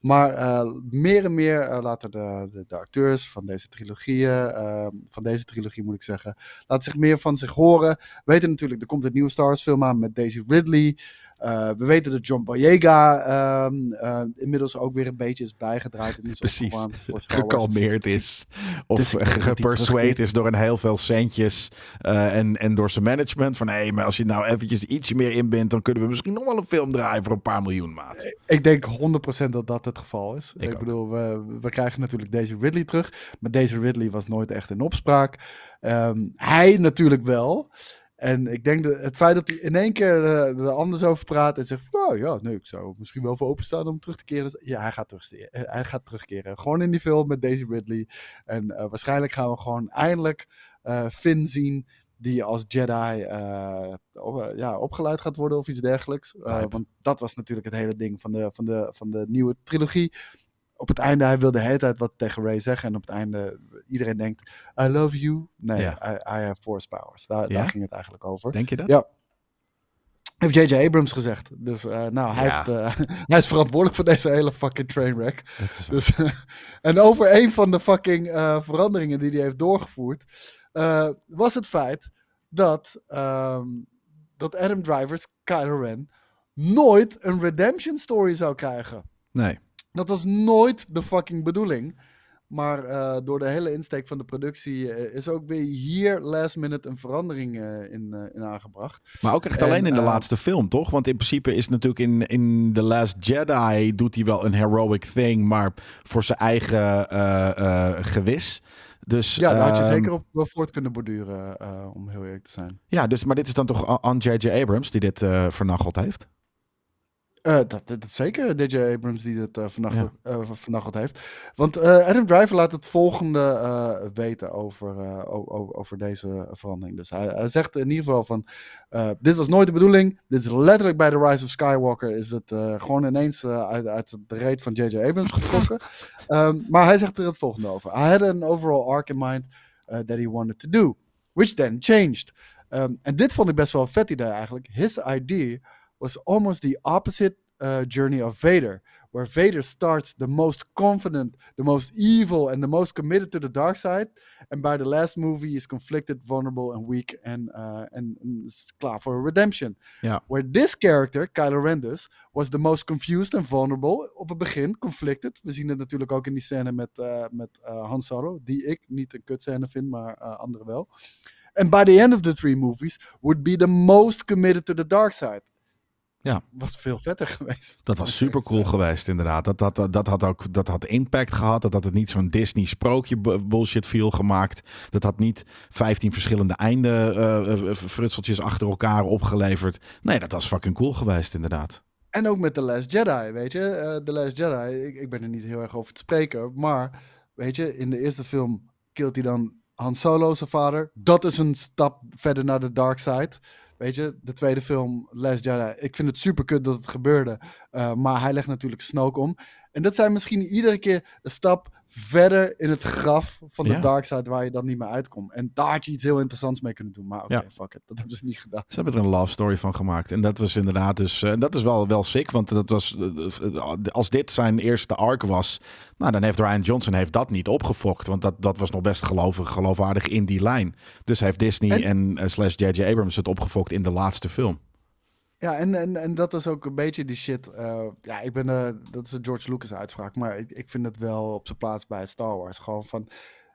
Maar meer en meer laten de, de, de, acteurs van deze trilogieën, ehm, van deze trilogie moet ik zeggen, laten zich meer van zich horen. Weten natuurlijk, er komt een nieuwe Star Wars film aan met Daisy Ridley. Eh, we weten dat John Boyega ehm, eh, inmiddels ook weer een beetje is bijgedraaid. En is Precies, *laughs* gekalmeerd is. Dus of dus is door een heel veel centjes. Eh, en, en door zijn management. Van hé, hey, maar als je nou eventjes ietsje meer inbindt... dan kunnen we misschien nog wel een film draaien voor een paar miljoen maat. Ik denk 100% dat dat het geval is. Ik, bedoel, we, we krijgen natuurlijk deze Ridley terug. Maar deze Ridley was nooit echt in opspraak. Ehm, hij natuurlijk wel. En ik denk dat het feit dat hij in één keer uh, er anders over praat en zegt: Oh ja, nee, ik zou misschien wel voor openstaan om terug te keren. ja, hij gaat, terugkeren. Eh, hij gaat terugkeren. Gewoon in die film met Daisy Ridley. En eh, waarschijnlijk gaan we gewoon eindelijk uh, Finn zien. Die als Jedi ja, opgeleid gaat worden of iets dergelijks. want dat was natuurlijk het hele ding van de, van de, van de nieuwe trilogie op het einde, hij wilde de hele tijd wat tegen Ray zeggen. En op het einde, iedereen denkt, I love you. Nee, I, have force powers. Daar, ging het eigenlijk over. Denk je dat? Ja. Heeft J.J. Abrams gezegd. Dus eh, nou, hij, heeft, eh, *laughs* hij is verantwoordelijk voor deze hele fucking trainwreck. Dus, *laughs* en over een van de fucking eh, veranderingen die hij heeft doorgevoerd... was het feit dat, ehm, dat Adam Drivers, Kylo Ren... nooit een redemption story zou krijgen. Nee. Dat was nooit de fucking bedoeling. Maar eh, door de hele insteek van de productie eh, is ook weer hier last minute een verandering eh, in, in, aangebracht. Maar ook echt alleen in de laatste film, toch? Want in principe is natuurlijk in, in The Last Jedi doet hij wel een heroic thing, maar voor zijn eigen gewis. Dus, ja, daar had je ehm, zeker op wel voort kunnen borduren, om heel eerlijk te zijn. Ja, dus, maar dit is dan toch aan J.J. Abrams die dit vernacheld heeft? Eh, dat, dat, zeker, DJ Abrams die dat uh, vannacht, ja. Eh, heeft. Want Adam Driver laat het volgende weten over, over, over, deze verandering. Dus hij, zegt in ieder geval van, dit was nooit de bedoeling. Dit is letterlijk bij The Rise of Skywalker is het gewoon ineens uit, uit de reet van JJ Abrams getrokken. *laughs* Ehm, maar hij zegt er het volgende over. I had an overall arc in mind that he wanted to do, which then changed. Ehm, en dit vond ik best wel een vet idee eigenlijk. His idea... was almost the opposite uh, journey of Vader, where Vader starts the most confident, the most evil, and the most committed to the dark side, and by the last movie is conflicted, vulnerable, and weak, and uh, and, and klar for redemption. Yeah. Where this character, Kylo Ren was the most confused and vulnerable op het begin, conflicted. We zien het natuurlijk ook in die scène met, uh, met uh, Han Solo, die ik niet een kutscène vind, maar uh, anderen wel. And by the end of the three movies, would be the most committed to the dark side. Ja. Was veel vetter *laughs* geweest. Dat was super cool geweest, inderdaad. Dat, dat, dat, dat, had ook dat had impact gehad. Dat had het niet zo'n Disney sprookje bullshit viel gemaakt. Dat had niet 15 verschillende einde eh, eh, frutseltjes achter elkaar opgeleverd. Nee, dat was fucking cool geweest, inderdaad. En ook met The Last Jedi, weet je. Uh, Last Jedi, ik, ik ben er niet heel erg over te spreken. Maar, weet je, in de eerste film kilt hij dan Han Solo, zijn vader. Dat is een stap verder naar de dark side. Weet je, de tweede film, Les Jedi. Ik vind het super kut dat het gebeurde. Eh, maar hij legt natuurlijk Snoke om. En dat zijn misschien iedere keer een stap verder in het graf van de dark side waar je dan niet meer uitkomt. En daar had je iets heel interessants mee kunnen doen. Maar oké, ja. fuck it. Dat hebben ze niet gedaan. Ze hebben er een love story van gemaakt. En dat was inderdaad dus... Eh, en dat is wel, wel sick, want dat was... Eh, eh, als dit zijn eerste arc was... Nou, dan heeft Ryan Johnson heeft dat niet opgefokt. Want dat, dat was nog best gelovig, geloofwaardig in die lijn. Dus heeft Disney en, slash J.J. Abrams het opgefokt in de laatste film. Ja, en, en, en dat is ook een beetje die shit. Eh, ja, ik ben, eh, dat is een George Lucas uitspraak, maar ik, ik vind het wel op zijn plaats bij Star Wars. Gewoon van,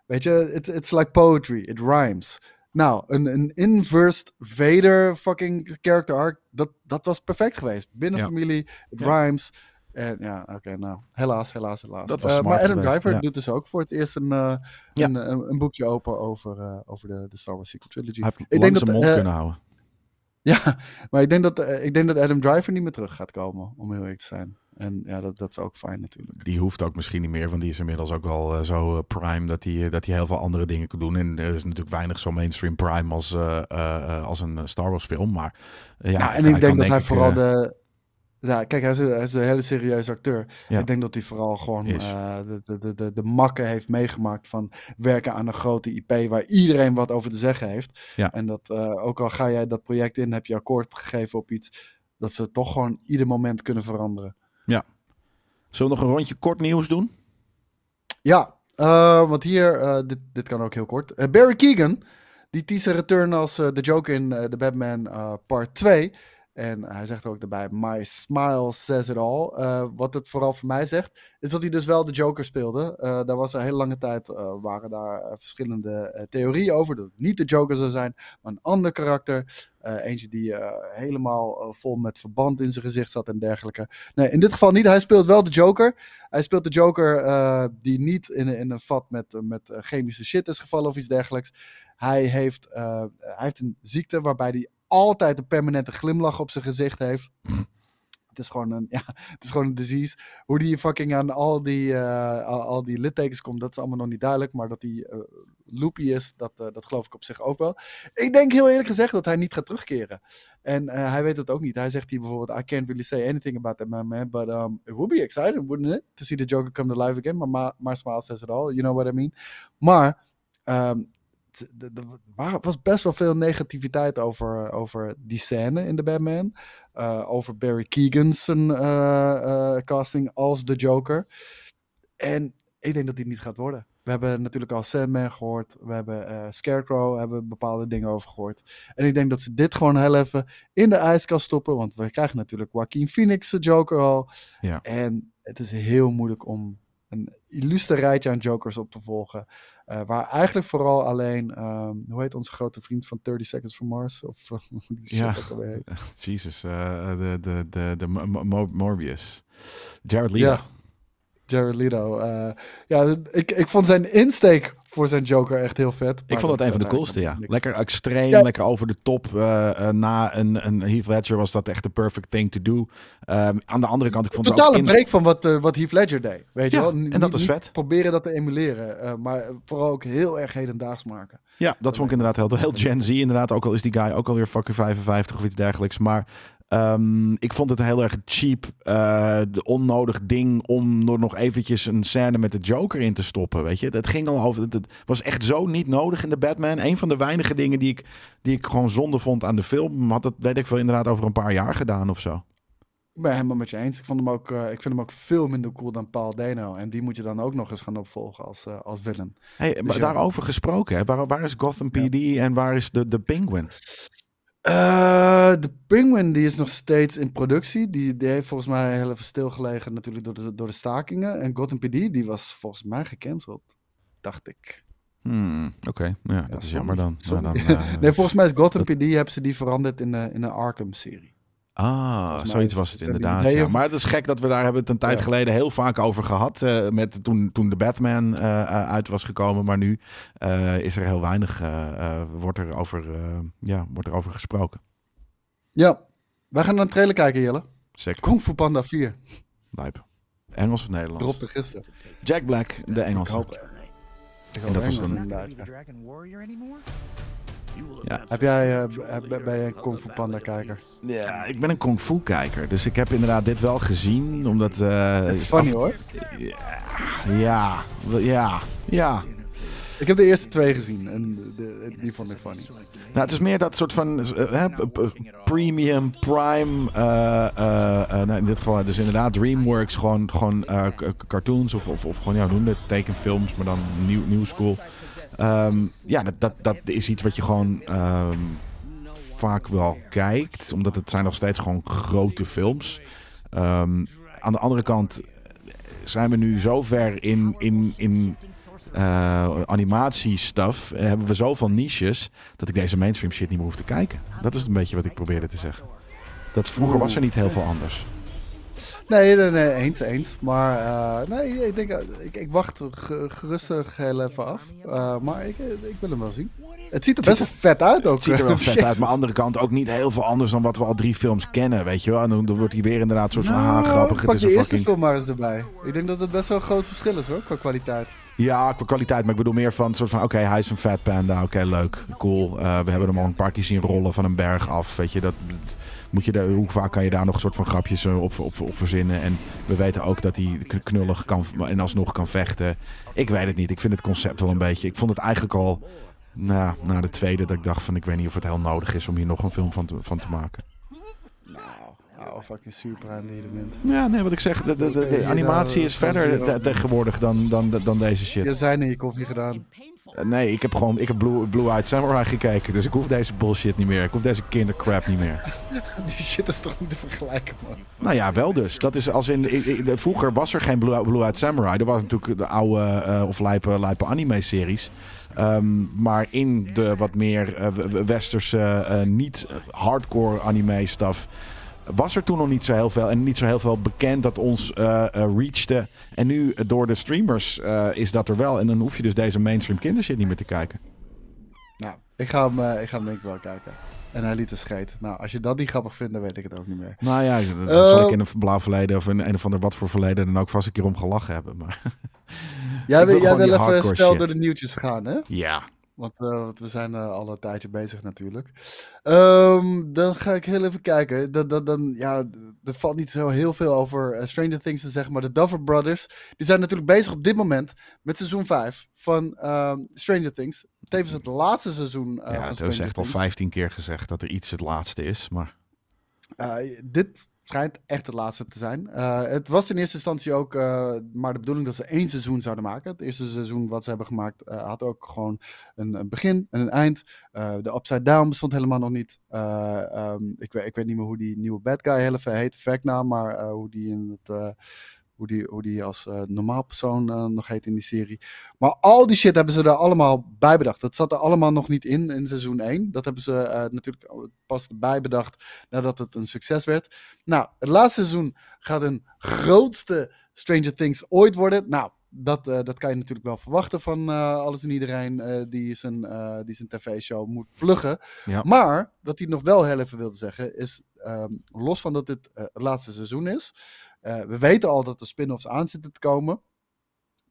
weet je, it, it's like poetry, it rhymes. Nou, een, een inversed Vader fucking character arc, dat, dat was perfect geweest. Binnen familie, rhymes. En ja, oké, nou, helaas, helaas, helaas. Dat eh, was maar Adam Driver doet dus ook voor het eerst een, een, een, boekje open over, over de, de Star Wars Secret trilogy. ik denk dat, mond kunnen houden. *laughs* Ja, maar ik denk, dat, eh, ik denk dat Adam Driver niet meer terug gaat komen, om heel eerlijk te zijn. En ja, dat, dat is ook fijn natuurlijk. Die hoeft ook misschien niet meer, want die is inmiddels ook al eh, zo eh, prime dat hij die, dat die heel veel andere dingen kan doen. En er is natuurlijk weinig zo mainstream prime als, als een Star Wars film. Maar ja, en ik denk dat hij vooral de, ja, kijk, hij is, een hele serieuze acteur. Ik denk dat hij vooral gewoon uh, de, de, de, de makken heeft meegemaakt van werken aan een grote IP waar iedereen wat over te zeggen heeft. Ja. En dat eh, ook al ga jij dat project in, heb je akkoord gegeven op iets dat ze toch gewoon ieder moment kunnen veranderen. Ja. Zullen we nog een rondje kort nieuws doen? Ja, eh, want hier, dit, dit kan ook heel kort. Barry Keegan, die teaser return als de Joker in de Batman Part 2. En hij zegt er ook daarbij: My smile says it all. Eh, wat het vooral voor mij zegt, is dat hij dus wel de Joker speelde. Eh, daar was er heel lange tijd, eh, waren daar verschillende theorieën over. Dat het niet de Joker zou zijn, maar een ander karakter. eentje die helemaal vol met verband in zijn gezicht zat en dergelijke. Nee, in dit geval niet. Hij speelt wel de Joker. Hij speelt de Joker die niet in, in een vat met, met chemische shit is gevallen of iets dergelijks. Hij heeft, hij heeft een ziekte waarbij hij altijd een permanente glimlach op zijn gezicht heeft. Het is gewoon een, ja, het is gewoon een disease. Hoe die fucking aan al die, uh, al die littekens komt, dat is allemaal nog niet duidelijk. Maar dat hij uh, eh, loopy is, dat, eh, dat geloof ik op zich ook wel. Ik denk heel eerlijk gezegd dat hij niet gaat terugkeren. En hij weet dat ook niet. Hij zegt hier bijvoorbeeld, I can't really say anything about that man, man but um, it would be exciting, wouldn't it? To see the Joker come to life again, maar my, my smile says it all, you know what I mean? Maar ehm, er was best wel veel negativiteit over, over die scène in de Batman. Eh, over Barry Keegan's uh, casting als de Joker. En ik denk dat die niet gaat worden. We hebben natuurlijk al Sandman gehoord. We hebben uh, Scarecrow, hebben bepaalde dingen over gehoord. En ik denk dat ze dit gewoon heel even in de ijskast stoppen. Want we krijgen natuurlijk Joaquin Phoenix, de Joker al. Ja. En het is heel moeilijk om een illustre rijtje aan jokers op te volgen. Uh, waar eigenlijk vooral alleen, ehm, hoe heet onze grote vriend van 30 Seconds from Mars? Of *laughs* ja, *laughs* Jezus, eh, de, de, de, de Morbius. Jared Lee. Ja. Jared Lido, eh, ja, ik, ik vond zijn insteek voor zijn Joker echt heel vet. Ik vond het een van de coolste, ja. Lekker extreem, lekker over de top. Eh, eh, na een, een Heath Ledger was dat echt de perfect thing to do. Um, aan de andere kant, ik vond het Totaal een breek van wat, wat Heath Ledger deed. Weet je wel? en dat is vet. Proberen dat te emuleren, maar vooral ook heel erg hedendaags maken. Ja, dat vond ik inderdaad heel, heel *laughs* Gen Z inderdaad. Ook al is die guy ook alweer fucking 55 of iets dergelijks. Maar Ehm, ik vond het heel erg cheap, eh, onnodig ding om er nog eventjes een scène met de Joker in te stoppen. Weet je, dat ging al over. Het was echt zo niet nodig in de Batman. Een van de weinige dingen die ik, die ik gewoon zonde vond aan de film. Had dat, weet ik wel inderdaad over een paar jaar gedaan of zo. Ik ben helemaal met je eens. Ik, vond hem ook, eh, ik vind hem ook veel minder cool dan Paul Dano. En die moet je dan ook nog eens gaan opvolgen als, eh, als villain. Hey, dus maar daarover gesproken, hè? Waar, is Gotham PD en waar is de, de Penguin? Eh, de Penguin die is nog steeds in productie. Die, die heeft volgens mij heel even stilgelegen natuurlijk door de, door de stakingen. En Gotham PD die was volgens mij gecanceld, dacht ik. Hmm, oké, ja, dat is jammer dan. dan eh, *laughs* nee, volgens mij is Gotham PD, hebben ze die veranderd in, de, in Arkham-serie. Ah, zoiets was het inderdaad. Ja. Maar het is gek dat we daar hebben het een tijd geleden heel vaak over gehad. Eh, met, toen, toen de Batman eh, eh, uit was gekomen. Maar nu uh, is er heel weinig, wordt, er over, ja, wordt er over gesproken. Ja, wij gaan naar een trailer kijken Jelle. Zeker. Kung Fu Panda 4. Lijp. Engels of Nederlands? Drop de gisteren. Jack Black, de Engels. Ik hoop, ik hoop en dat Engels was dan... Ja. Heb jij, uh, een Kung Fu Panda kijker? Ja, ik ben een Kung Fu kijker. Dus ik heb inderdaad dit wel gezien, omdat... Eh, het is funny hoor. Ja, ja, ja. Ik heb de eerste twee gezien en de, die vond ik funny. Nou, het is meer dat soort van eh, premium, prime, nou, in dit geval dus inderdaad DreamWorks, gewoon, gewoon cartoons of, of, of gewoon, ja, doen tekenfilms, maar dan nieuw, nieuw school. Ehm, ja, dat, dat, is iets wat je gewoon ehm, vaak wel kijkt. Omdat het zijn nog steeds gewoon grote films. Ehm, aan de andere kant zijn we nu zo ver in, in, in uh, Hebben we zoveel niches dat ik deze mainstream shit niet meer hoef te kijken. Dat is een beetje wat ik probeerde te zeggen. Dat vroeger was er niet heel veel anders. Nee, nee, eens, eens. Maar eh, nee, ik denk, eh, ik, ik wacht gerustig heel even af. Eh, maar ik, ik wil hem wel zien. Het ziet er best wel vet uit ook. Het ziet er wel *laughs* vet uit, maar aan de andere kant ook niet heel veel anders dan wat we al drie films kennen, weet je wel. En dan, wordt hij weer inderdaad soort van, nou, ah, grappig, het is een fucking... film maar eens erbij. Ik denk dat het best wel een groot verschil is hoor, qua kwaliteit. Ja, qua kwaliteit. Maar ik bedoel meer van soort van... Oké, hij is een fat panda. Oké, leuk. Cool. we hebben hem al een paar keer zien rollen van een berg af. Weet je, dat moet je daar, hoe vaak kan je daar nog een soort van grapjes eh, op, op, verzinnen. En we weten ook dat hij knullig kan en alsnog kan vechten. Ik weet het niet. Ik vind het concept wel een beetje... Ik vond het eigenlijk al na, na de tweede dat ik dacht van... Ik weet niet of het heel nodig is om hier nog een film van te, van te maken. Oh, fucking super aan die element. Ja, nee, wat ik zeg, de, de, animatie is verder tegenwoordig dan, dan, dan deze shit. Je zijn in je koffie gedaan. Nee, ik heb gewoon ik heb Blue, Blue Eyed Samurai gekeken. Dus ik hoef deze bullshit niet meer. Ik hoef deze kindercrap niet meer. *laughs* Die shit is toch niet te vergelijken, man. Nou ja, wel dus. Dat is als in, de vroeger was er geen Blue, Blue Eyed Samurai. Er was natuurlijk de oude eh, of lijpe, lijpe anime-series. Ehm, maar in de wat meer uh, westerse, eh, niet hardcore anime-stuff was er toen nog niet zo heel veel. En niet zo heel veel bekend dat ons uh, reachte. En nu eh, door de streamers is dat er wel. En dan hoef je dus deze mainstream kindershit niet meer te kijken. Nou, ik ga hem, ik ga hem denk ik wel kijken. En hij liet een scheet. Nou, als je dat niet grappig vindt, dan weet ik het ook niet meer. Nou ja, dat zal ik in een blauw verleden of in een of ander wat voor verleden dan ook vast een keer om gelachen hebben. Maar jij wil, jij even snel door de nieuwtjes gaan, hè? Ja. Eh, want, we zijn uh, al een tijdje bezig natuurlijk. Ehm, dan ga ik heel even kijken. Dan, dan, dan, ja, er valt niet zo heel veel over eh, Stranger Things te zeggen. Maar de Duffer Brothers die zijn natuurlijk bezig op dit moment met seizoen 5 van ehm, Stranger Things. Tevens het laatste seizoen. ja, dat is echt al 15 keer gezegd dat er iets het laatste is. Maar... dit Schijnt echt het laatste te zijn. Eh, het was in eerste instantie ook eh, maar de bedoeling dat ze één seizoen zouden maken. Het eerste seizoen wat ze hebben gemaakt eh, had ook gewoon een, begin en een eind. de Upside Down bestond helemaal nog niet. Ehm, ik, weet, ik weet niet meer hoe die nieuwe bad guy heel even heet, Vecna, maar hoe die in het hoe die, hoe die als eh, normaal persoon eh, nog heet in die serie. Maar al die shit hebben ze er allemaal bij bedacht. Dat zat er allemaal nog niet in in seizoen 1. Dat hebben ze eh, natuurlijk pas erbij bedacht nadat het een succes werd. Nou, het laatste seizoen gaat een grootste Stranger Things ooit worden. Nou, dat, dat kan je natuurlijk wel verwachten van alles en iedereen uh, die zijn, die zijn tv-show moet pluggen. Maar wat hij nog wel heel even wilde zeggen is, ehm, los van dat dit het laatste seizoen is, eh, we weten al dat er spin-offs aan zitten te komen.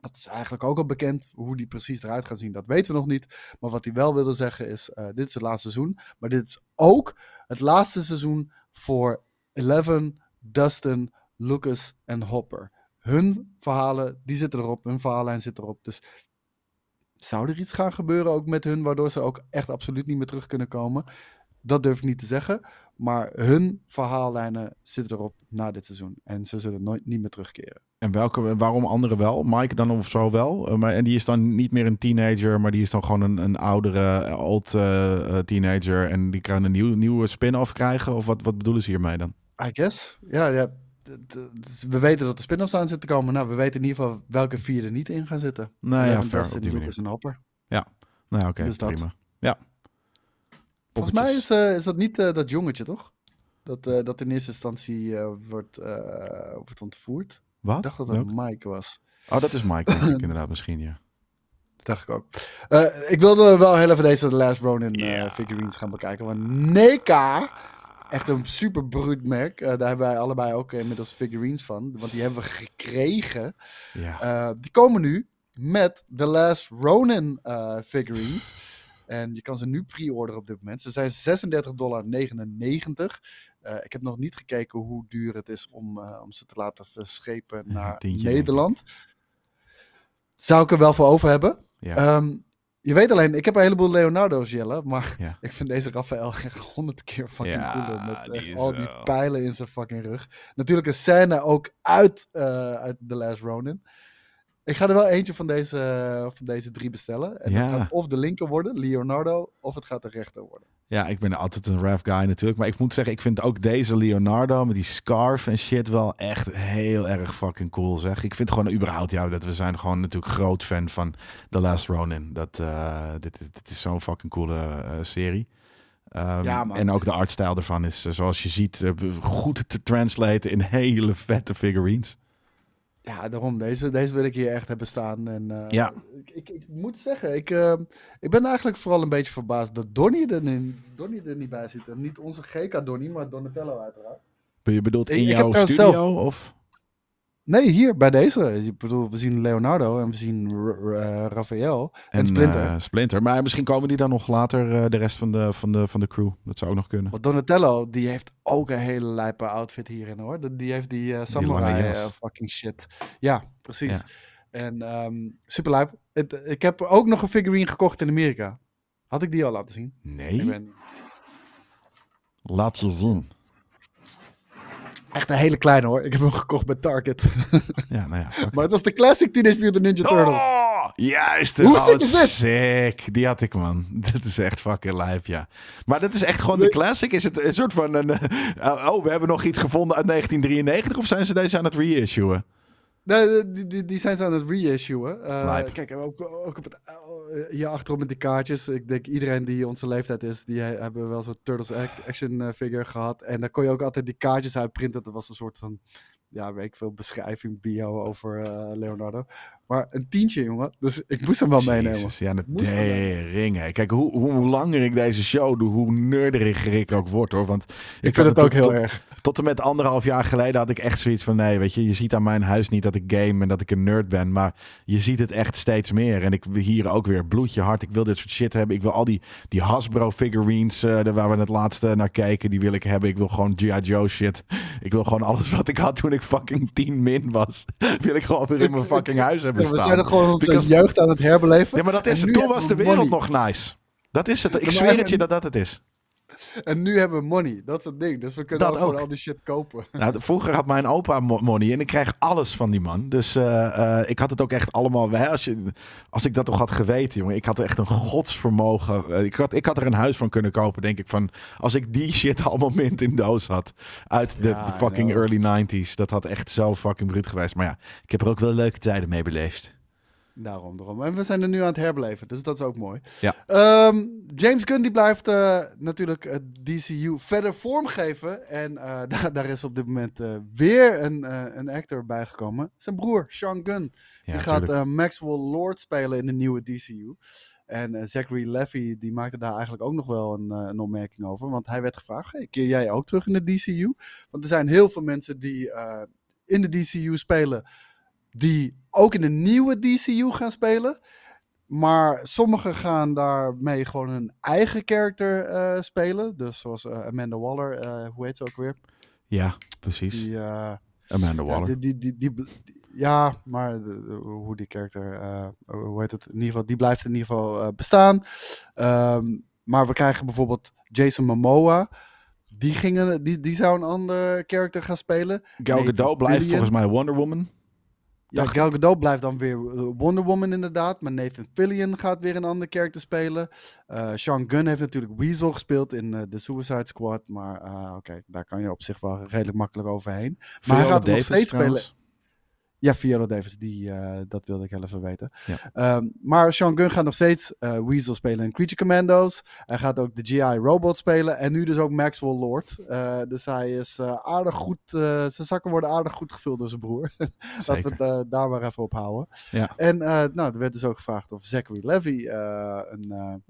Dat is eigenlijk ook al bekend. Hoe die precies eruit gaan zien, dat weten we nog niet. Maar wat hij wel wilde zeggen is: eh, dit is het laatste seizoen. Maar dit is ook het laatste seizoen voor Eleven, Dustin, Lucas en Hopper. Hun verhalen, die zitten erop. Hun verhaallijn zit erop. Dus zou er iets gaan gebeuren ook met hun, waardoor ze ook echt absoluut niet meer terug kunnen komen? Dat durf ik niet te zeggen. Maar hun verhaallijnen zitten erop na dit seizoen. En ze zullen nooit niet meer terugkeren. En welke, waarom anderen wel? Mike dan of zo wel. Eh, maar, en die is dan niet meer een teenager, maar die is dan gewoon een, een oudere, old eh, eh, teenager. En die kan een nieuw, nieuwe spin-off krijgen. Of wat, wat bedoelen ze hiermee dan? I guess. Ja, ja. We weten dat de spin-offs aan zitten komen. Nou, we weten in ieder geval welke vier er niet in gaan zitten. Nou ja, ja op die manier. Is een hopper. Ja, nou ja, oké, dus prima. Ja, Volgens mij is, eh, is dat niet eh, dat jongetje, toch? Dat, eh, dat in eerste instantie wordt, wordt ontvoerd. Wat? Ik dacht dat dat Mike was. Oh, dat is Mike, ik, *laughs* inderdaad, misschien, ja. dacht ik ook. ik wilde wel heel even deze Last Ronin figurines gaan bekijken. Want NECA, echt een super broedmerk. daar hebben wij allebei ook inmiddels figurines van. Want die hebben we gekregen. die komen nu met de Last Ronin figurines. En je kan ze nu pre-orderen op dit moment. Ze zijn 36,99 dollar. Eh, ik heb nog niet gekeken hoe duur het is om, eh, om ze te laten verschepen naar Nederland. Zou ik er wel voor over hebben. Ehm, je weet alleen, ik heb een heleboel Leonardo's Jelle, maar *laughs* ik vind deze Rafael echt honderd keer fucking ja, cooler. Met eh, al die pijlen in zijn fucking rug. Natuurlijk een scène ook uit, uh, uit The Last Ronin. Ik ga er wel eentje van deze, eh, van deze drie bestellen. En het gaat of de linker worden, Leonardo, of het gaat de rechter worden. Ja, ik ben altijd een ref guy natuurlijk. Maar ik moet zeggen, ik vind ook deze Leonardo met die scarf en shit wel echt heel erg fucking cool zeg. Ik vind gewoon überhaupt, ja, dat we zijn gewoon natuurlijk groot fan van The Last Ronin. Dat, eh, dit, dit, is zo'n fucking coole eh, serie. Um, en ook de artstijl ervan is, zoals je ziet, goed te translaten in hele vette figurines. Ja, daarom. Deze, deze wil ik hier echt hebben staan. En, eh, ja. Ik, ik, moet zeggen, ik, eh, ik ben eigenlijk vooral een beetje verbaasd dat Donny er, in, Donnie er niet bij zit. En niet onze GK Donny, maar Donatello uiteraard. ben Je bedoelt in jouw studio? Of? Nee, hier bij deze. Ik bedoel, we zien Leonardo en we zien eh, Raphael en, Splinter. Eh, Splinter. Maar misschien komen die dan nog later, eh, de rest van de, van, de, van de crew. Dat zou ook nog kunnen. Want Donatello, die heeft ook een hele lijpe outfit hierin hoor. Die heeft die samurai fucking shit. Ja, precies. En um, ehm, super lijp. ik heb ook nog een figurine gekocht in Amerika. Had ik die al laten zien? Nee. Laat je zien. Echt een hele kleine hoor. Ik heb hem gekocht bij Target. *laughs* Ja, nou ja. Maar het was de classic Teenage Mutant Ninja ah, Turtles. juist. Hoe sick is dit? Sick. Die had ik, man. *laughs* Dit is echt fucking lijp, ja. Maar dat is echt gewoon de classic. Is het een soort van... Een, eh, oh, we hebben nog iets gevonden uit 1993. Of zijn ze deze aan het reissuen? Nee, eh, die, die, zijn ze aan het reissuen. Uh, kijk, ook, ook op het, eh, hier achterop met die kaartjes. Ik denk iedereen die onze leeftijd is, die hebben wel zo'n Turtles action figure gehad. En daar kon je ook altijd die kaartjes uitprinten. Dat was een soort van, ja, weet ik veel, beschrijving, bio over Leonardo. Maar een tientje, jongen. Dus ik moest hem wel meenemen. Ja, de ringen. Kijk, hoe, hoe langer ik deze show doe, hoe nerdiger ik ook word, hoor. Want ik, vind het ook heel erg. Tot en met anderhalf jaar geleden had ik echt zoiets van... Nee, weet je, je ziet aan mijn huis niet dat ik game en dat ik een nerd ben. Maar je ziet het echt steeds meer. En ik hier ook weer bloedje hart. Ik wil dit soort shit hebben. Ik wil al die, die Hasbro figurines uh, waar we het laatste naar kijken. Die wil ik hebben. Ik wil gewoon G.I. Joe shit. Ik wil gewoon alles wat ik had toen ik fucking 10 min was. *laughs* wil ik gewoon weer in mijn *laughs* fucking huis hebben we zijn er gewoon onze jeugd aan het herbeleven. Ja, maar dat is, toen was de wereld nog nice. Dat is het. Ik zweer het je dat dat het is. *laughs* En nu hebben we money, dat is het ding. Dus we kunnen dat ook, al die shit kopen. *laughs* Nou, vroeger had mijn opa money en ik kreeg alles van die man. Dus eh, eh, ik had het ook echt allemaal... als, je, als ik dat toch had geweten, jongen. Ik had echt een godsvermogen. Eh, ik had, ik had er een huis van kunnen kopen, denk ik. Van, als ik die shit *laughs* allemaal mint in doos had. Uit de, fucking early 90s. Dat had echt zo fucking bruut geweest. Maar ja, ik heb er ook wel leuke tijden mee beleefd. Daarom, daarom. En we zijn er nu aan het herbeleven, dus dat is ook mooi. Ja. Ehm, James Gunn die blijft eh, natuurlijk het eh, DCU verder vormgeven. En eh, *laughs* daar is op dit moment weer een, een actor bijgekomen. Zijn broer, Sean Gunn. die gaat Maxwell Lord spelen in de nieuwe DCU. En Zachary Levy die maakte daar eigenlijk ook nog wel een, opmerking over. Want hij werd gevraagd, keer jij ook terug in de DCU? Want er zijn heel veel mensen die in de DCU spelen die ook in de nieuwe DCU gaan spelen. Maar sommigen gaan daarmee gewoon hun eigen karakter eh, spelen. Dus zoals eh, Amanda Waller, eh, hoe heet ze ook weer? Ja, precies. Die, Amanda Waller. Die, die, ja, maar hoe die karakter, hoe heet het? In ieder geval, die blijft in ieder geval bestaan. Ehm, maar we krijgen bijvoorbeeld Jason Momoa. Die, gingen, die, die zou een ander karakter gaan spelen. Gal Gadot blijft volgens mij Wonder Woman. Ja, Gal Gadot blijft dan weer Wonder Woman inderdaad. Maar Nathan Fillion gaat weer een kerk te spelen. Eh, Sean Gunn heeft natuurlijk Weasel gespeeld in eh, The Suicide Squad. Maar eh, oké, daar kan je op zich wel redelijk makkelijk overheen. Maar hij gaat nog steeds spelen. Ja, Fiona Davis, die, eh, dat wilde ik even weten. Ehm, maar Sean Gunn gaat nog steeds eh, Weasel spelen in Creature Commandos. Hij gaat ook de GI Robot spelen. En nu dus ook Maxwell Lord. Eh, dus hij is aardig goed. zijn zakken worden aardig goed gevuld door zijn broer. *laughs* Laten we het daar maar even op houden. Ja. En nou, er werd dus ook gevraagd of Zachary Levy een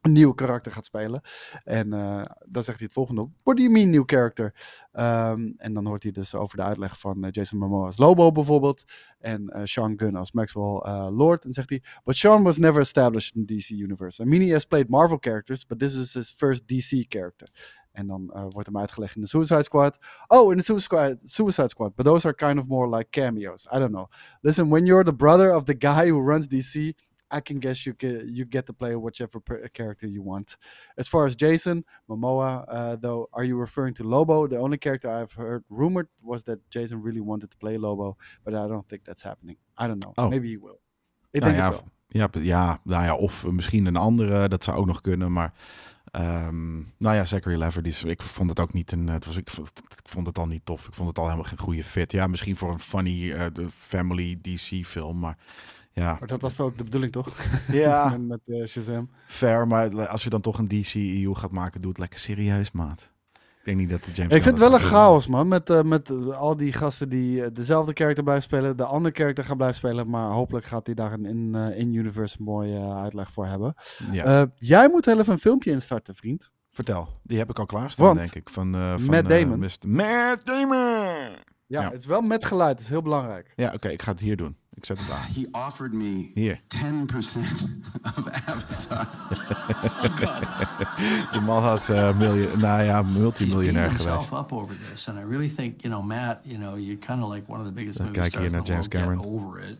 een nieuw karakter gaat spelen. En eh, dan zegt hij het volgende: What do you mean, new character? Ehm, en dan hoort hij dus over de uitleg van eh, Jason Momoa als Lobo bijvoorbeeld. En eh, Sean Gunn als Maxwell Lord. En zegt hij: But Sean was never established in the DC universe. I mean, he has played Marvel characters, but this is his first DC character. En dan wordt hem uitgelegd in de Suicide Squad. Oh, in de Suicide, Suicide Squad. But those are kind of more like cameos. I don't know. Listen, when you're the brother of the guy who runs DC, I can guess you get you get to play whichever character you want. As far as Jason Momoa, uh, though, are you referring to Lobo? The only character I've heard rumored was that Jason really wanted to play Lobo, but I don't think that's happening. I don't know. Oh. Maybe he will. nou ja, Ja, ja, nou ja, of misschien een andere. Dat zou ook nog kunnen, maar. Um, nou ja, Zachary Lever, die, ik vond het ook niet een. Het was, ik, vond, het al niet tof. Ik vond het al helemaal geen goede fit. Ja, misschien voor een funny uh, family DC-film, maar ja. Maar dat was ook de bedoeling, toch? *laughs* Ja. *laughs* met eh, Shazam. Fair, maar als je dan toch een DCEU gaat maken, doe het lekker serieus, maat. Ik denk niet dat de James. Ik vind het wel een chaos, man. Met, eh, met eh, al die gasten die dezelfde karakter blijven spelen, de andere karakter gaan blijven spelen. Maar hopelijk gaat hij daar een in, in-universe mooie uitleg voor hebben. jij moet heel even een filmpje instarten, vriend. Vertel. Die heb ik al klaarstaan, Want, denk ik. Van, van Matt Damon. Mr. Damon! Ja, het is wel met geluid. Dat is heel belangrijk. Ja, oké. ik ga het hier doen. except He offered me yeah. *laughs* 10% of Avatar. The God. De man had uh, miljoen, nou ja, multimiljonair geweest. up over this, and I really think, you know, Matt, you know, you're kind of like one of the biggest movie stars James Cameron. Get over it.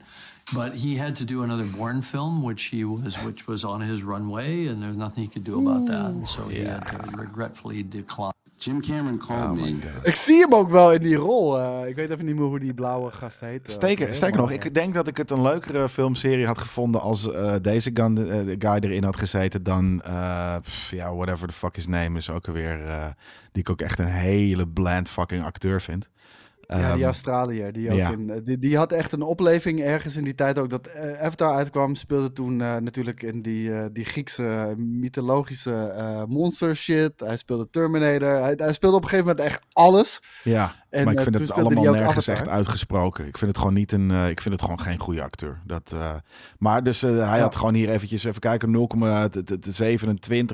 But he had to do another Bourne film, which he was, which was on his runway, and there's nothing he could do about that. And so yeah. he had to regretfully decline. Jim Cameron called oh me. Ik zie hem ook wel in die rol. Eh. ik weet even niet meer hoe die blauwe gast heet. Eh, Steken, sterker nog, ik denk dat ik het een leukere filmserie had gevonden als eh, deze guy erin had gezeten dan, ja, whatever the fuck his name is ook alweer, die ik ook echt een hele bland fucking acteur vind. Ja, die ehm, Australiër. Die, ook ja. in, eh, die, die, had echt een opleving ergens in die tijd ook. Dat uh, Avatar uitkwam, speelde toen eh, natuurlijk in die, die Griekse mythologische monster shit. Hij speelde Terminator. Hij, hij, speelde op een gegeven moment echt alles. Ja, en, maar ik vind het allemaal nergens echt uitgesproken. Ik vind het gewoon niet een... ik vind het gewoon geen goede acteur. Dat, maar dus hij had gewoon hier eventjes, even kijken,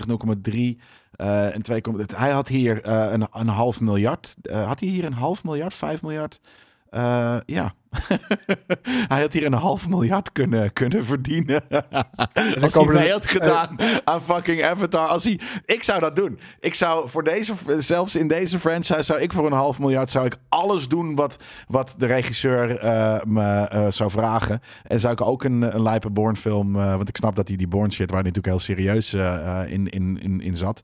0,27, 0,3... Eh, en twee, hij had hier eh, een, een half miljard. Eh, had hij hier een half miljard, vijf miljard? ja, *laughs* hij had hier een half miljard kunnen, kunnen verdienen. *laughs* als hij mee had gedaan eh, eh. aan fucking Avatar. Als hij, ik zou dat doen. Ik zou voor deze, zelfs in deze franchise, zou ik voor een half miljard zou ik alles doen wat, wat de regisseur eh, me zou vragen. En zou ik ook een, een Lijpe Born film, want ik snap dat hij die Born shit, waar hij natuurlijk heel serieus in, in, in, in zat,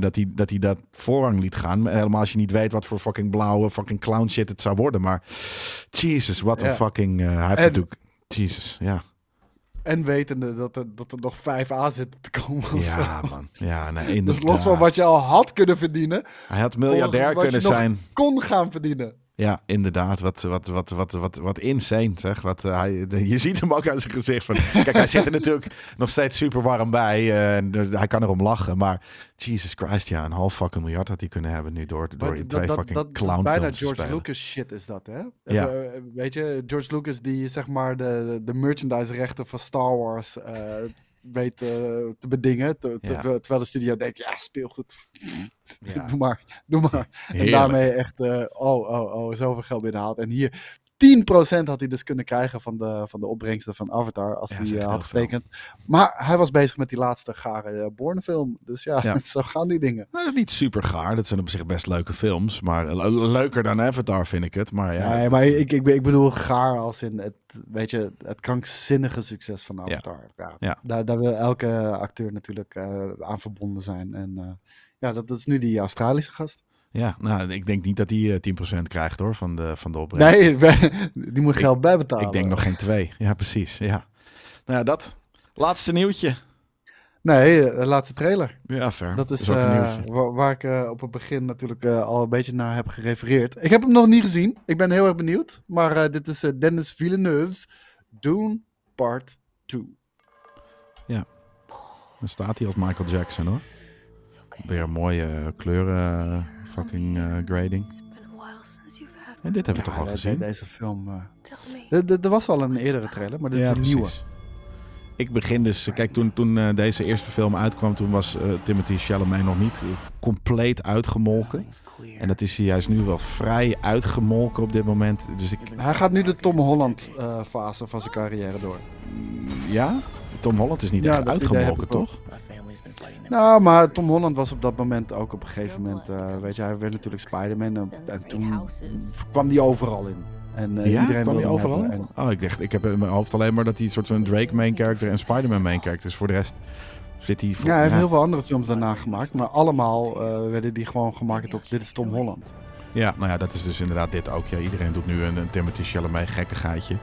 dat, hij, dat hij dat voorrang liet gaan. Helemaal als je niet weet wat voor fucking blauwe, fucking clown shit het zou worden. Maar jeez Jezus, wat een fucking... Eh, hij heeft natuurlijk... Jezus, ja. En wetende dat er, dat er nog vijf a zitten te komen. Ja, man. Ja, Dus *laughs* los van wat je al had kunnen verdienen. Hij had miljardair kunnen zijn. kon gaan verdienen. Ja, inderdaad. Wat, wat, wat, wat, wat, wat insane, zeg. Wat, eh, hij, je ziet hem ook uit zijn gezicht. Van, *laughs* kijk, hij zit er natuurlijk nog steeds super warm bij. Eh, en dus hij kan erom lachen. Maar Jesus Christ, ja, een half fucking miljard had hij kunnen hebben nu door, door twee dat, fucking dat, bijna George Lucas shit is dat, hè? Ja. Eh, weet je, George Lucas die zeg maar de, de merchandise rechten van Star Wars weet eh, te, te bedingen. terwijl de studio denkt, ja, speelgoed. goed *laughs* doe maar, doe maar. En daarmee echt, uh, oh, oh, oh, zoveel geld binnenhaalt. En hier 10% had hij dus kunnen krijgen van de, van de opbrengsten van Avatar als hij eh, had getekend. Maar hij was bezig met die laatste gare uh, eh, Born-film. Dus ja, *laughs* zo gaan die dingen. Nou, dat is niet super gaar. Dat zijn op zich best leuke films. Maar eh, leuker dan Avatar vind ik het. Maar ja, nee, maar ik, ik, bedoel gaar als in het, weet je, het krankzinnige succes van Avatar. Ja. Daar, wil elke acteur natuurlijk aan verbonden zijn. En ja, dat, dat is nu die Australische gast. Ja, nou, ik denk niet dat hij eh, 10% krijgt hoor, van de, van de opbrengst. Nee, *laughs* die moet geld bijbetalen. Ik denk nog geen twee. Ja, precies. Ja. Nou ja, dat. Laatste nieuwtje. Nee, eh, de laatste trailer. Ja, ver. Dat is, eh, waar, ik op het begin natuurlijk al een beetje naar heb gerefereerd. Ik heb hem nog niet gezien. Ik ben heel erg benieuwd. Maar dit is Dennis Villeneuve's Dune Part 2. Ja. Dan staat hij als Michael Jackson hoor. Weer mooie kleuren eh, fucking eh, grading. En dit hebben we toch al gezien? Deze film. Eh. Er was al een eerdere trailer, maar dit is een nieuwe. Ik begin dus. Kijk, toen, toen deze eerste film uitkwam, toen was Timothy Chalamet nog niet compleet uitgemolken. En dat is hij juist nu wel vrij uitgemolken op dit moment. Dus ik... Hij gaat nu de Tom Holland fase van zijn carrière door. Ja? Tom Holland is niet echt uitgemolken, toch? Nou, maar Tom Holland was op dat moment ook op een gegeven moment, uh, weet je, hij werd natuurlijk Spider-Man eh, en, toen kwam die overal in. En eh, ja? iedereen kwam die overal in. Oh, ik dacht, ik heb in mijn hoofd alleen maar dat hij een soort van Drake main character en Spider-Man main character is. Voor de rest zit hij... Voor... Ja, hij heeft heel veel andere films daarna gemaakt, maar allemaal werden die gewoon gemaakt op, dit is Tom Holland. Ja, nou ja, dat is dus inderdaad dit ook. Ja, iedereen doet nu een, een Timothy Chalamet gaatje.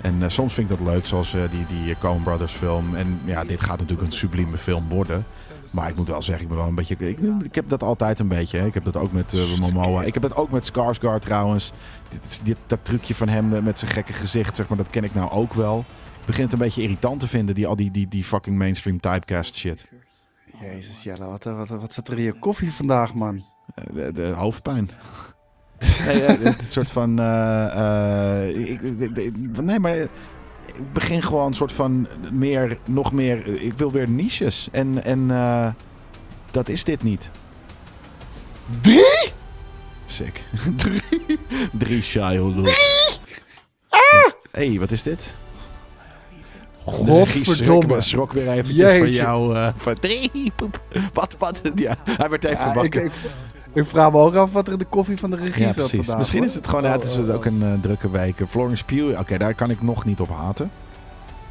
En eh, soms vind ik dat leuk, zoals eh, die, die Coen Brothers film. En ja, dit gaat natuurlijk een sublieme film worden. Maar ik moet wel zeggen, ik ben wel een beetje... Ik, ik heb dat altijd een beetje. Hè. Ik heb dat ook met eh, Momoa. Ik heb dat ook met Guard trouwens. Dit, dit, dat trucje van hem met zijn gekke gezicht, zeg maar, dat ken ik nou ook wel. Ik begin het een beetje irritant te vinden, die, al die, die, die fucking mainstream typecast shit. Jezus, Jelle, wat, wat, wat, zit er in je koffie vandaag, man? De, de hoofdpijn nee, het, soort van. Eh, eh, ik, nee, maar ik begin gewoon een soort van meer, nog meer. Ik wil weer niches. En, en eh, dat is dit niet. Drie? Sick. *laughs* Drie? Drie Shiloh. Drie? Ah! Hé, hey, wat is dit? Godverdomme. Ik schrok weer even van jou. van drie. Wat, wat? Ja, hij werd even wakker. Ik vraag me ook af wat er de koffie van de regie ja, vandaag. Misschien is het gewoon, oh, ja, het is oh, oh, ook een oh. eh, drukke wijk. Florence Pugh, oké, daar kan ik nog niet op haten.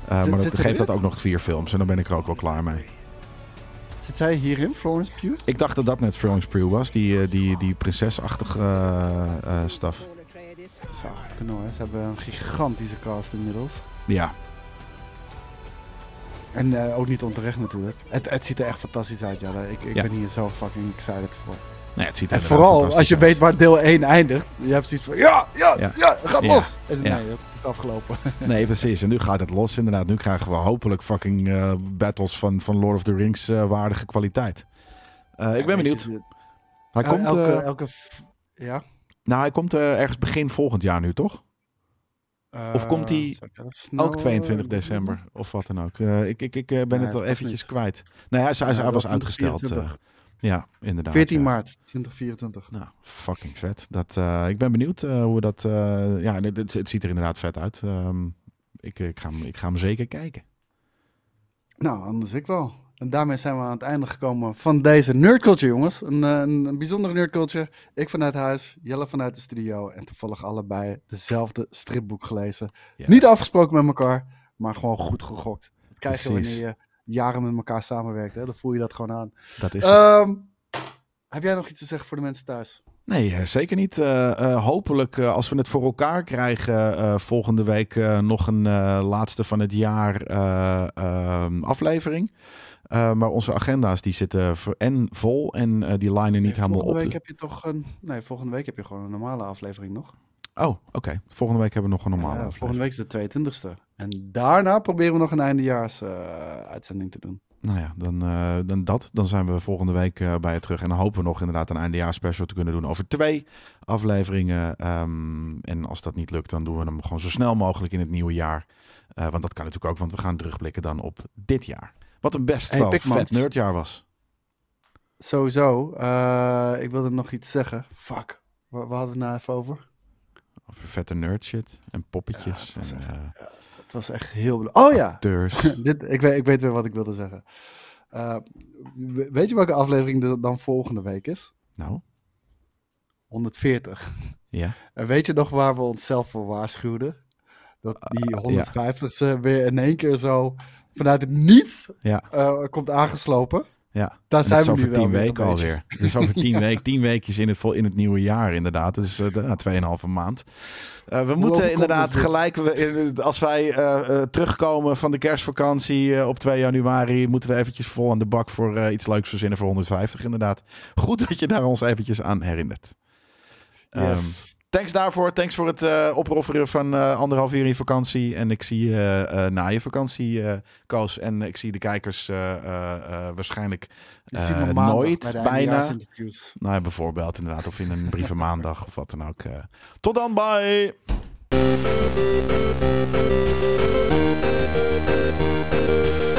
Eh, maar dat geeft dat ook nog vier films en dan ben ik er ook wel klaar mee. Zit zij hierin, Florence Pugh? Ik dacht dat dat net Florence Pugh was, die, eh, die, die prinsesachtige uh, staf. Dat zou goed kunnen Ze hebben een gigantische cast inmiddels. Ja. En ook niet onterecht natuurlijk. Het, het ziet er echt fantastisch uit, Jelle. Ik, ik ben hier zo fucking excited voor. Nee, het ziet en vooral als je weet waar deel 1 eindigt. Je hebt zoiets van, ja, ja, ja, ja gaat los. nee, het is afgelopen. *laughs* nee, precies. En nu gaat het los inderdaad. Nu krijgen we hopelijk fucking eh, battles van, van Lord of the Rings eh, waardige kwaliteit. Eh, ik ben benieuwd. hij komt... Elke, elke ja? Nou, hij komt ergens begin volgend jaar nu, toch? Of komt hij ook 22 december of wat dan ook? ik ik, ik ben het al eventjes kwijt. Nee, hij, hij, was uitgesteld. Ja, inderdaad. 14 maart 2024. Nou, fucking vet. Dat, eh, ik ben benieuwd uh, hoe dat... Eh, ja, het, het, ziet er inderdaad vet uit. Ehm, ik, ik, ga hem, ik ga hem zeker kijken. Nou, anders ik wel. En daarmee zijn we aan het einde gekomen van deze nerdculture, jongens. Een, een, bijzondere nerdculture. Ik vanuit huis, Jelle vanuit de studio. En toevallig allebei dezelfde stripboek gelezen. Niet afgesproken met elkaar, maar gewoon goed gegokt. Dat krijg je wanneer je jaren met elkaar samenwerkt. Hè? Dan voel je dat gewoon aan. Dat is ehm, heb jij nog iets te zeggen voor de mensen thuis? Nee, eh, zeker niet. Eh, eh, hopelijk, als we het voor elkaar krijgen, volgende week nog een laatste van het jaar ehm, aflevering. maar onze agenda's die zitten en vol en die lijnen niet helemaal helemaal volgende op. Week heb je toch een, nee, volgende week heb je gewoon een normale aflevering nog. Oh, oké. Volgende week hebben we nog een normale. aflevering. volgende week is de 22e. En daarna proberen we nog een eindejaars eh, uitzending te doen. Nou ja, dan, eh, dan dat. Dan zijn we volgende week eh, bij je terug. En dan hopen we nog inderdaad een eindejaarspecial te kunnen doen over twee afleveringen. Ehm, en als dat niet lukt, dan doen we hem gewoon zo snel mogelijk in het nieuwe jaar. want dat kan natuurlijk ook, want we gaan terugblikken dan op dit jaar. Wat een best hey, wel vet nerdjaar was. Sowieso. ik wilde nog iets zeggen. Fuck. We hadden het nou even over? Over vette nerd shit en poppetjes. en, het was echt heel... Oh ja! *laughs* Dit, ik, weet, ik weet weer wat ik wilde zeggen. Eh, weet je welke aflevering er dan volgende week is? Nou? 140. Ja. En weet je nog waar we onszelf voor waarschuwden? Dat ah, die 150 uh, weer in één keer zo vanuit het niets ja. Eh, komt aangeslopen. Ja, daar zijn we over tien weken alweer. Het is over tien weken, tien weekjes in het, vol, in het nieuwe jaar inderdaad. Het is eh, eh, tweeënhalve 2,5 maand. Eh, we moeten inderdaad gelijk, we, als wij terugkomen van de kerstvakantie op 2 januari, moeten we eventjes vol aan de bak voor iets leuks verzinnen voor 150 inderdaad. Goed dat je daar ons eventjes aan herinnert. Yes. Ehm, thanks daarvoor. Thanks voor het eh, oprofferen van eh, anderhalf uur in vakantie. En ik zie je eh, na je vakantie, Koos. En ik zie de kijkers waarschijnlijk nooit, bijna. Nou ja, bijvoorbeeld inderdaad. Of in een brieven maandag of wat dan ook. Tot dan, bye!